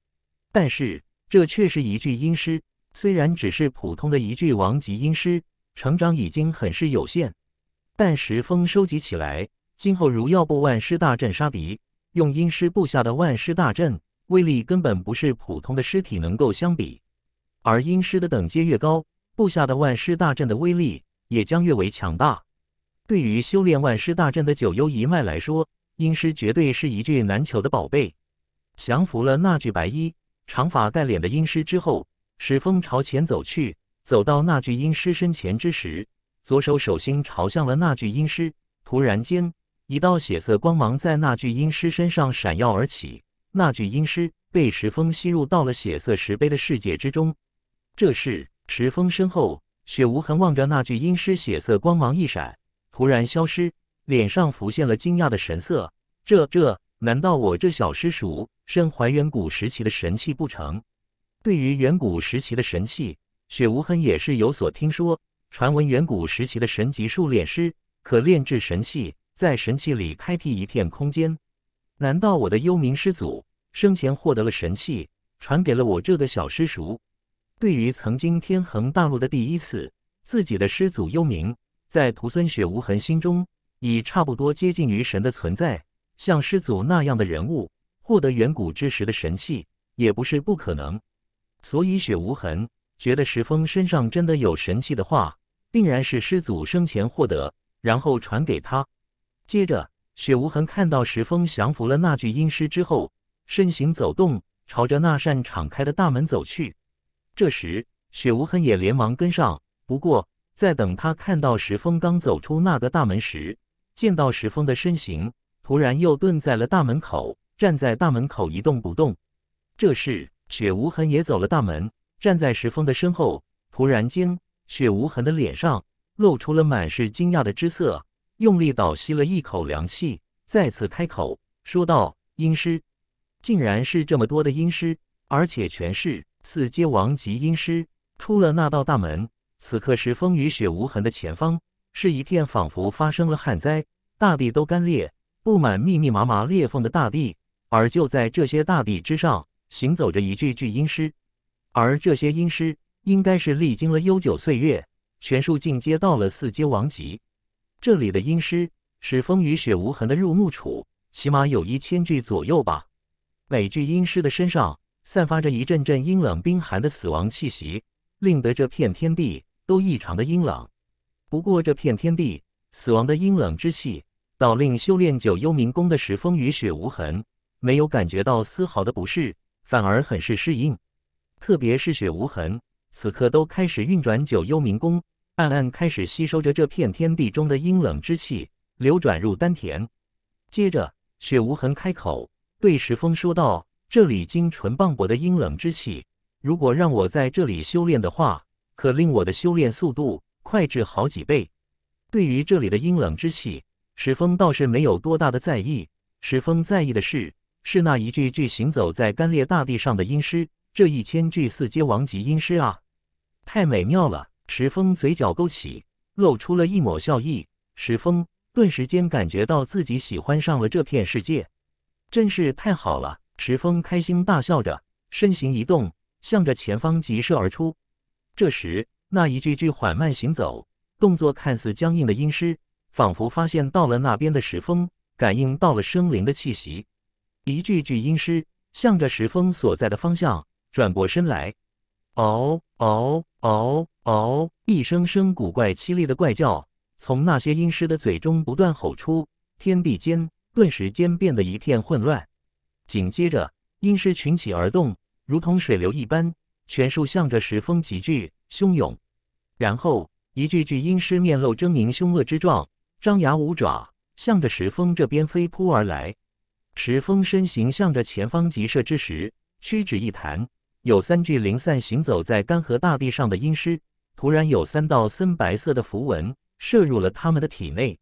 但是这却是一具阴尸，虽然只是普通的一具王级阴尸，成长已经很是有限，但石峰收集起来，今后如要布万尸大阵杀敌，用阴尸布下的万尸大阵，威力根本不是普通的尸体能够相比。而阴师的等级越高，布下的万师大阵的威力也将越为强大。对于修炼万师大阵的九幽一脉来说，阴师绝对是一具难求的宝贝。降服了那具白衣长发带脸的阴师之后，石峰朝前走去，走到那具阴师身前之时，左手手心朝向了那具阴师。突然间，一道血色光芒在那具阴师身上闪耀而起，那具阴师被石峰吸入到了血色石碑的世界之中。这时，池峰身后，雪无痕望着那具阴尸，血色光芒一闪，突然消失，脸上浮现了惊讶的神色。这、这，难道我这小师叔身怀远古时期的神器不成？对于远古时期的神器，雪无痕也是有所听说。传闻远古时期的神级术炼师可炼制神器，在神器里开辟一片空间。难道我的幽冥师祖生前获得了神器，传给了我这个小师叔？对于曾经天恒大陆的第一次，自己的师祖幽冥，在徒孙雪无痕心中，已差不多接近于神的存在。像师祖那样的人物，获得远古之时的神器，也不是不可能。所以，雪无痕觉得石峰身上真的有神器的话，定然是师祖生前获得，然后传给他。接着，雪无痕看到石峰降服了那具阴尸之后，身形走动，朝着那扇敞开的大门走去。这时，雪无痕也连忙跟上。不过，在等他看到石峰刚走出那个大门时，见到石峰的身形，突然又蹲在了大门口，站在大门口一动不动。这时，雪无痕也走了大门，站在石峰的身后。突然间，雪无痕的脸上露出了满是惊讶的之色，用力倒吸了一口凉气，再次开口说道：“阴师，竟然是这么多的阴师，而且全是。”四阶王级阴尸出了那道大门，此刻是风雨雪无痕的前方，是一片仿佛发生了旱灾，大地都干裂，布满密密麻麻裂缝的大地。而就在这些大地之上，行走着一具具阴尸，而这些阴尸应该是历经了悠久岁月，全数进阶到了四阶王级。这里的阴尸是风雨雪无痕的入墓处，起码有一千具左右吧。每具阴尸的身上。散发着一阵阵阴冷冰寒的死亡气息，令得这片天地都异常的阴冷。不过，这片天地死亡的阴冷之气，倒令修炼九幽冥宫的石峰与雪无痕没有感觉到丝毫的不适，反而很是适应。特别是雪无痕，此刻都开始运转九幽冥功，暗暗开始吸收着这片天地中的阴冷之气，流转入丹田。接着，雪无痕开口对石峰说道。这里精纯磅礴的阴冷之气，如果让我在这里修炼的话，可令我的修炼速度快至好几倍。对于这里的阴冷之气，石峰倒是没有多大的在意。石峰在意的是，是那一具具行走在干裂大地上的阴尸。这一千具四阶王级阴尸啊，太美妙了！石峰嘴角勾起，露出了一抹笑意。石峰顿时间感觉到自己喜欢上了这片世界，真是太好了。石峰开心大笑着，身形一动，向着前方疾射而出。这时，那一具具缓慢行走、动作看似僵硬的阴尸，仿佛发现到了那边的石峰，感应到了生灵的气息。一具具阴尸向着石峰所在的方向转过身来，嗷嗷嗷嗷！一声声古怪凄厉的怪叫从那些阴尸的嘴中不断吼出，天地间顿时间变得一片混乱。紧接着，阴尸群起而动，如同水流一般，全数向着石峰集聚汹涌。然后，一具具阴尸面露狰狞凶恶之状，张牙舞爪，向着石峰这边飞扑而来。石峰身形向着前方急射之时，屈指一弹，有三具零散行走在干涸大地上的阴尸，突然有三道森白色的符文射入了他们的体内。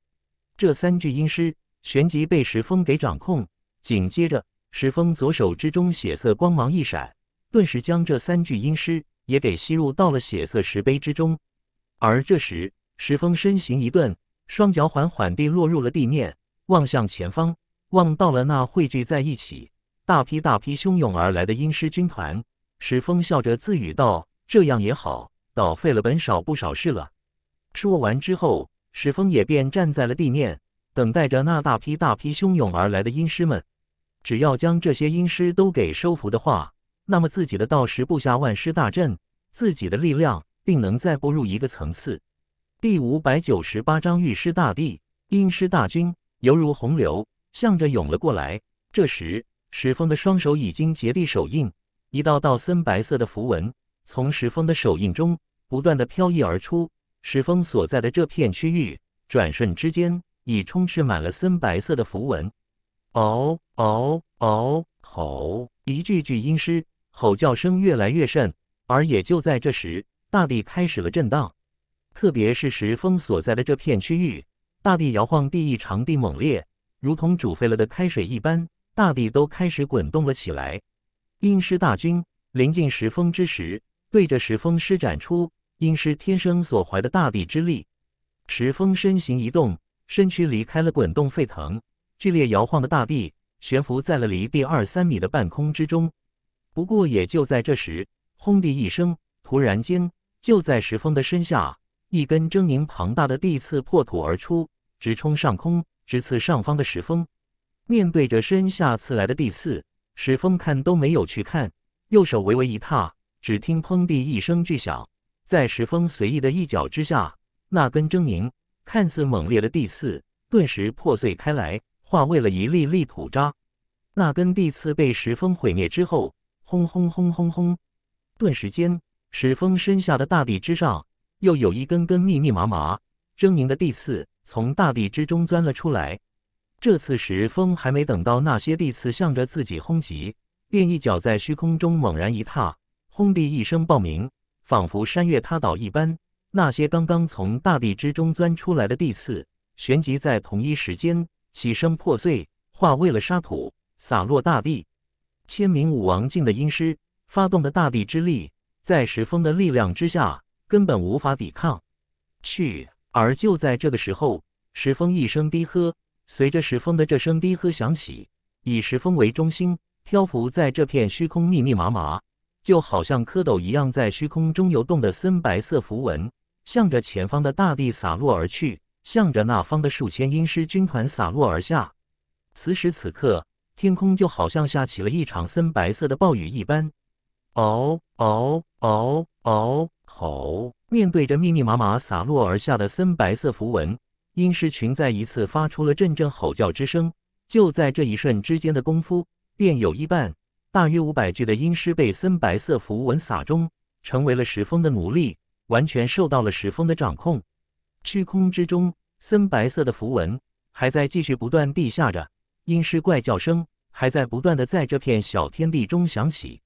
这三具阴尸旋即被石峰给掌控，紧接着。石峰左手之中血色光芒一闪，顿时将这三具阴尸也给吸入到了血色石碑之中。而这时，石峰身形一顿，双脚缓缓地落入了地面，望向前方，望到了那汇聚在一起、大批大批汹涌而来的阴尸军团。石峰笑着自语道：“这样也好，倒费了本少不少事了。”说完之后，石峰也便站在了地面，等待着那大批大批汹涌而来的阴尸们。只要将这些阴尸都给收服的话，那么自己的道士布下万尸大阵，自己的力量定能再步入一个层次。第五百九十八章，御尸大帝，阴尸大军犹如洪流，向着涌了过来。这时，石峰的双手已经结地手印，一道道森白色的符文从石峰的手印中不断的飘逸而出，石峰所在的这片区域，转瞬之间已充斥满了森白色的符文。哦。嗷嗷吼！一句句阴尸吼叫声越来越甚。而也就在这时，大地开始了震荡，特别是石峰所在的这片区域，大地摇晃地异常地猛烈，如同煮沸了的开水一般，大地都开始滚动了起来。阴尸大军临近石峰之时，对着石峰施展出阴尸天生所怀的大地之力，石峰身形一动，身躯离开了滚动沸腾、剧烈摇晃的大地。悬浮在了离地二三米的半空之中。不过，也就在这时，轰的一声，突然间，就在石峰的身下，一根狰狞庞大的地刺破土而出，直冲上空，直刺上方的石峰。面对着身下刺来的地刺，石峰看都没有去看，右手微微一踏，只听砰的一声巨响，在石峰随意的一脚之下，那根狰狞、看似猛烈的地刺顿时破碎开来。化为了一粒粒土渣。那根地刺被石峰毁灭之后，轰轰轰轰轰！顿时间，石峰身下的大地之上，又有一根根密密麻麻、狰狞的地刺从大地之中钻了出来。这次，石峰还没等到那些地刺向着自己轰击，便一脚在虚空中猛然一踏，轰地一声爆鸣，仿佛山岳塌倒一般。那些刚刚从大地之中钻出来的地刺，旋即在同一时间。起身破碎，化为了沙土，洒落大地。千名武王境的阴师发动的大地之力，在石峰的力量之下，根本无法抵抗。去！而就在这个时候，石峰一声低喝，随着石峰的这声低喝响起，以石峰为中心，漂浮在这片虚空，密密麻麻，就好像蝌蚪一样，在虚空中游动的森白色符文，向着前方的大地洒落而去。向着那方的数千阴尸军团洒落而下，此时此刻，天空就好像下起了一场森白色的暴雨一般。嗷嗷嗷嗷吼！面对着密密麻麻洒落而下的森白色符文，阴尸群再一次发出了阵阵吼叫之声。就在这一瞬之间的功夫，便有一半大约五百具的阴尸被森白色符文撒中，成为了石峰的奴隶，完全受到了石峰的掌控。虚空之中，森白色的符文还在继续不断地下着，阴尸怪叫声还在不断的在这片小天地中响起，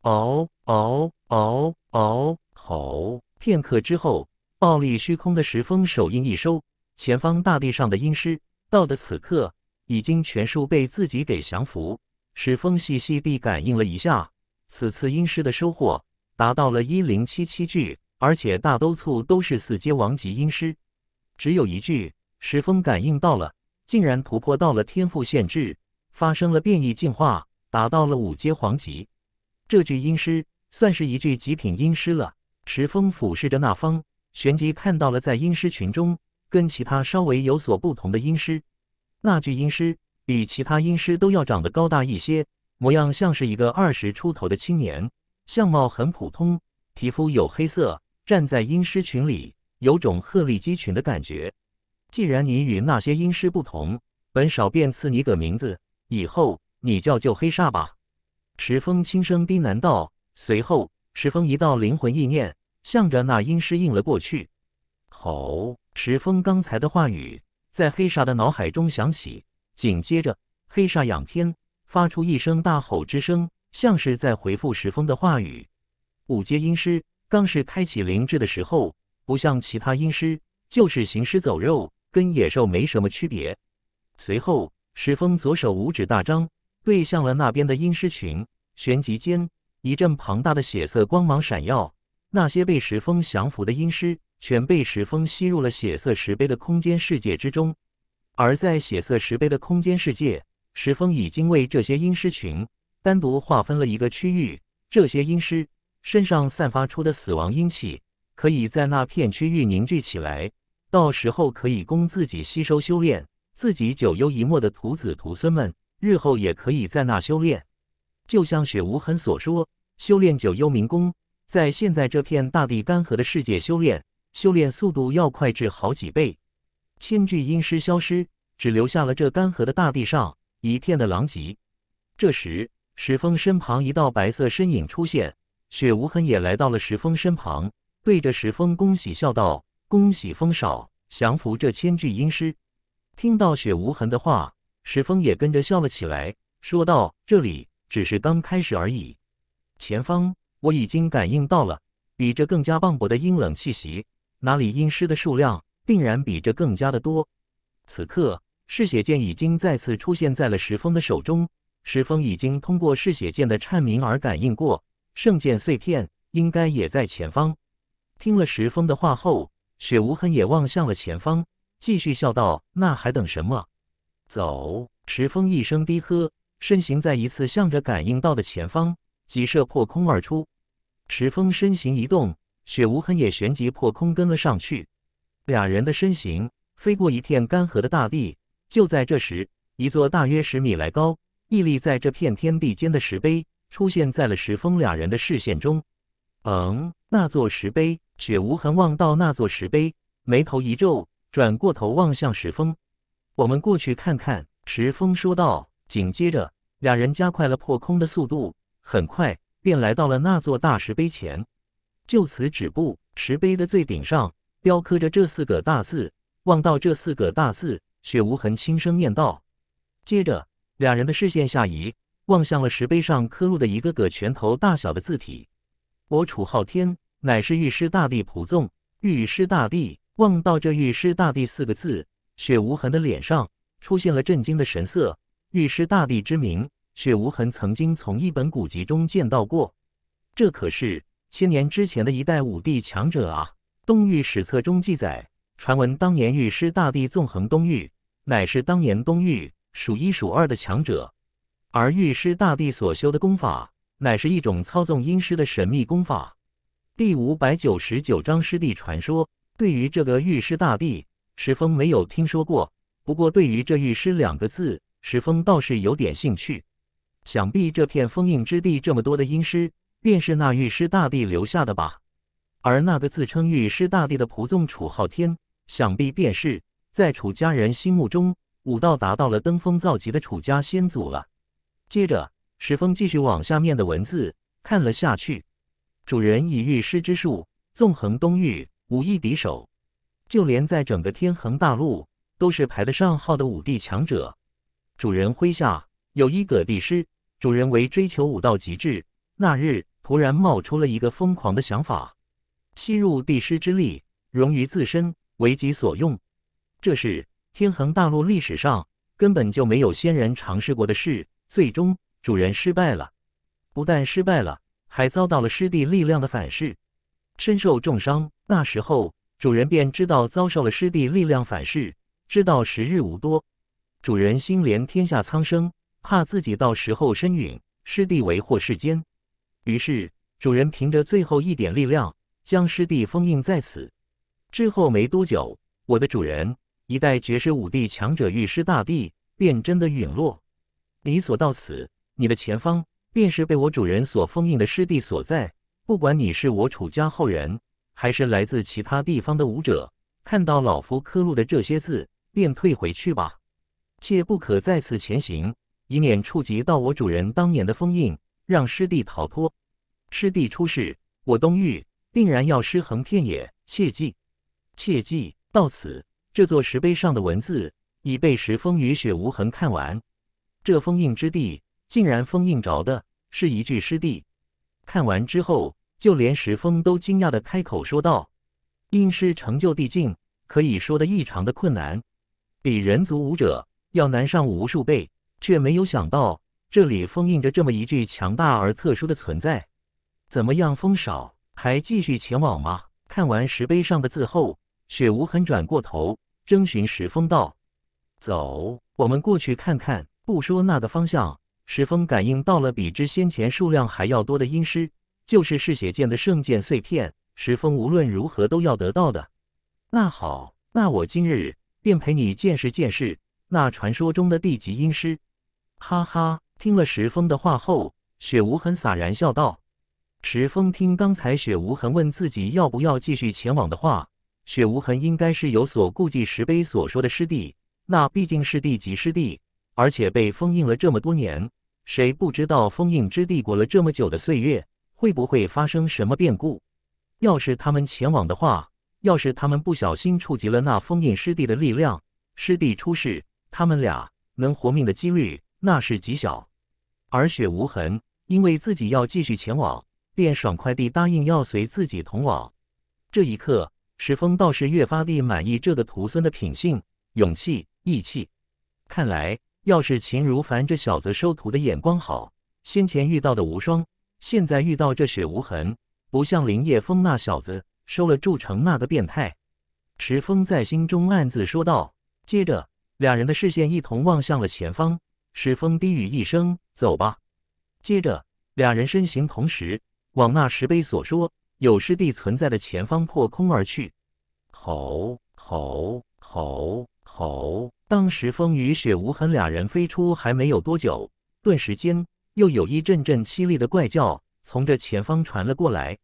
嗷嗷嗷嗷吼！片刻之后，暴力虚空的石峰手印一收，前方大地上的阴尸到的此刻已经全数被自己给降服。石峰细细地感应了一下，此次阴尸的收获达到了一零七七具。而且大都数都是四阶王级阴师，只有一具石峰感应到了，竟然突破到了天赋限制，发生了变异进化，达到了五阶黄级。这具阴师算是一具极品阴师了。石峰俯视着那方，旋即看到了在阴师群中跟其他稍微有所不同的阴师。那具阴师比其他阴师都要长得高大一些，模样像是一个二十出头的青年，相貌很普通，皮肤有黑色。站在阴尸群里，有种鹤立鸡群的感觉。既然你与那些阴尸不同，本少便赐你个名字，以后你叫就黑煞吧。”石峰轻声低喃道。随后，石峰一道灵魂意念向着那阴尸应了过去。吼！石峰刚才的话语在黑煞的脑海中响起，紧接着，黑煞仰天发出一声大吼之声，像是在回复石峰的话语。五阶阴尸刚是开启灵智的时候，不像其他阴尸，就是行尸走肉，跟野兽没什么区别。随后，石峰左手五指大张，对向了那边的阴尸群。旋即间，一阵庞大的血色光芒闪耀，那些被石峰降服的阴尸，全被石峰吸入了血色石碑的空间世界之中。而在血色石碑的空间世界，石峰已经为这些阴尸群单独划分了一个区域。这些阴尸。身上散发出的死亡阴气，可以在那片区域凝聚起来，到时候可以供自己吸收修炼。自己九幽一脉的徒子徒孙们，日后也可以在那修炼。就像雪无痕所说，修炼九幽冥功，在现在这片大地干涸的世界修炼，修炼速度要快至好几倍。千具阴尸消失，只留下了这干涸的大地上一片的狼藉。这时，石峰身旁一道白色身影出现。雪无痕也来到了石峰身旁，对着石峰恭喜笑道：“恭喜风少，降服这千具阴尸。”听到雪无痕的话，石峰也跟着笑了起来，说道：“这里只是刚开始而已，前方我已经感应到了比这更加磅礴的阴冷气息，哪里阴尸的数量定然比这更加的多。”此刻，嗜血剑已经再次出现在了石峰的手中，石峰已经通过嗜血剑的颤鸣而感应过。圣剑碎片应该也在前方。听了石峰的话后，雪无痕也望向了前方，继续笑道：“那还等什么？走！”石峰一声低喝，身形再一次向着感应到的前方疾射破空而出。石峰身形一动，雪无痕也旋即破空跟了上去。俩人的身形飞过一片干涸的大地，就在这时，一座大约十米来高、屹立在这片天地间的石碑。出现在了石峰俩人的视线中。嗯，那座石碑，雪无痕望到那座石碑，眉头一皱，转过头望向石峰：“我们过去看看。”石峰说道。紧接着，两人加快了破空的速度，很快便来到了那座大石碑前，就此止步。石碑的最顶上雕刻着这四个大字，望到这四个大字，雪无痕轻声念道。接着，两人的视线下移。望向了石碑上刻录的一个个拳头大小的字体，我楚昊天乃是御师大帝普纵。御师大帝，望到这御师大帝四个字，雪无痕的脸上出现了震惊的神色。御师大帝之名，雪无痕曾经从一本古籍中见到过。这可是千年之前的一代武帝强者啊！东域史册中记载，传闻当年御师大帝纵横东域，乃是当年东域数一数二的强者。而御师大帝所修的功法，乃是一种操纵阴师的神秘功法。第五百九十九章师弟传说，对于这个御师大帝，石峰没有听说过。不过，对于这御师两个字，石峰倒是有点兴趣。想必这片封印之地这么多的阴师，便是那御师大帝留下的吧？而那个自称御师大帝的仆纵楚昊天，想必便是在楚家人心目中武道达到了登峰造极的楚家先祖了。接着，石峰继续往下面的文字看了下去。主人以御师之术纵横东域，无一敌手，就连在整个天恒大陆都是排得上号的武帝强者。主人麾下有一葛帝师，主人为追求武道极致，那日突然冒出了一个疯狂的想法：吸入帝师之力，融于自身，为己所用。这是天恒大陆历史上根本就没有先人尝试过的事。最终，主人失败了，不但失败了，还遭到了师弟力量的反噬，身受重伤。那时候，主人便知道遭受了师弟力量反噬，知道时日无多。主人心连天下苍生，怕自己到时候身陨，师弟为祸世间，于是主人凭着最后一点力量，将师弟封印在此。之后没多久，我的主人，一代绝世武帝强者玉师大帝，便真的陨落。你所到此，你的前方便是被我主人所封印的师弟所在。不管你是我楚家后人，还是来自其他地方的武者，看到老夫刻录的这些字，便退回去吧，切不可再次前行，以免触及到我主人当年的封印，让师弟逃脱。师弟出事，我东域定然要尸横遍野。切记，切记。到此，这座石碑上的文字已被时风雨雪无痕看完。这封印之地竟然封印着的是一具尸地。看完之后，就连石峰都惊讶的开口说道：“阴尸成就地境，可以说的异常的困难，比人族武者要难上无数倍。”却没有想到，这里封印着这么一具强大而特殊的存在。怎么样，风少，还继续前往吗？看完石碑上的字后，雪无痕转过头，征询石峰道：“走，我们过去看看。”不说那个方向，石峰感应到了比之先前数量还要多的阴尸，就是嗜血剑的圣剑碎片，石峰无论如何都要得到的。那好，那我今日便陪你见识见识那传说中的地级阴尸。哈哈，听了石峰的话后，雪无痕洒然笑道。石峰听刚才雪无痕问自己要不要继续前往的话，雪无痕应该是有所顾忌。石碑所说的师弟，那毕竟是地级师弟。而且被封印了这么多年，谁不知道封印之地过了这么久的岁月，会不会发生什么变故？要是他们前往的话，要是他们不小心触及了那封印师弟的力量，师弟出事，他们俩能活命的几率那是极小。而雪无痕因为自己要继续前往，便爽快地答应要随自己同往。这一刻，石峰倒是越发地满意这个徒孙的品性、勇气、义气，看来。要是秦如凡这小子收徒的眼光好，先前遇到的无双，现在遇到这雪无痕，不像林叶风那小子收了祝成那个变态。池峰在心中暗自说道。接着，两人的视线一同望向了前方。石峰低语一声：“走吧。”接着，两人身形同时往那石碑所说有师弟存在的前方破空而去。吼吼吼吼！当时风与雪无痕俩人飞出还没有多久，顿时间又有一阵阵凄厉的怪叫从这前方传了过来。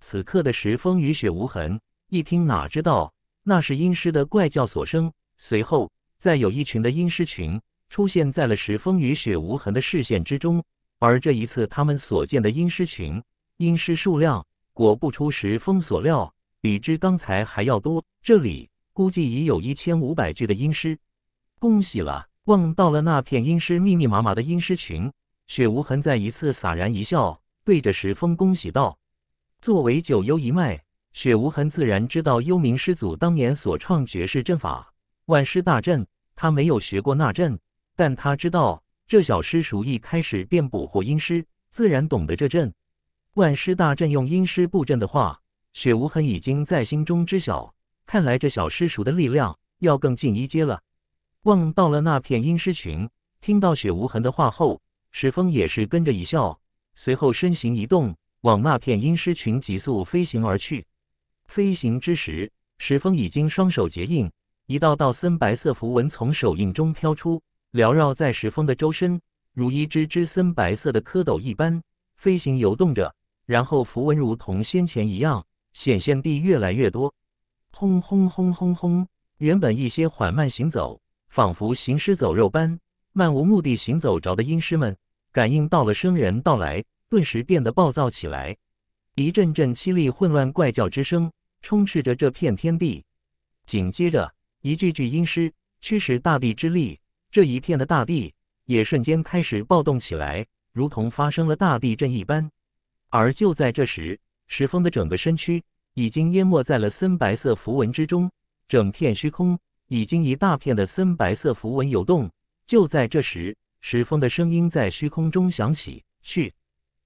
此刻的时风与雪无痕一听，哪知道那是阴尸的怪叫所生。随后再有一群的阴尸群出现在了时风与雪无痕的视线之中。而这一次他们所见的阴尸群，阴尸数量果不出时风所料，比之刚才还要多。这里估计已有一千五百具的阴尸。恭喜了，望到了那片阴尸密密麻麻的阴尸群，雪无痕再一次洒然一笑，对着石峰恭喜道：“作为九幽一脉，雪无痕自然知道幽冥师祖当年所创绝世阵法万师大阵。他没有学过那阵，但他知道这小师叔一开始便捕获阴尸，自然懂得这阵。万师大阵用阴尸布阵的话，雪无痕已经在心中知晓。看来这小师叔的力量要更进一阶了。”望到了那片阴尸群，听到雪无痕的话后，石峰也是跟着一笑，随后身形一动，往那片阴尸群急速飞行而去。飞行之时，石峰已经双手结印，一道道森白色符文从手印中飘出，缭绕在石峰的周身，如一只只森白色的蝌蚪一般飞行游动着。然后符文如同先前一样，显现地越来越多。轰轰轰轰轰！原本一些缓慢行走。仿佛行尸走肉般漫无目的行走着的阴尸们，感应到了生人到来，顿时变得暴躁起来。一阵阵凄厉、混乱、怪叫之声充斥着这片天地。紧接着，一具具阴尸驱使大地之力，这一片的大地也瞬间开始暴动起来，如同发生了大地震一般。而就在这时，石峰的整个身躯已经淹没在了森白色符文之中，整片虚空。已经一大片的森白色符文游动。就在这时，石峰的声音在虚空中响起：“去！”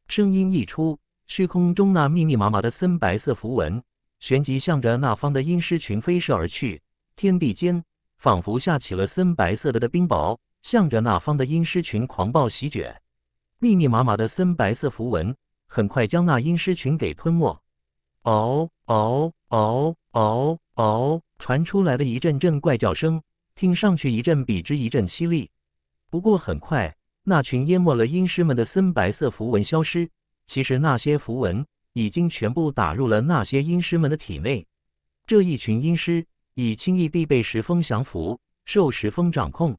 声音一出，虚空中那密密麻麻的森白色符文，旋即向着那方的阴尸群飞射而去。天地间仿佛下起了森白色的的冰雹，向着那方的阴尸群狂暴席卷。密密麻麻的森白色符文，很快将那阴尸群给吞没。嗷嗷嗷嗷嗷！传出来的一阵阵怪叫声，听上去一阵比之一阵凄厉。不过很快，那群淹没了阴尸们的森白色符文消失。其实那些符文已经全部打入了那些阴尸们的体内。这一群阴尸已轻易地被石峰降服，受石峰掌控。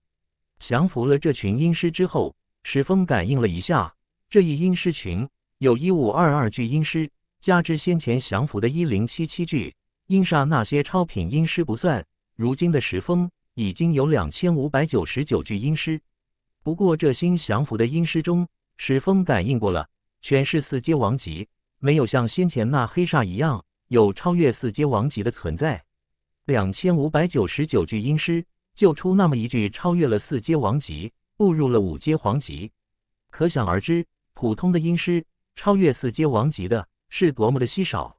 降服了这群阴尸之后，石峰感应了一下，这一阴尸群有一五二二具阴尸，加之先前降服的一零七七具。阴煞那些超品阴师不算，如今的石峰已经有两千五百九十九具阴尸。不过这新降服的阴尸中，石峰感应过了，全是四阶王级，没有像先前那黑煞一样有超越四阶王级的存在。两千五百九十九具阴尸，就出那么一具超越了四阶王级，步入了五阶皇级，可想而知，普通的阴师超越四阶王级的是多么的稀少，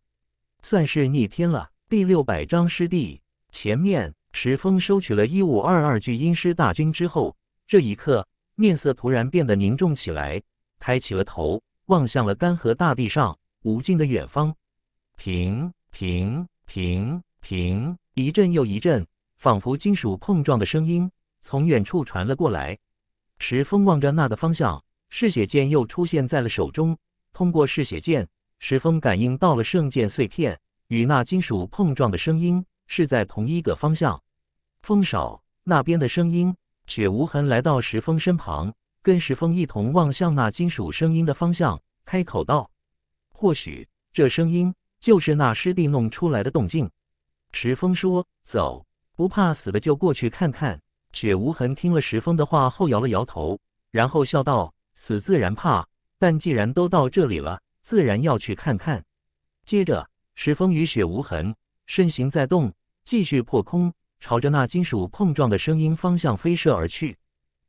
算是逆天了。第六百章，师弟。前面，石峰收取了一五二二巨阴师大军之后，这一刻面色突然变得凝重起来，抬起了头，望向了干涸大地上无尽的远方。停停停停，一阵又一阵，仿佛金属碰撞的声音从远处传了过来。石峰望着那个方向，嗜血剑又出现在了手中。通过嗜血剑，石峰感应到了圣剑碎片。与那金属碰撞的声音是在同一个方向。风少那边的声音，雪无痕来到石峰身旁，跟石峰一同望向那金属声音的方向，开口道：“或许这声音就是那师弟弄出来的动静。”石峰说：“走，不怕死的就过去看看。”雪无痕听了石峰的话后摇了摇头，然后笑道：“死自然怕，但既然都到这里了，自然要去看看。”接着。石峰与雪无痕身形在动，继续破空，朝着那金属碰撞的声音方向飞射而去。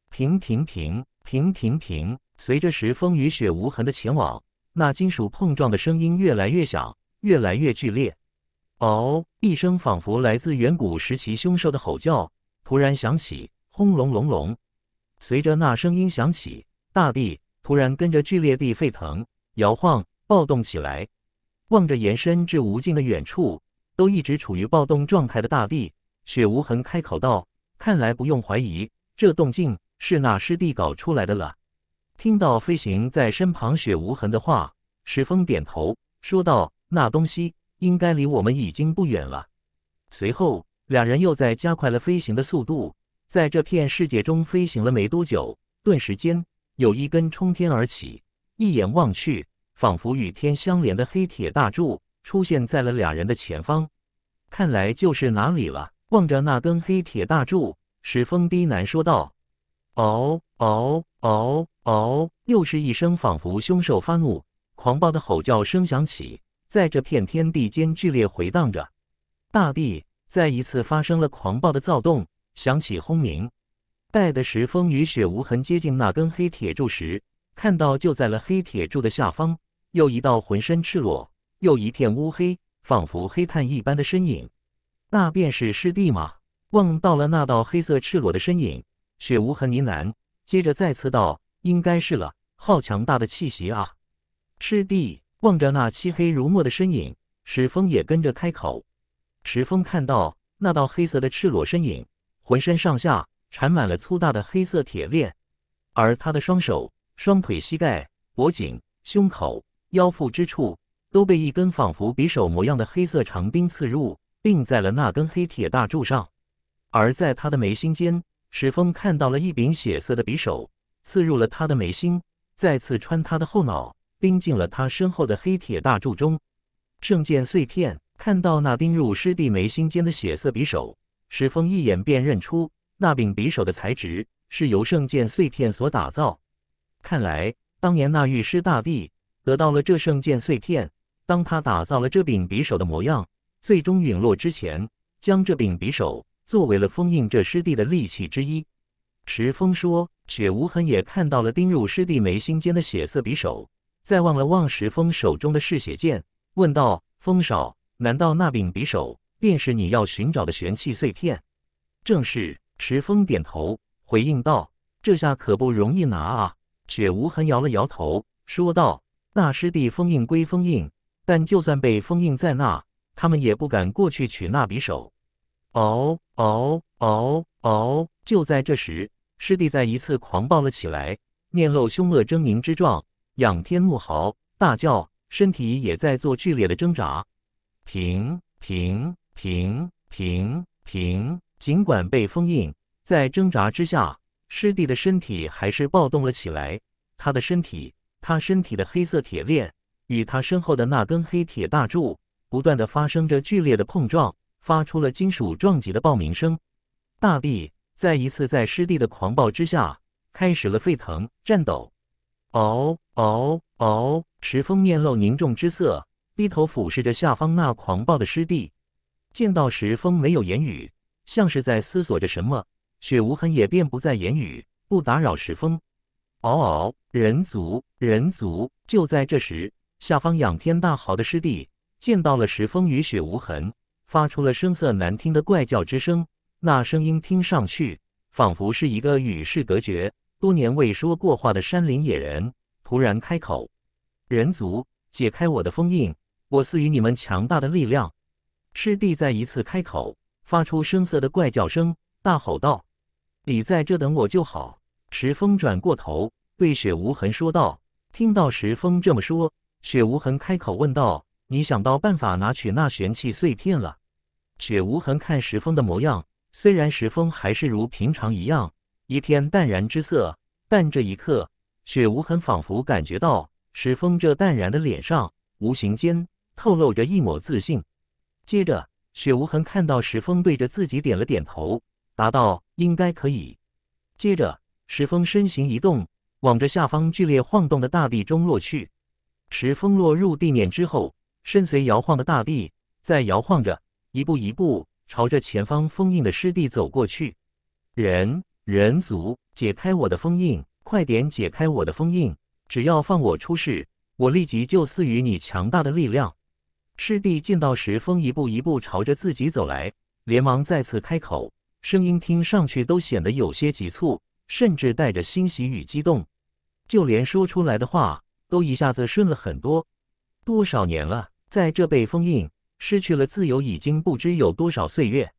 平平平平平平，随着石峰与雪无痕的前往，那金属碰撞的声音越来越响，越来越剧烈。嗷！一声仿佛来自远古时期凶兽的吼叫突然响起，轰隆隆隆，随着那声音响起，大地突然跟着剧烈地沸腾、摇晃、暴动起来。望着延伸至无尽的远处，都一直处于暴动状态的大地，雪无痕开口道：“看来不用怀疑，这动静是那师弟搞出来的了。”听到飞行在身旁，雪无痕的话，石峰点头说道：“那东西应该离我们已经不远了。”随后，两人又在加快了飞行的速度，在这片世界中飞行了没多久，顿时间有一根冲天而起，一眼望去。仿佛与天相连的黑铁大柱出现在了俩人的前方，看来就是哪里了。望着那根黑铁大柱，石峰低喃说道：“嗷嗷嗷嗷！”又是一声仿佛凶兽发怒、狂暴的吼叫声响起，在这片天地间剧烈回荡着，大地再一次发生了狂暴的躁动，响起轰鸣。待的石峰与雪无痕接近那根黑铁柱时，看到就在了黑铁柱的下方。又一道浑身赤裸、又一片乌黑，仿佛黑炭一般的身影，那便是师弟吗？望到了那道黑色赤裸的身影，雪无痕呢喃，接着再次道：“应该是了，好强大的气息啊！”师弟望着那漆黑如墨的身影，石峰也跟着开口。石峰看到那道黑色的赤裸身影，浑身上下缠满了粗大的黑色铁链，而他的双手、双腿、膝盖、脖颈、胸口……腰腹之处都被一根仿佛匕首模样的黑色长钉刺入，钉在了那根黑铁大柱上。而在他的眉心间，石峰看到了一柄血色的匕首刺入了他的眉心，再刺穿他的后脑，钉进了他身后的黑铁大柱中。圣剑碎片看到那钉入师弟眉心间的血色匕首，石峰一眼便认出那柄匕首的材质是由圣剑碎片所打造。看来当年那御师大帝。得到了这圣剑碎片，当他打造了这柄匕首的模样，最终陨落之前，将这柄匕首作为了封印这师弟的利器之一。池峰说：“雪无痕也看到了钉入师弟眉心间的血色匕首，再望了望石峰手中的嗜血剑，问道：‘风少，难道那柄匕首便是你要寻找的玄器碎片？’”正是，池峰点头回应道：“这下可不容易拿啊。”雪无痕摇了摇头，说道。那师弟封印归封印，但就算被封印在那，他们也不敢过去取那匕首。嗷嗷嗷嗷！就在这时，师弟再一次狂暴了起来，面露凶恶狰狞之状，仰天怒嚎大叫，身体也在做剧烈的挣扎。停停停停停！尽管被封印，在挣扎之下，师弟的身体还是暴动了起来。他的身体。他身体的黑色铁链与他身后的那根黑铁大柱不断的发生着剧烈的碰撞，发出了金属撞击的爆鸣声。大地再一次在湿地的狂暴之下开始了沸腾颤抖。嗷嗷嗷！石峰面露凝重之色，低头俯视着下方那狂暴的湿地。见到石峰没有言语，像是在思索着什么。雪无痕也便不再言语，不打扰石峰。嗷嗷！人族，人族！就在这时，下方仰天大嚎的师弟见到了石峰与雪无痕，发出了声色难听的怪叫之声。那声音听上去，仿佛是一个与世隔绝、多年未说过话的山林野人突然开口：“人族，解开我的封印，我赐予你们强大的力量。”师弟再一次开口，发出声色的怪叫声，大吼道：“你在这等我就好。”石峰转过头对雪无痕说道：“听到石峰这么说，雪无痕开口问道：‘你想到办法拿取那玄气碎片了？’雪无痕看石峰的模样，虽然石峰还是如平常一样一片淡然之色，但这一刻，雪无痕仿佛感觉到石峰这淡然的脸上，无形间透露着一抹自信。接着，雪无痕看到石峰对着自己点了点头，答道：‘应该可以。’接着。”石峰身形一动，往着下方剧烈晃动的大地中落去。石峰落入地面之后，身随摇晃的大地在摇晃着，一步一步朝着前方封印的师弟走过去。人，人族，解开我的封印！快点解开我的封印！只要放我出世，我立即就赐予你强大的力量。师弟见到石峰一步一步朝着自己走来，连忙再次开口，声音听上去都显得有些急促。甚至带着欣喜与激动，就连说出来的话都一下子顺了很多。多少年了，在这被封印、失去了自由，已经不知有多少岁月。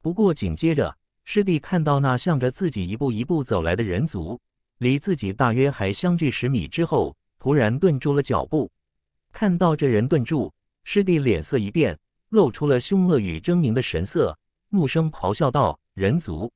不过紧接着，师弟看到那向着自己一步一步走来的人族，离自己大约还相距十米之后，突然顿住了脚步。看到这人顿住，师弟脸色一变，露出了凶恶与狰狞的神色，怒声咆哮道：“人族，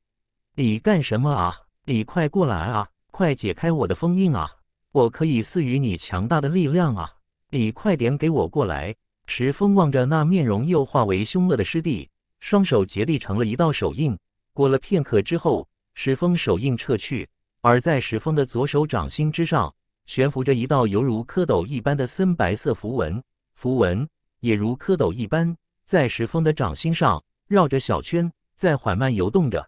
你干什么啊？”你快过来啊！快解开我的封印啊！我可以赐予你强大的力量啊！你快点给我过来！石峰望着那面容又化为凶恶的师弟，双手竭力成了一道手印。过了片刻之后，石峰手印撤去，而在石峰的左手掌心之上，悬浮着一道犹如蝌蚪一般的森白色符文，符文也如蝌蚪一般，在石峰的掌心上绕着小圈，在缓慢游动着。